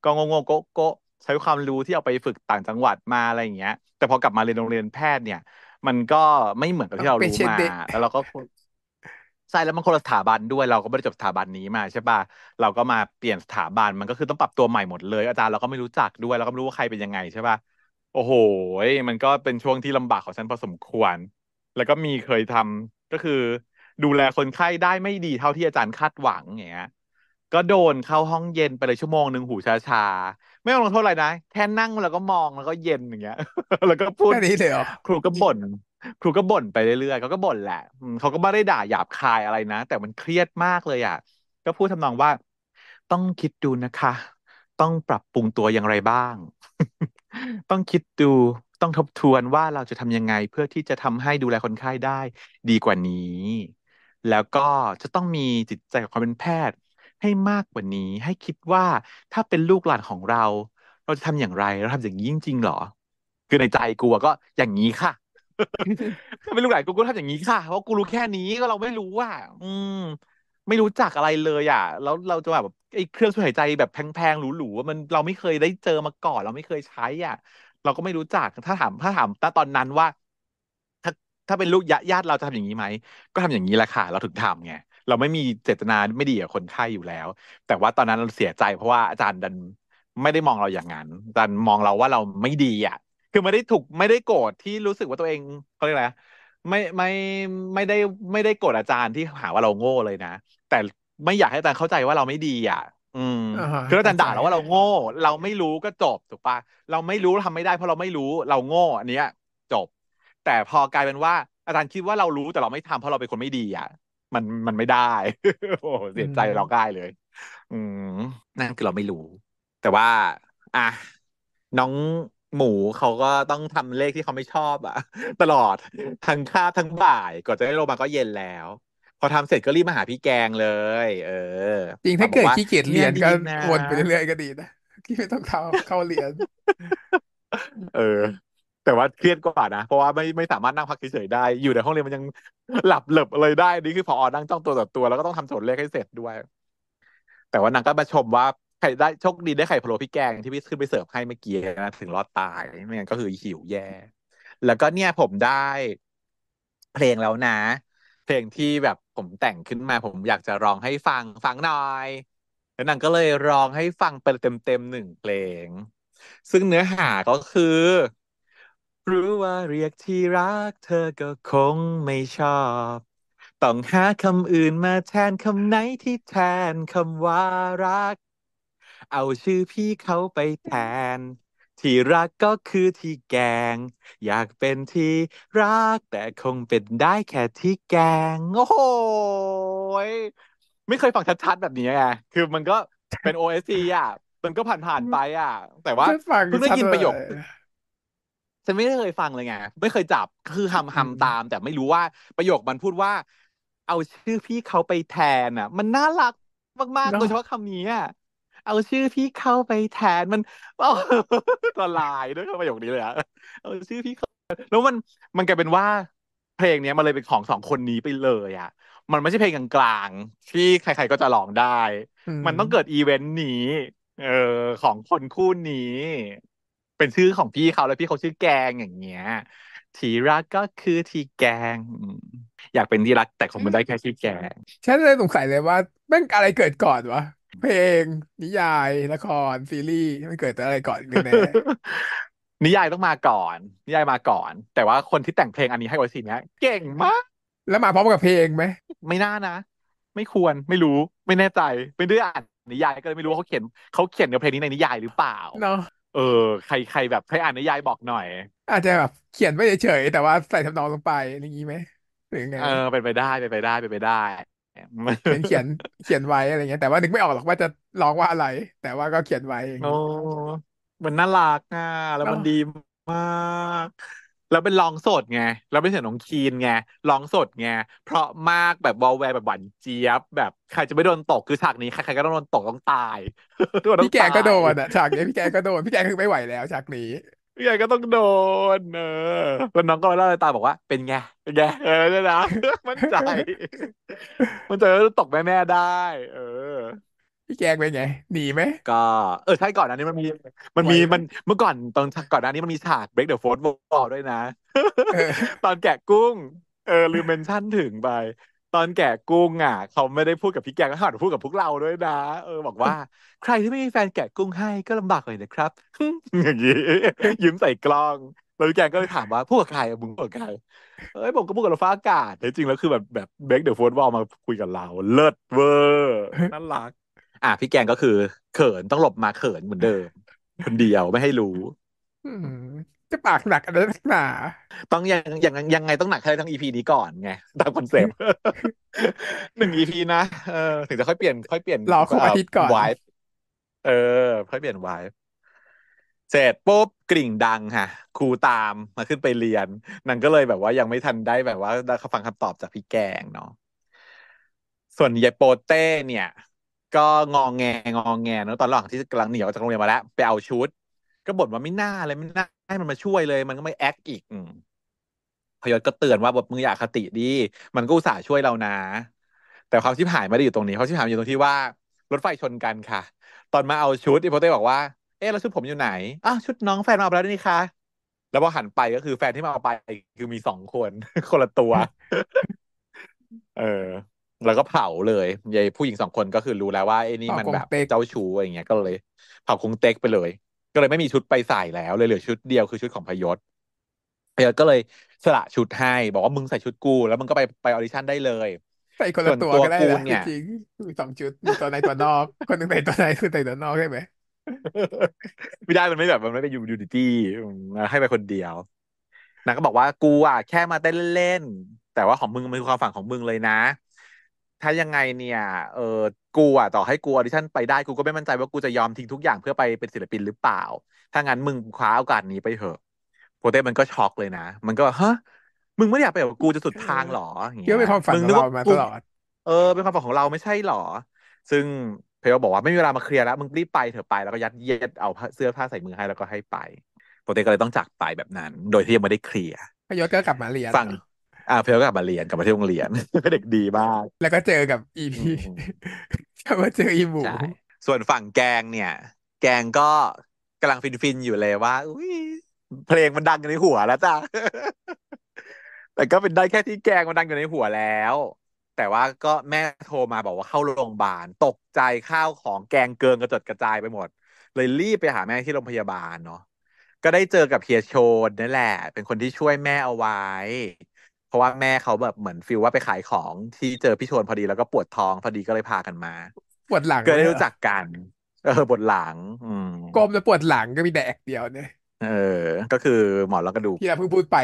ก็งงๆโกโกใช้ความรู้ที่เอาไปฝึกต่างจังหวัดมาอะไรอย่างเงี้ยแต่พอกลับมาเรียนโรงเรียนแพทย์เนี่ย มันก็ไม่เหมือนกับที่เรารู้มาแล้วเราก็ใช่แล้วมันคนละสถาบันด้วยเราก็ ไม่ได้จบสถาบันนี้มาใช่ป่ะเราก็มาเปลี่ยนสถาบันมันก็คือต้องปรับตัวใหม่หมดเลยอาจารย์เราก็ไม่รู้จักด้วยเราก็ไม่รู้ว่าใครเป็นยังไงใช่ป่ะโอ้โหมันก็เป็นช่วงที่ลำบากของฉันพอสมควร แล้วก็มีเคยทำก็คือ ดูแลคนไข้ได้ไม่ดีเท่าที่อาจารย์คาดหวังอย่างเงี้ยก็โดนเข้าห้องเย็นไปเลยชั่วโมงหนึ่งหูชาชาไม่ต้องลงโทษอะไรนะแค่นั่งแล้วก็มองแล้วก็เย็นอย่างเงี้ยแล้วก็พูดแค่นี้เลยเหรอครูก็บ่นครูก็บ่นไปเรื่อยๆ เขาก็บ่นแหละเขาก็ไม่ได้ด่าหยาบคายอะไรนะ แต่มันเครียดมากเลยอ่ะ ก็พูดทำนองว่า ต้องคิดดูนะคะ ต้องปรับปรุงตัวอย่างไรบ้าง ต้องคิดดู ต้องทบทวนว่าเราจะทำยังไงเพื่อที่จะทำให้ดูแลคนไข้ได้ ดีกว่านี้ แล้วก็จะต้องมีจิตใจของความเป็นแพทย์ ให้มากกว่านี้ ให้คิดว่าถ้าเป็นลูกหลานของเรา เราจะทำอย่างไร เราทำอย่างนี้จริงๆ หรอ คือในใจกูก็อย่างนี้ค่ะไมนลู้ไหนกูก็ทำอย่างนี้ค่ะเพราะกูรู้แค่นี้ก็เราไม่รู้ว่า อืมไม่รู้จักอะไรเลยอ่ะแล้วเราจะแบบไอ้เครื่องช่วยหายใจแบบแพงๆหรูๆมันเราไม่เคยได้เจอมาก่อน เราไม่เคยใช้อ่ะเราก็ไม่รู้จักถ้าถามถ้าถามตอนนั้นว่า ถ้าถ้าเป็นลูกญาติเราจะทำอย่างนี้ไหมก็ทำอย่างนี้แหละค่ะเราถึงทำไงเราไม่มีเจตนาไม่ดีกับคนไข้อยู่แล้ว แต่ว่าตอนนั้นเราเสียใจเพราะว่าอาจารย์ดันไม่ได้มองเราอย่างนั้นอาจารย์มองเราว่าเราไม่ดีอ่ะคือไม่ได้ถูกไม่ได้โกรธที่รู้สึกว่าตัวเองเขาเรียกอะไรไม่ไม่ไม่ได้ไม่ได้โกรธอาจารย์ที่หาว่าเราโง่เลยนะแต่ไม่อยากให้อาจารย์เข้าใจว่าเราไม่ดีอ่ะ อืมคืออาจารย์ด่าเราว่าเราโง่ เราไม่รู้ก็จบถูกปะเราไม่รู้ทำไม่ได้เพราะเราไม่รู้เราโง่ อันเนี้ยจบ แต่พอกลายเป็นว่า อาจารย์คิดว่าเรารู้แต่เราไม่ทำเพราะเราเป็นคนไม่ดีอ่ะ มันมันไม่ได้ โอ้เสียใจเราได้เลย อืมนั่นคือเราไม่รู้ แต่ว่า อ่ะน้องหมูเขาก็ต้องทำเลขที่เขาไม่ชอบอะตลอดทั้งคาบทั้งบ่ายก่อนจะได้ลงมาก็เย็นแล้ว พอทำเสร็จก็รีบมาหาพี่แกงเลย เออจริงถ้าเกิดขี้เกียจเรียนก็วนไปเรื่อยก็ดีนะที่ไม่ต้องเข้าเข้าเรียน เออ แต่ว่าเครียดกว่านะ เพราะว่าไม่ไม่สามารถนั่งพักเฉยๆได้อยู่ในห้องเรียนมันยังหลับเหลิบเลยได้นี่คือพอนั่งจ้องตัวต่อตัวแล้วก็ต้องทำโจทย์เลขให้เสร็จด้วย แต่ว่านางก็มาชมว่าไข่ได้โชคดีได้ไข่พะโล้พี่แกง ที่พี่ขึ้นไปเสิร์ฟให้เมื่อกี้นะ ถึงรอดตายไม่งั้นก็คือหิวแย่ แล้วก็เนี่ยผมได้ เพลงแล้วนะ เพลงที่แบบผมแต่งขึ้นมา ผมอยากจะร้องให้ฟังฟังหน่อย แล้วนังก็เลยร้องให้ฟังเป็นเต็มๆหนึ่งเพลง ซึ่งเนื้อหาก็คือ รู้ว่าเรียกที่รักเธอก็คงไม่ชอบ ต้องหาคำอื่นมาแทนคำไหนที่แทนคำว่ารักเอาชื่อพี่เขาไปแทนที่รักก็คือที่แกง อยากเป็นที่รักแต่คงเป็นได้แค่ที่แกงโอ้โหยไม่เคยฟังชัดๆแบบนี้ไงคือมันก็เป็น OST อ่ะมันก็ผ่านๆไปอ่ะ แต่ว่าเพิ่งได้ยินประโยคฉันไม่ได้เคยฟังเลยไงไม่เคยจับคือหำหำตามแต่ไม่รู้ว่าประโยคมันพูดว่า เอาชื่อพี่เขาไปแทนอ่ะ มันน่ารักมากๆโดยเฉพาะคำนี้อ่ะเอาชื่อพี่เข้าไปแทนมันโอนตัวลายด้วยประโยคนี้เลยอะเอาชื่อพี่เข้าแล้วมันมันกลายเป็นว่า เพลงเนี้ยมันเลยเป็นของสองคนนี้ไปเลยอะมันไม่ใช่เพลงกลางๆที่ใคร ๆก็จะร้องได้ มันต้องเกิดอีเวนต์นี้เออของคนคู่นี้ เป็นชื่อของพี่เขาแล้วพี่เขาชื่อแกงอย่างเงี้ยทีรักก็คือทีแกง อยากเป็นที่รัก แต่ของมันได้แค่ที่แกงฉันเลยสงสัยเลยว่าแม่งอะไรเกิดก่อนวะเพลงนิยายละครซีรีส์มันเกิดแต่อะไรก่อนกันแน่นิยายต้องมาก่อน นิยายมาก่อน แต่ว่าคนที่แต่งเพลงอันนี้ให้โอซีเนี้ย เก่งมากแล้วมาพร้อมกับเพลงไหมไม่น่านะ ไม่ควรไม่รู้ไม่แน่ใจไม่ได้อ่านนิยายก็เลยไม่รู้ว่าเขาเขียนเขาเขียนเนื้อเพลงนี้ในนิยายหรือเปล่า เนาะเออใครใครแบบใครอ่านนิยายบอกหน่อย อาจจะแบบเขียนไม่เฉยแต่ว่าใส่ทำนองลงไปอย่างนี้ไหมหรือไงเออเป็นไปได้เป็นไปได้เป็นไปได้เข็นเขียนเขียนไว้อะไรเงี้ย แต่ว่านึกไม่ออกหรอกว่าจะร้องว่าอะไร แต่ว่าก็เขียนไว้อย่างงอ้นี้มันน่ารักอ่ะแล้วมันดีมาก แล้วเป็นร้องสดไงแล้วเป็นเสียงน้องคีนไงร้องสดไงเพราะมากแบบวอลแวร์แบบหวานเจี๊ยบแบบใครจะไม่โดนตกคือฉากนี้ใครๆก็ต้องโดนตกต้องตายพี่แกก็โดนอ่ะฉากนี้พี่แกก็โดนพี่แกคือไม่ไหวแล้วฉากนี้พี่ใหญ่ก็ต้องโดน เออแล้วน้องก็มาเล่าในตาบอกว่าเป็นไงเป็นไงเออเนี่ยนะ มั่นใจ มันใจว่าตกแม่แม่ได้ เออ พี่แจงเป็นไง หนีไหมก็ เออใช่ก่อนอันนี้มันมี มันมีมันเมื่อก่อนตอนก่อนนน้นนี้มันมีฉาก break the fourth wall ด้วยนะ ตอนแกะกุ้งเออลืมเมนชั่นถึงไปตอนแก่กุ้งอ่ะเขาไม่ได้พูดกับพี่แกขาหันพูดกับพวกเราด้วยนะ เออ บอกว่าใครที่ไม่มีแฟนแก่กุ้งให้ก็ลำบากเลยนะครับอย่างนี้ยิ้มใส่กล้อง แล้วพี่แกงก็เลยถามว่าพูดกับใครมึงพูดกับใครเอ้ย ผมก็พูดกับรถฟ้าอากาศแต่จริงแล้วคือแบบแบบเบคเดอะโฟนบอลมาคุยกับเรา เลิศเวอร์น่ารัก อ่ะพี่แกงก็คือ เขินต้องหลบมาเขินเหมือนเดิมคนเดียวไม่ให้รู้จะปากหนักอะไรหนาต้องยังยังยังไงต้องหนักให้ทั้งอีพีนี้ก่อนไงตามคอนเซปต์หนึ่งอีพีนะเออถึงจะค่อยเปลี่ยนค่อยเปลี่ยนรอครบอาทิตย์ก่อนวายเออ ค่อยเปลี่ยนวายเสร็จปุ๊บกริ่งดังค่ะครูตามมาขึ้นไปเรียน นังก็เลยแบบว่ายังไม่ทันได้แบบว่าได้ฟังคำตอบจากพี่แกงเนาะส่วนยายโปเต้เนี่ย ก็งองแงงองแงเนาะตอนหลังที่กำลังหนีออกจากโรงเรียนมาแล้วไปเอาชุดก็บ่นว่าไม่น่าเลยไม่น่าให้มันมาช่วยเลย มันก็ไม่แอคอีกพยศก็เตือนว่าแบบมึงอยากคติดี มันก็อุตส่าห์ช่วยเรานะแต่ความชิบหายไม่ได้อยู่ตรงนี้เขาชิบหายอยู่ตรงที่ว่า รถไฟชนกันค่ะ ตอนมาเอาชุดอีโพเต้บอกว่า เออแล้วชุดผมอยู่ไหนอ้าวชุดน้องแฟนมาเอาไปแล้วนี่คะแล้วพอหันไปก็คือ แฟนที่มาเอาไปคือมีสองคน คนละตัว เออ แล้วก็เผาเลยยายผู้หญิงสองคนก็คือรู้แล้วว่าไอ้นี่มันแบบเจ้าชู้อะไรเงี้ยก็เลยเผาคงเต็กไปเลยก็เลยไม่มีชุดไปใส่แล้ว เลยเหลือชุดเดียวคือชุดของพยศพยศก็เลยสละชุดให้บอกว่ามึงใส่ชุดกูแล้วมึงก็ไปไปออดิชั่นได้เลยใส่คนละตัวก็ได้จริงสองชุดตัวในตัวนอก คนหนึ่งใส่ตัวในคือใส่ตัวนอกใช่ไหมไม่ได้มันไม่แบบมันไม่ไป็นยูนิตี้ให้ไปคนเดียวนางก็บอกว่ากูอ่ะแค่มาเต้นเล่นแต่ว่าของมึงมันคือความฝันของมึงเลยนะถ้ายังไงเนี่ย เออกูอ่ะต่อให้กูออดิชั่นไปได้ กูก็ไม่มั่นใจว่ากูจะยอมทิ้งทุกอย่างเพื่อไปเป็นศิลปินหรือเปล่า ถ้างั้นมึงคว้าโอกาสนี้ไปเถอะ โปเต้ มันก็ช็อกเลยนะ มันก็ฮะ มึงไม่อยากไปกับกูจะสุดทางหรอเกี่ยปนความฝันของเรามาตลอด เออ เป็นความฝันของเราไม่ใช่หรอ ซึ่งเพลบอกว่าไม่มีเวลามาเคลียร์แล้ว มึงรีบไปเถอะไป แล้วก็ยัดเยียดเอาเสื้อผ้าใส่มือให้แล้วก็ให้ไป โปเต้ก็เลยต้องจากไปแบบนั้น โดยที่ยังไม่ได้เคลียร์พยศก็กลับมาเรียนฝั่งอ่าเพลก็กลับมาเรียนกลับมาที่โรงเรียนเป็นเด็กดีมากแล้วก็เจอกับอีพีกลับมาเจออีบูส่วนฝั่งแกงเนี่ย แกงก็กำลังฟินๆอยู่เลยว่าอุ้ยเพลงมันดังอยู่ในหัวแล้วจ้ะแต่ก็เป็นได้แค่ที่แกงมันดังอยู่ในหัวแล้ว แต่ว่าก็แม่โทรมาบอกว่าเข้าโรงพยาบาลตกใจข้าวของแกงเกินกระจัดกระจายไปหมด เลยรีบไปหาแม่ที่โรงพยาบาลเนาะก็ได้เจอกับเฮียโชนนั่นแหละ เป็นคนที่ช่วยแม่เอาไว้เพราะว่าแม่เขาแบบ เหมือนฟิลว่าไปขายของที่เจอพี่ชวนพอดีแล้วก็ปวดท้องพอดีก็เลยพากันมา ปวดหลังก็ได้รู้จักกันเออปวดหลัง อืมกลมแล้วปวดหลังก็มีแต่กเดียวเนี่ย เออ ก็คือหมอนล้วกระดูกที่เราเพิ่งพูดไป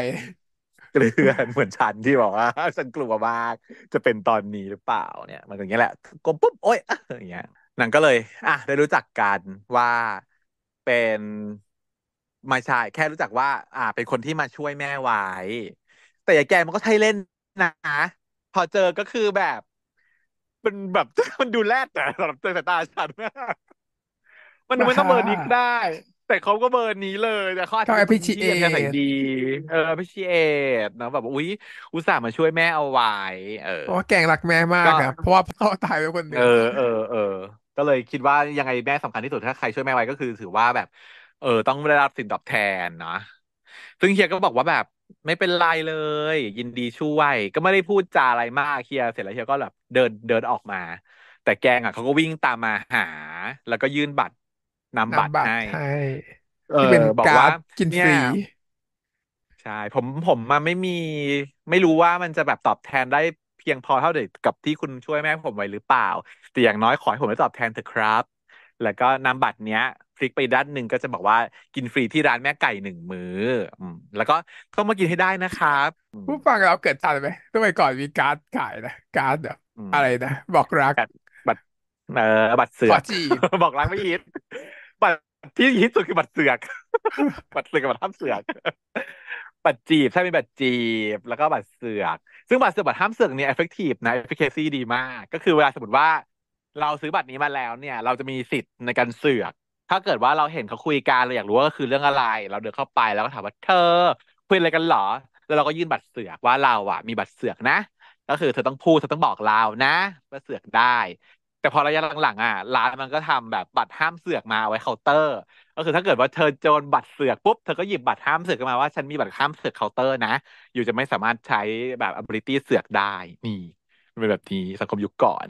เกลือเหมือนฉันที่บอกว่า ฉันกลัวมากจะเป็นตอนนี้หรือเปล่า เนี่ย มันอย่างเงี้ยแหละกลมปุ๊บโอ๊ยอย่างเงี้ยนังก็เลย อ่ะได้รู้จักกันว่าเป็นไม่ใช่แค่รู้จักว่า อ่า เป็นคนที่มาช่วยแม่ไว้แต่ยาาแกมันก็ใช่เล่นนะพอเจอก็คือแบบ เป็นแบบมันดูแรดแต่สำหรับเจอสายตาฉันมันไม่ต้องเบอร์นี้ได้ แต่เขาก็เบอร์นี้เลยแต่เขาอาจจะพิชนทใส่ดี เออพิชีเอตนะแบบอุ้ยอุตส่าห์มาช่วยแม่เอาไว้เออเพราะแกงรักแม่มากับเพราะว่าพ่อตายไปคนเนึยงเออเออเออก็เลยคิดว่ายังไง แม่สำคัญที่สุด ถ้าใครช่วยแม่ไว้ก็คือถือว่าแบบ เออ ต้องได้รับสินตอบแทนนะซึ่งเฮียก็บอกว่าแบบไม่เป็นไรเลย ยินดีช่วย ก็ไม่ได้พูดจาอะไรมาก เคียเสร็จแล้ว เคียก็แบบเดินเดินออกมา แต่แกงอ่ะ เขาก็วิ่งตามมาหา แล้วก็ยื่นบัตรนำบัตรให้ เออที่เป็นบอกว่ากินีฟรีใช่ ผมผมมาไม่มี ไม่รู้ว่ามันจะแบบตอบแทนได้เพียงพอเท่าเดิมกับที่คุณช่วยแม่ ผมไว้หรือเปล่าแต่อย่างน้อยขอให้ผมได้ตอบแทนเถอะครับแล้วก็นำบัตรเนี้ยคลิกไปด้านหนึ่งก็จะบอกว่ากินฟรีที่ร้านแม่ไก่หนึ่งมือ้อแล้วก็ต้องมากินให้ได้นะครับผู้ฟังเราเกิดทันไหมทำไมก่อนมีการ์ดขายนะการ์ดอะไรนะบอกรักบัตรเออบัตรเสือกบอกรักไม่ฮิตบัตรที่ฮิตสุดคือบัตรเสือกบัตรเสือกกับบัตรห้ามเสือกบัตรจีบใช่มีบัตรจีบ แล้วก็บัตรเสือกซึ่งบัตรเสือกบัตรห้ามเสือกเนี่ยเอฟเฟกตีฟนะเอฟเฟกซีดีมาก ก็คือเวลาสมมติว่าเราซื้อบัตรนี้มาแล้วเนี่ย เราจะมีสิทธิ์ในการเสือก ถ้าเกิดว่าเราเห็นเขาคุยกันเราอยากรู้ว่าคือเรื่องอะไร เราเดินเข้าไปแล้วก็ถามว่าเธอคุยอะไรกันหรอ แล้วเราก็ยื่นบัตรเสือกว่าเราอะมีบัตรเสือกนะ ก็คือเธอต้องพูดเธอต้องบอกเรานะว่าเสือกได้ แต่พอระยะหลังๆอ่ะร้านมันก็ทำแบบบัตรห้ามเสือกมาไว้เคาน์เตอร์ ก็คือถ้าเกิดว่าเธอโจรบัตรเสือกปุ๊บ เธอก็หยิบบัตรห้ามเสือกมาว่า ฉันมีบัตรห้ามเสือกเคาน์เตอร์นะ อยู่จะไม่สามารถใช้แบบ ability เสือกได้ นี่เป็นแบบนี้สังคมยุคก่อน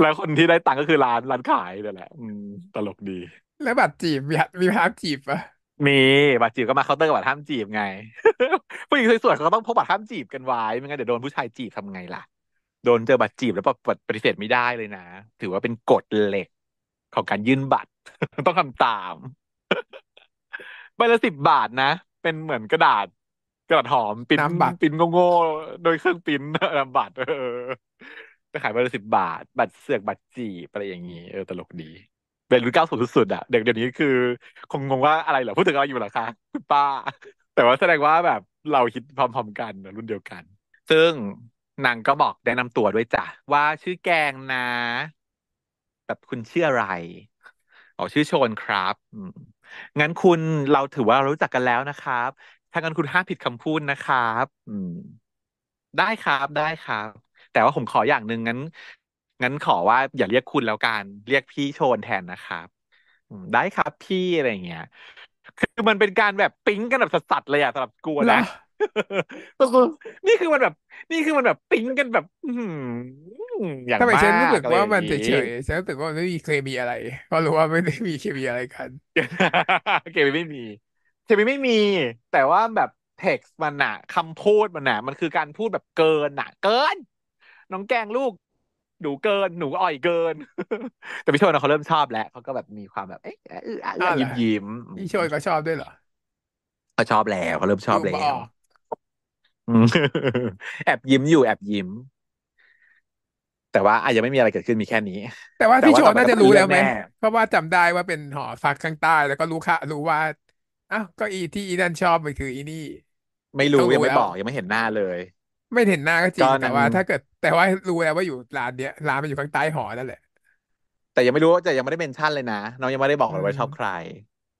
แล้วคนที่ได้ตังค์ก็คือร้านร้านขายนี่แหละ อืมตลกดี แล้วบัตรจีบมีมีภาพจีบปะมีบัตรจีบก็มาเคาน์เตอร์กับบัตรห้ามจีบไงผู้หญิงสวยๆเขาก็ต้องพกบัตรห้ามจีบกันไว้ ไม่งั้นเดี๋ยวโดนผู้ชายจีบทำไง ล่ะโดนเจอบัตรจีบแล้วปฏิเสธไม่ได้เลยนะถือว่าเป็นกฎเหล็ก ของการยื่นบัตรต้องทำตามใบละสิบบาทนะเป็นเหมือนกระดาษกระดาษหอมปิ้นปิ้นโง่ๆโดยเครื่องปิ้นนำบัตร เออไปขายบัตรสิบบาท บัตรเสือกบัตรจีอะไรอย่างนี้ เออ ตลกดี เป็นรุ่นเก้าสุดสุด อ่ะเด็กเดี๋ยวนี้คือ คงงงว่าอะไรเหรอพูดถึงอะไรอยู่หรอคะป้า แต่ว่าแสดงว่าแบบเราคิดพร้อม ๆ กันรุ่นเดียวกัน ซึ่งนางก็บอกแนะนำตัวด้วยจ้ะ ว่าชื่อแกงนะแบบคุณชื่ออะไรอ๋อชื่อโชนครับงั้นคุณเราถือว่าเรารู้จักกันแล้วนะครับ ถ้างั้นคุณห้ามผิดคำพูดนะครับ อืมได้ครับได้ครับแต่ว่าผมขออย่างหนึ่งงั้น งั้นขอว่าอย่าเรียกคุณแล้วกัน เรียกพี่โชนแทนนะครับได้ครับพี่อะไรอย่างเงี้ยคือมันเป็นการแบบปิ๊งกันแบบสัตว์เลยอะสำหรับกูนะนี่คือมันแบบ นี่คือมันแบบปิ๊งกันแบบ อือย่างมากทำไมฉันรู้สึกว่ามันเฉยๆฉันรู้สึกว่ามไม่มีเคมีอะไรเพราะรู้ว่าไม่ได้มีเคมีอะไรกันเคมีไม่มีเคมีไม่มี แต่ว่าแบบเท็กซ์มันอะคำพูดมันอะมันคือการพูดแบบเกินอะเกินน้องแกงลูกหนูเกิน หนูอ่อยเกิน แต่พี่โชวนเขาเริ่มชอบแล้วเขาก็แบบมีความแบบเอ๊ะอยิ้มยิ้มพี่โชยก็ชอบด้วยเหรอเขาชอบแล้วเขาเริ่มชอบแล้วแอบยิ้มอยู่แอบยิ้ม แต่ว่าอาจจะไม่มีอะไรเกิดขึ้นมีแค่นี้ แต่ว่าพี่โชน่าจะรู้แล้วไหม เพราะว่าจำได้ว่าเป็นหอฟักข้างใต้แล้วก็รู้ค่ะ รู้ว่าอ้าวก็อีที่อีนั่นชอบมันคือ อีนี่ ไม่รู้ยังไม่บอกยังไม่เห็นหน้าเลย ไม่เห็นหน้าก็จริงแต่ว่า ถ้าเกิดแต่ว่ารู้แล้วว่าอยู่ร้านเนี้ยร้านมันอยู่ข้างใต้หอนั่นแหละ แต่ยังไม่รู้ว่าจะยังไม่ได้เมนชั่นเลยนะน้องยังไม่ได้บอกเลยว่าชอบใคร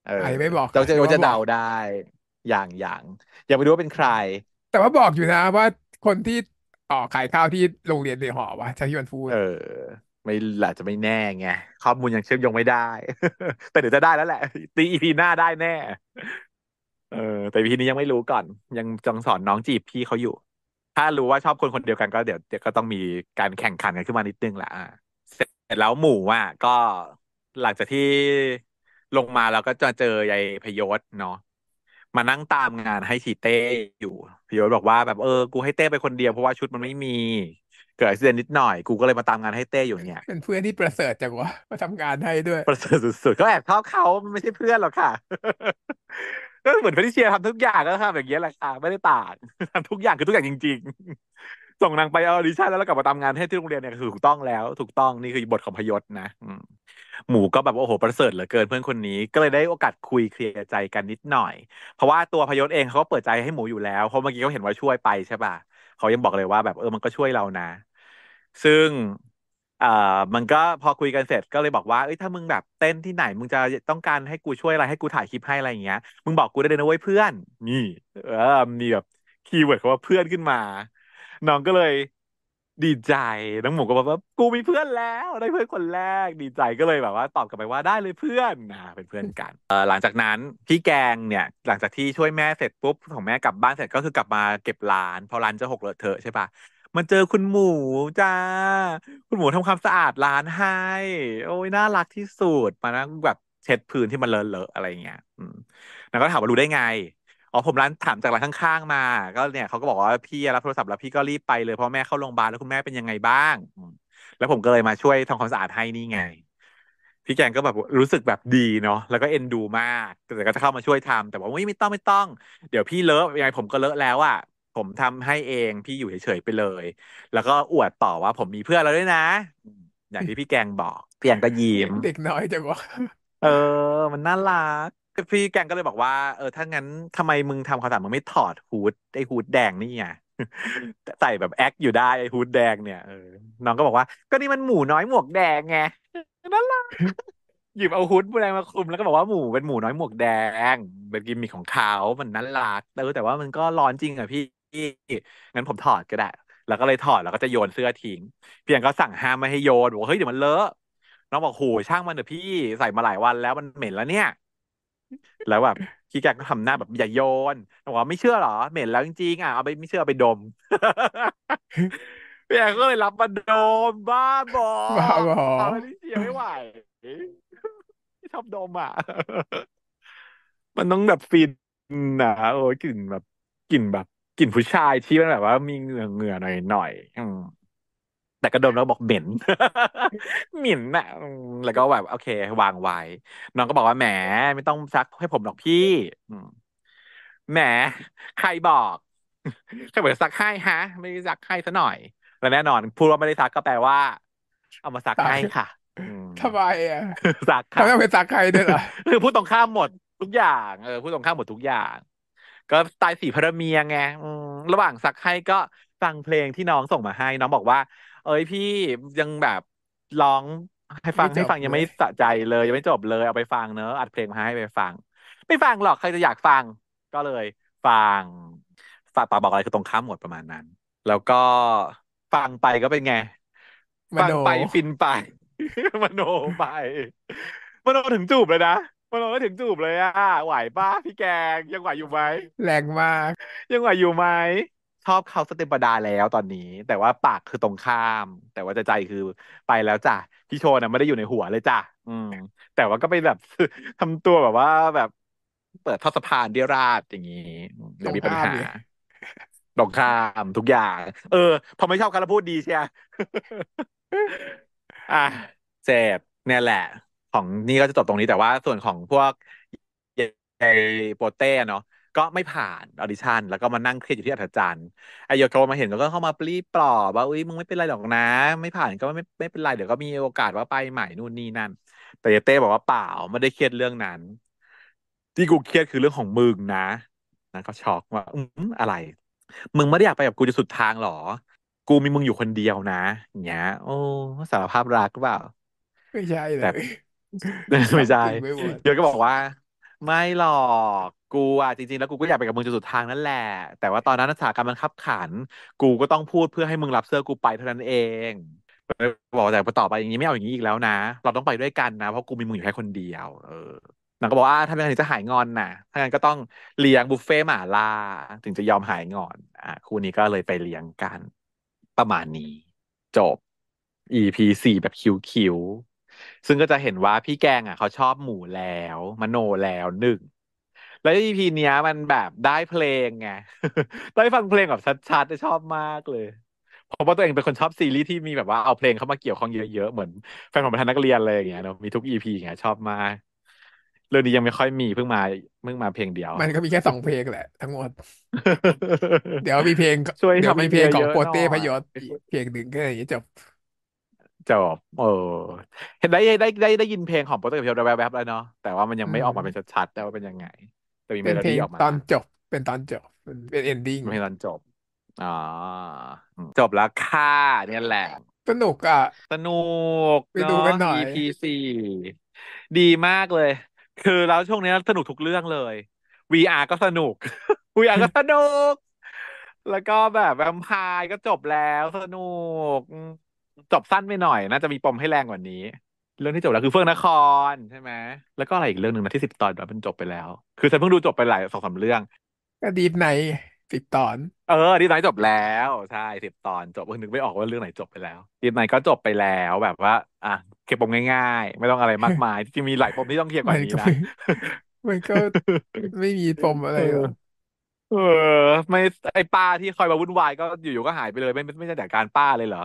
เออไม่บอกเราจะเราจะเดาได้ อย่างอย่างยังไม่รู้ว่าเป็นใคร แต่ว่าบอกอยู่นะว่าคนที่อ๋อขายข้าวที่โรงเรียนในหอวะใช่ที่มันพูดเออไม่หละจะไม่แน่ไงข้อมูลยังเชื่อมโยงไม่ได้ แต่เดี๋ยวจะได้แล้วแหละ ตีอีพีหน้าได้แน่ เออ แต่พีนี้ยังไม่รู้ก่อน ยังจังสอนน้องจีบพี่เขาอยู่ถ้ารู้ว่าชอบคนคนเดียวกันก็เดี๋ยวเดี๋ยวก็ต้องมีการแข่งขันกันขึ้นมานิดนึงแหละเสร็จแล้วหมู่อ่ะก็หลังจากที่ลงมาเราก็จะเจอยายพยศเนาะมานั่งตามงานให้ชีเต้อยู่ พยศบอกว่าแบบเออกูให้เต้ไปคนเดียวเพราะว่าชุดมันไม่มีเกิดอุบเสตยนิดหน่อยกูก็เลยมาตามงานให้เต้ อยู่เนี่ยเป็นเพื่อนที่ประเสริฐจังวะมาทำงานให้ด้วยประเสริฐสุดๆก็แอบชอบเขาไม่ใช่เพื่อนหรอกค่ะก็เหมือนเฟลิเชียทำทุกอย่างก็ทำแบบนี้แหละค่ะ ไม่ได้ต่างทำทุกอย่างคือทุกอย่างจริงๆ ส่งนางไปออดิชั่นแล้วกลับมาทำงานให้ที่โรงเรียนเนี่ยคือถูกต้องแล้ว ถูกต้องนี่คือบทของพยศนะหมูก็แบบโอ้โหประเสริฐเหลือเกินเพื่อนคนนี้ก็เลยได้โอกาสคุยเคลียร์ใจกันนิดหน่อย เพราะว่าตัวพยศเองเขาก็เปิดใจให้หมูอยู่แล้วเพราะเมื่อกี้เขาเห็นว่าช่วยไปใช่ป่ะเขายังบอกเลยว่าแบบเออมันก็ช่วยเรานะ ซึ่งเอ่อมันก็พอคุยกันเสร็จก็เลยบอกว่าเอ้ยถ้ามึงแบบเต้นที่ไหนมึงจะต้องการให้กูช่วยอะไร ให้กูถ่ายคลิปให้อะไรอย่างเงี้ย มึงบอกกูได้เลยนะเว้ยเพื่อน นี่ เออมีแบบคีย์เวิร์ดคำว่าเพื่อนขึ้นมาน้องก็เลย ดีใจน้องหมูก็บอกว่ากูมีเพื่อนแล้วได้เพื่อนคนแรก ดีใจก็เลยแบบว่า ตอบกลับไปว่าได้เลยเพื่อนนะเป็นเพื่อนกันเออหลังจากนั้นพี่แกงเนี่ย หลังจากที่ช่วยแม่เสร็จปุ๊บของแม่กลับบ้านเสร็จก็คือกลับมาเก็บร้านพอร้านจะหกเลอะเทอะใช่ปะมันเจอคุณหมูจ้า คุณหมูทำความสะอาดร้านให้ โอ้ยน่ารักที่สุดมานะแบบเช็ดพื้นที่มันเลอะเลอะอะไรเงี้ยอืมนางก็ถามว่ารู้ได้ไง อ๋อผมร้านถามจากร้านข้างๆมา ก็เนี่ยเขาก็บอกว่าพี่รับโทรศัพท์แล้วพี่ก็รีบไปเลยเพราะแม่เข้าโรงพยาบาลแล้วคุณแม่เป็นยังไงบ้างแล้วผมก็เลยมาช่วยทำความสะอาดให้นี่ไง พี่แกงก็แบบรู้สึกแบบดีเนาะ แล้วก็เอ็นดูมาก แต่ก็จะเข้ามาช่วยทำ แต่บอกว่าไม่ต้องไม่ต้อง เดี๋ยวพี่เลอะยังไงผมก็เลอะแล้วอะผมทำให้เองพี่อยู่เฉยๆไปเลย แล้วก็อวดต่อว่าผมมีเพื่อนแล้วด้วยนะ อย่างที่พี่แกงบอกพี่แกงก็ยิ้มเด็กน้อยจังวะเออ มันน่ารัก พี่แกงก็เลยบอกว่าเออถ้างั้นทำไมมึงทำคำถามมึงไม่ถอดฮูดไอฮูดแดงนี่ไงใส่แบบแอคอยู่ได้ไอฮูดแดงเนี่ยเออน้องก็บอกว่า ก็นี่มันหมูน้อยหมวกแดงไงน่ารักหยิบเอาฮุดแดงมาคลุมแล้วก็บอกว่าหมูเป็นหมูน้อยหมวกแดงเป็นกิมมิคของเขามันน่ารักแต่แต่ว่ามันก็ร้อนจริงอะพี่พี่งั้นผมถอดก็ได้ แล้วก็เลยถอดแล้วก็จะโยนเสื้อทิ้งพี่ยงก็สั่งห้ามไม่ให้โยนบอกเฮ้ยเดี๋ยวมันเลอะ น้องบอกโหช่างมันเถอะพี่ใส่มาหลายวันแล้วมันเหม็นแล้วเนี่ย แล้วแบบขี้แกก็ทำหน้าแบบอย่าโยนบอกว่าไม่เชื่อหรอ เหม็นแล้วจริงๆอ่ะเอาไปไม่เชื่อไปดม พี่แกก็เลยรับมาดมบ้าบอบ้าบอที่เชียไม่ไหวชอบดมอ่ะ มันต้องแบบฟินนะโอ้ยกลิ่นแบบกลิ่นแบบกลิ่นผู้ชายที่มันแบบว่ามีเหงื่อเหงื่อหน่อยหน่อยแต่กระดมแล้วบอกเหม็นเหม็นนะแล้วก็แบบโอเค วางไว้น้องก็บอกว่าแหมไม่ต้องซักให้ผมหรอกพี่ อืแหม ใครบอกใครบอกจะซักให้ฮะ ไม่ได้ซักให้ซะหน่อยและแน่นอน พูดว่าไม่ได้ซักก็แปลว่า เอามาซักให้ค่ะทำไมอ่ะซักค่ะเขาตไปซักใครด้วยล่ะคือพูดตรงข้ามหมดทุกอย่างเออพูดตรงข้ามหมดทุกอย่างก็ตายสีพระเมียไงระหว่างซักให้ก็ฟังเพลงที่น้องส่งมาให้ น้องบอกว่า เอ้ยพี่ยังแบบ ร้อง ให้ฟังให้ฟังยังไม่สะใจเลย ยังไม่จบเลยเอา ไปฟังเนอะ อัดเพลงมาให้ไปฟัง ไม่ฟัง หรอก ใครจะอยากฟัง ก็เลย ฟัง ฝากปาบอกอะไรคือตรงข้ามหมดประมาณนั้น แล้วก็ฟังไปก็เป็นไงฟังไปฟินไปมโนไป มโนถึงจูบเลยนะมันลงก็ถึงจูบเลยอ่ะไหวป้าพี่แกง ยังไหวอยู่ไหมแรงมาก ยังไหวอยู่ไหมชอบเขาสเตปดาแล้วตอนนี้ แต่ว่าปากคือตรงข้าม แต่ว่าใจคือไปแล้วจ้ะพี่โชนะไม่ได้อยู่ในหัวเลยจ้ะอืมแต่ว่าก็ไปแบบทำตัวแบบว่าแบบ เปิดท่อสะพานเดียราดอย่างนี้เดี๋ยวมีปัญหาตรงข้ามทุกอย่าง เออพอไม่ชอบคาพูดดีเชียอ่ะเจ็บเนี่ยแหละของนี่ก็จะจบตรงนี้แต่ว่าส่วนของพวกเอโปเต้เนาะก็ไม่ผ่านออดิชั่นแล้วก็มานั่งเครียดอยู่ที่อัจันทร์ไอโยโกมาเห็นก็เข้ามาปลีปลอบว่าอุ้ยมึงไม่เป็นไรหรอกนะ ไม่ผ่านก็ไม่ไม่เป็นไร เดี๋ยวก็มีโอกาสว่าไปใหม่นู่นนี่นั่น แต่เต้บอกว่าเปล่าไม่ได้เครียดเรื่องนั้น ที่กูเครียดคือเรื่องของมึงนะ นะ ก็ช็อกว่าอืมอะไร มึงไม่ได้อยากไปกับกูจะสุดทางหรอ กูมีมึงอยู่คนเดียวนะอย่างเงี้ย โอ้สารภาพรักเปล่า ไม่ใช่เลยไม่ใช่เดี๋ยวก็บอกว่า ไม่หรอก กูอ่ะจริงๆแล้วกูก็อยากไปกับมึงจนสุดทางนั่นแหละแต่ว่าตอนนั้นสถานการณ์มันขับขัน กูก็ต้องพูดเพื่อให้มึงรับเสื้อกูไปเท่านั้นเองบอกแต่ต่อไปอย่างนี้ไม่เอาอย่างนี้อีกแล้วนะ เราต้องไปด้วยกันนะ เพราะกูมีมึงอยู่แค่คนเดียว เออนางก็บอกว่าถ้าไม่งั้นถึงจะหายงอนน่ะถ้างั้นก็ต้องเลี้ยงบุฟเฟ่หมาล่าถึงจะยอมหายงอน อ่ะ คู่นี้ก็เลยไปเลี้ยงกัน ประมาณนี้จบ EP สี่แบบคิวคิวซึ่งก็จะเห็นว่าพี่แกงอ่ะเขาชอบหมูแล้ว มโนแล้วหนึ่งแล้ว EP เนี้ย มันแบบได้เพลงไงได้ฟังเพลงแบบชัดๆชอบมากเลย เพราะว่าตัวเองเป็นคนชอบซีรีส์ที่มีแบบว่าเอาเพลงเข้ามาเกี่ยวข้องเยอะๆเหมือนแฟนของประธานนักเรียนเลยอย่างเงี้ยเนาะมีทุกอีพีอย่างเงี้ยชอบมากเรื่องนี้ยังไม่ค่อยมีเพิ่งมาเพิ่งมาเพลงเดียว มันก็มีแค่สองเพลงแหละ ทั้งหมด เดี๋ยวมีเพลงช่วยเดี๋ยวมีเพลงของโปเต้พยศเพลงหนึ่งก็อย่างนี้จบจบ เออ เห็นได้ได้ได้ได้ยินเพลงของ โปรเจกต์เพียวแวบๆแล้วเนาะ แต่ว่ามันยังไม่ออกมาเป็นชัดๆแต่ว่าเป็นยังไง แต่มีเมโลดี้ออกมาตอนจบ เป็นตอนจบ เป็นเอนดิ้งเป็นตอนจบ อ๋อจบแล้วค่ะเนี่ยแหละ สนุกอ่ะ สนุก ไปดูกันหน่อย EP สี่ดีมากเลย คือแล้วช่วงนี้ สนุกทุกเรื่องเลย VR ก็สนุก VR ก็สนุก แล้วก็แบบแวมพายก็จบแล้วสนุกจบสั้นไปหน่อยน่าจะมีปมให้แรงกว่านี้ เรื่องที่จบแล้วคือเฟื่องนครใช่ไหมแล้วก็อะไรอีกเรื่องหนึ่งนะที่สิบตอนแบบมันจบไปแล้วคือฉันเพิ่งดูจบไปหลายสองสาเรื่องก็ดีไหนสิบตอน เออดีไนจบแล้ว ใช่สิบตอนจบเพิ่งนึกไม่ออกว่าเรื่องไหนจบไปแล้วดีไนก็จบไปแล้วแบบว่า อ่ะเียบปมง่าย ๆ ไม่ต้องอะไรมากมายจริงมีหลายปมที่ต้องเคลียร์กว่านี้นะมันก็ไม่มีปมอะไรหรอเออไม่ไอ้ป้าที่คอยมาวุ่นวายก็อยู่ๆก็หายไปเลยไม่ไม่ไช่แต่การป้าเลยเหรอ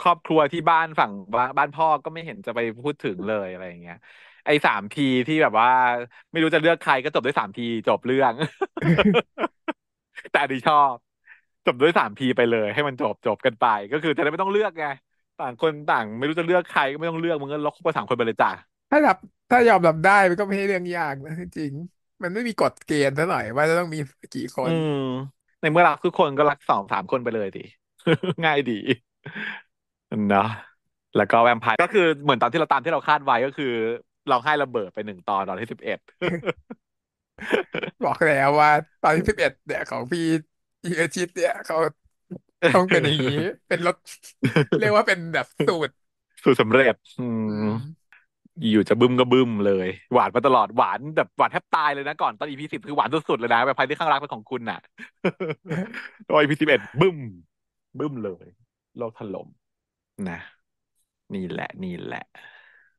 ครอบครัวที่บ้านฝั่งบ้านบ้านพ่อก็ไม่เห็นจะไปพูดถึงเลยอะไรอย่างเงี้ย ไอ้สามพีที่แบบว่า ไม่รู้จะเลือกใครก็จบด้วยสามพีจบเรื่อง แต่ดิชอบ จบด้วยสามพีไปเลย ให้มันจบจบกันไป ก็คือจะได้ไม่ต้องเลือกไงต่างคนต่างไม่รู้จะเลือกใครก็ไม่ต้องเลือกมึงก็ล็อกคู่ประสามคนไปเลยจ้ะถ้าแับถ้ายอมรับได้มันก็ไม่ใช่เรื่องยากนะจริงมันไม่มีกฎเกณฑ์เท่าไหร่ว่าจะต้องมีกี่คน อืมในเมื่อรักทุกคนก็รักสองสามคนไปเลยดิง่ายดีนะแล้วก็แวมไพร์ก็คือเหมือนตอนที่เราตามที่เราคาดไว้ก็คือ เราให้ระเบิดไปหนึ่งตอนตอนที่สิบเอ็ดบอกแล้วว่า ตอนที่สิบเอ็ดเนี่ยของพี่อีเอชิตเนี่ยเขาต้องเป็นอย่างนี้ เป็นรถเรียกว่าเป็นแบบสูตรสูตรสำเร็จ อืมอยู่จะบึ้มก็บึ้มเลยหวานมาตลอดหวานแบบหวานแทบตายเลยนะก่อนตอนอีพีสิบคือหวานสุดๆ เลยนะแบบภัยที่ข้างรักเป็นของคุณน่ะตอนอีพีสิบเอ็ดบึ้ม บึ้มเลยโลกถล่มนะนี่แหละ นี่แหละ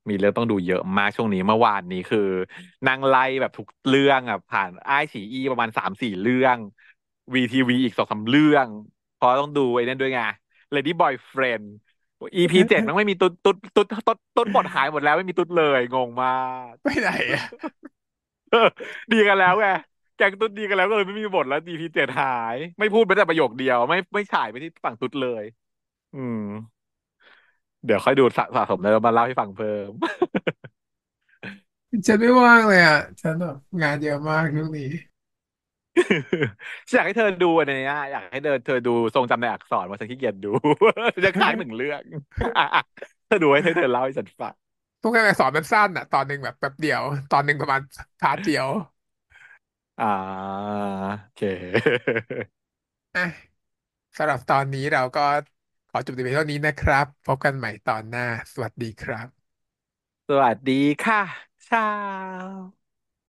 มีเรื่องต้องดูเยอะมากช่วงนี้เมื่อวานนี้คือ นางไล่แบบทุกเรื่องอ่ะผ่านไอฉีอี ประมาณสามสี่เรื่องวีทีวีอีกสองสาเรื่อง พอต้องดูไอ้นั่นด้วยไงเล d y Boyfriend EP เจ็ดมันไม่มีตุ๊ดตุ๊ดตุ๊ดตุ๊ดตุ๊ดปลดหายหมดแล้วไม่มีตุ๊ดเลยงงมากไปไหนอะดีกันแล้วไงแกงตุ๊ดดีกันแล้วก็เลยไม่มีบทแล้ว EP เจ็ดหาย ไม่พูดไปแต่ประโยคเดียว ไม่ไม่ฉายไปที่ฝั่งตุ๊ดเลย อืม เดี๋ยวค่อยดูสะสะสมแล้วมาเล่าให้ฟังเพิ่มฉันไม่ว่างเลยอ่ะฉันแบบงานเยอะมากท่กงนี้ฉันอยากให้เธอดูอันนี้อยากให้เธอเธอดูทรงจำในอักษรว่าฉันขี้เกียจดูจะค้างหนึ่งเรื่องเธอดูให้เธอเล่าให้ฉันฟังทุก่ารสอนมันสั้นอ่ะตอนหนึ่งแบบแป๊บเดียว ตอนหนึ่งประมาณชาร์เดียวอ่าโอเคสำหรับตอนนี้เราก็ขอจบตเพีงเท่านี้นะครับพบกันใหม่ตอนหน้า สวัสดีครับ สวัสดีค่ะเช้า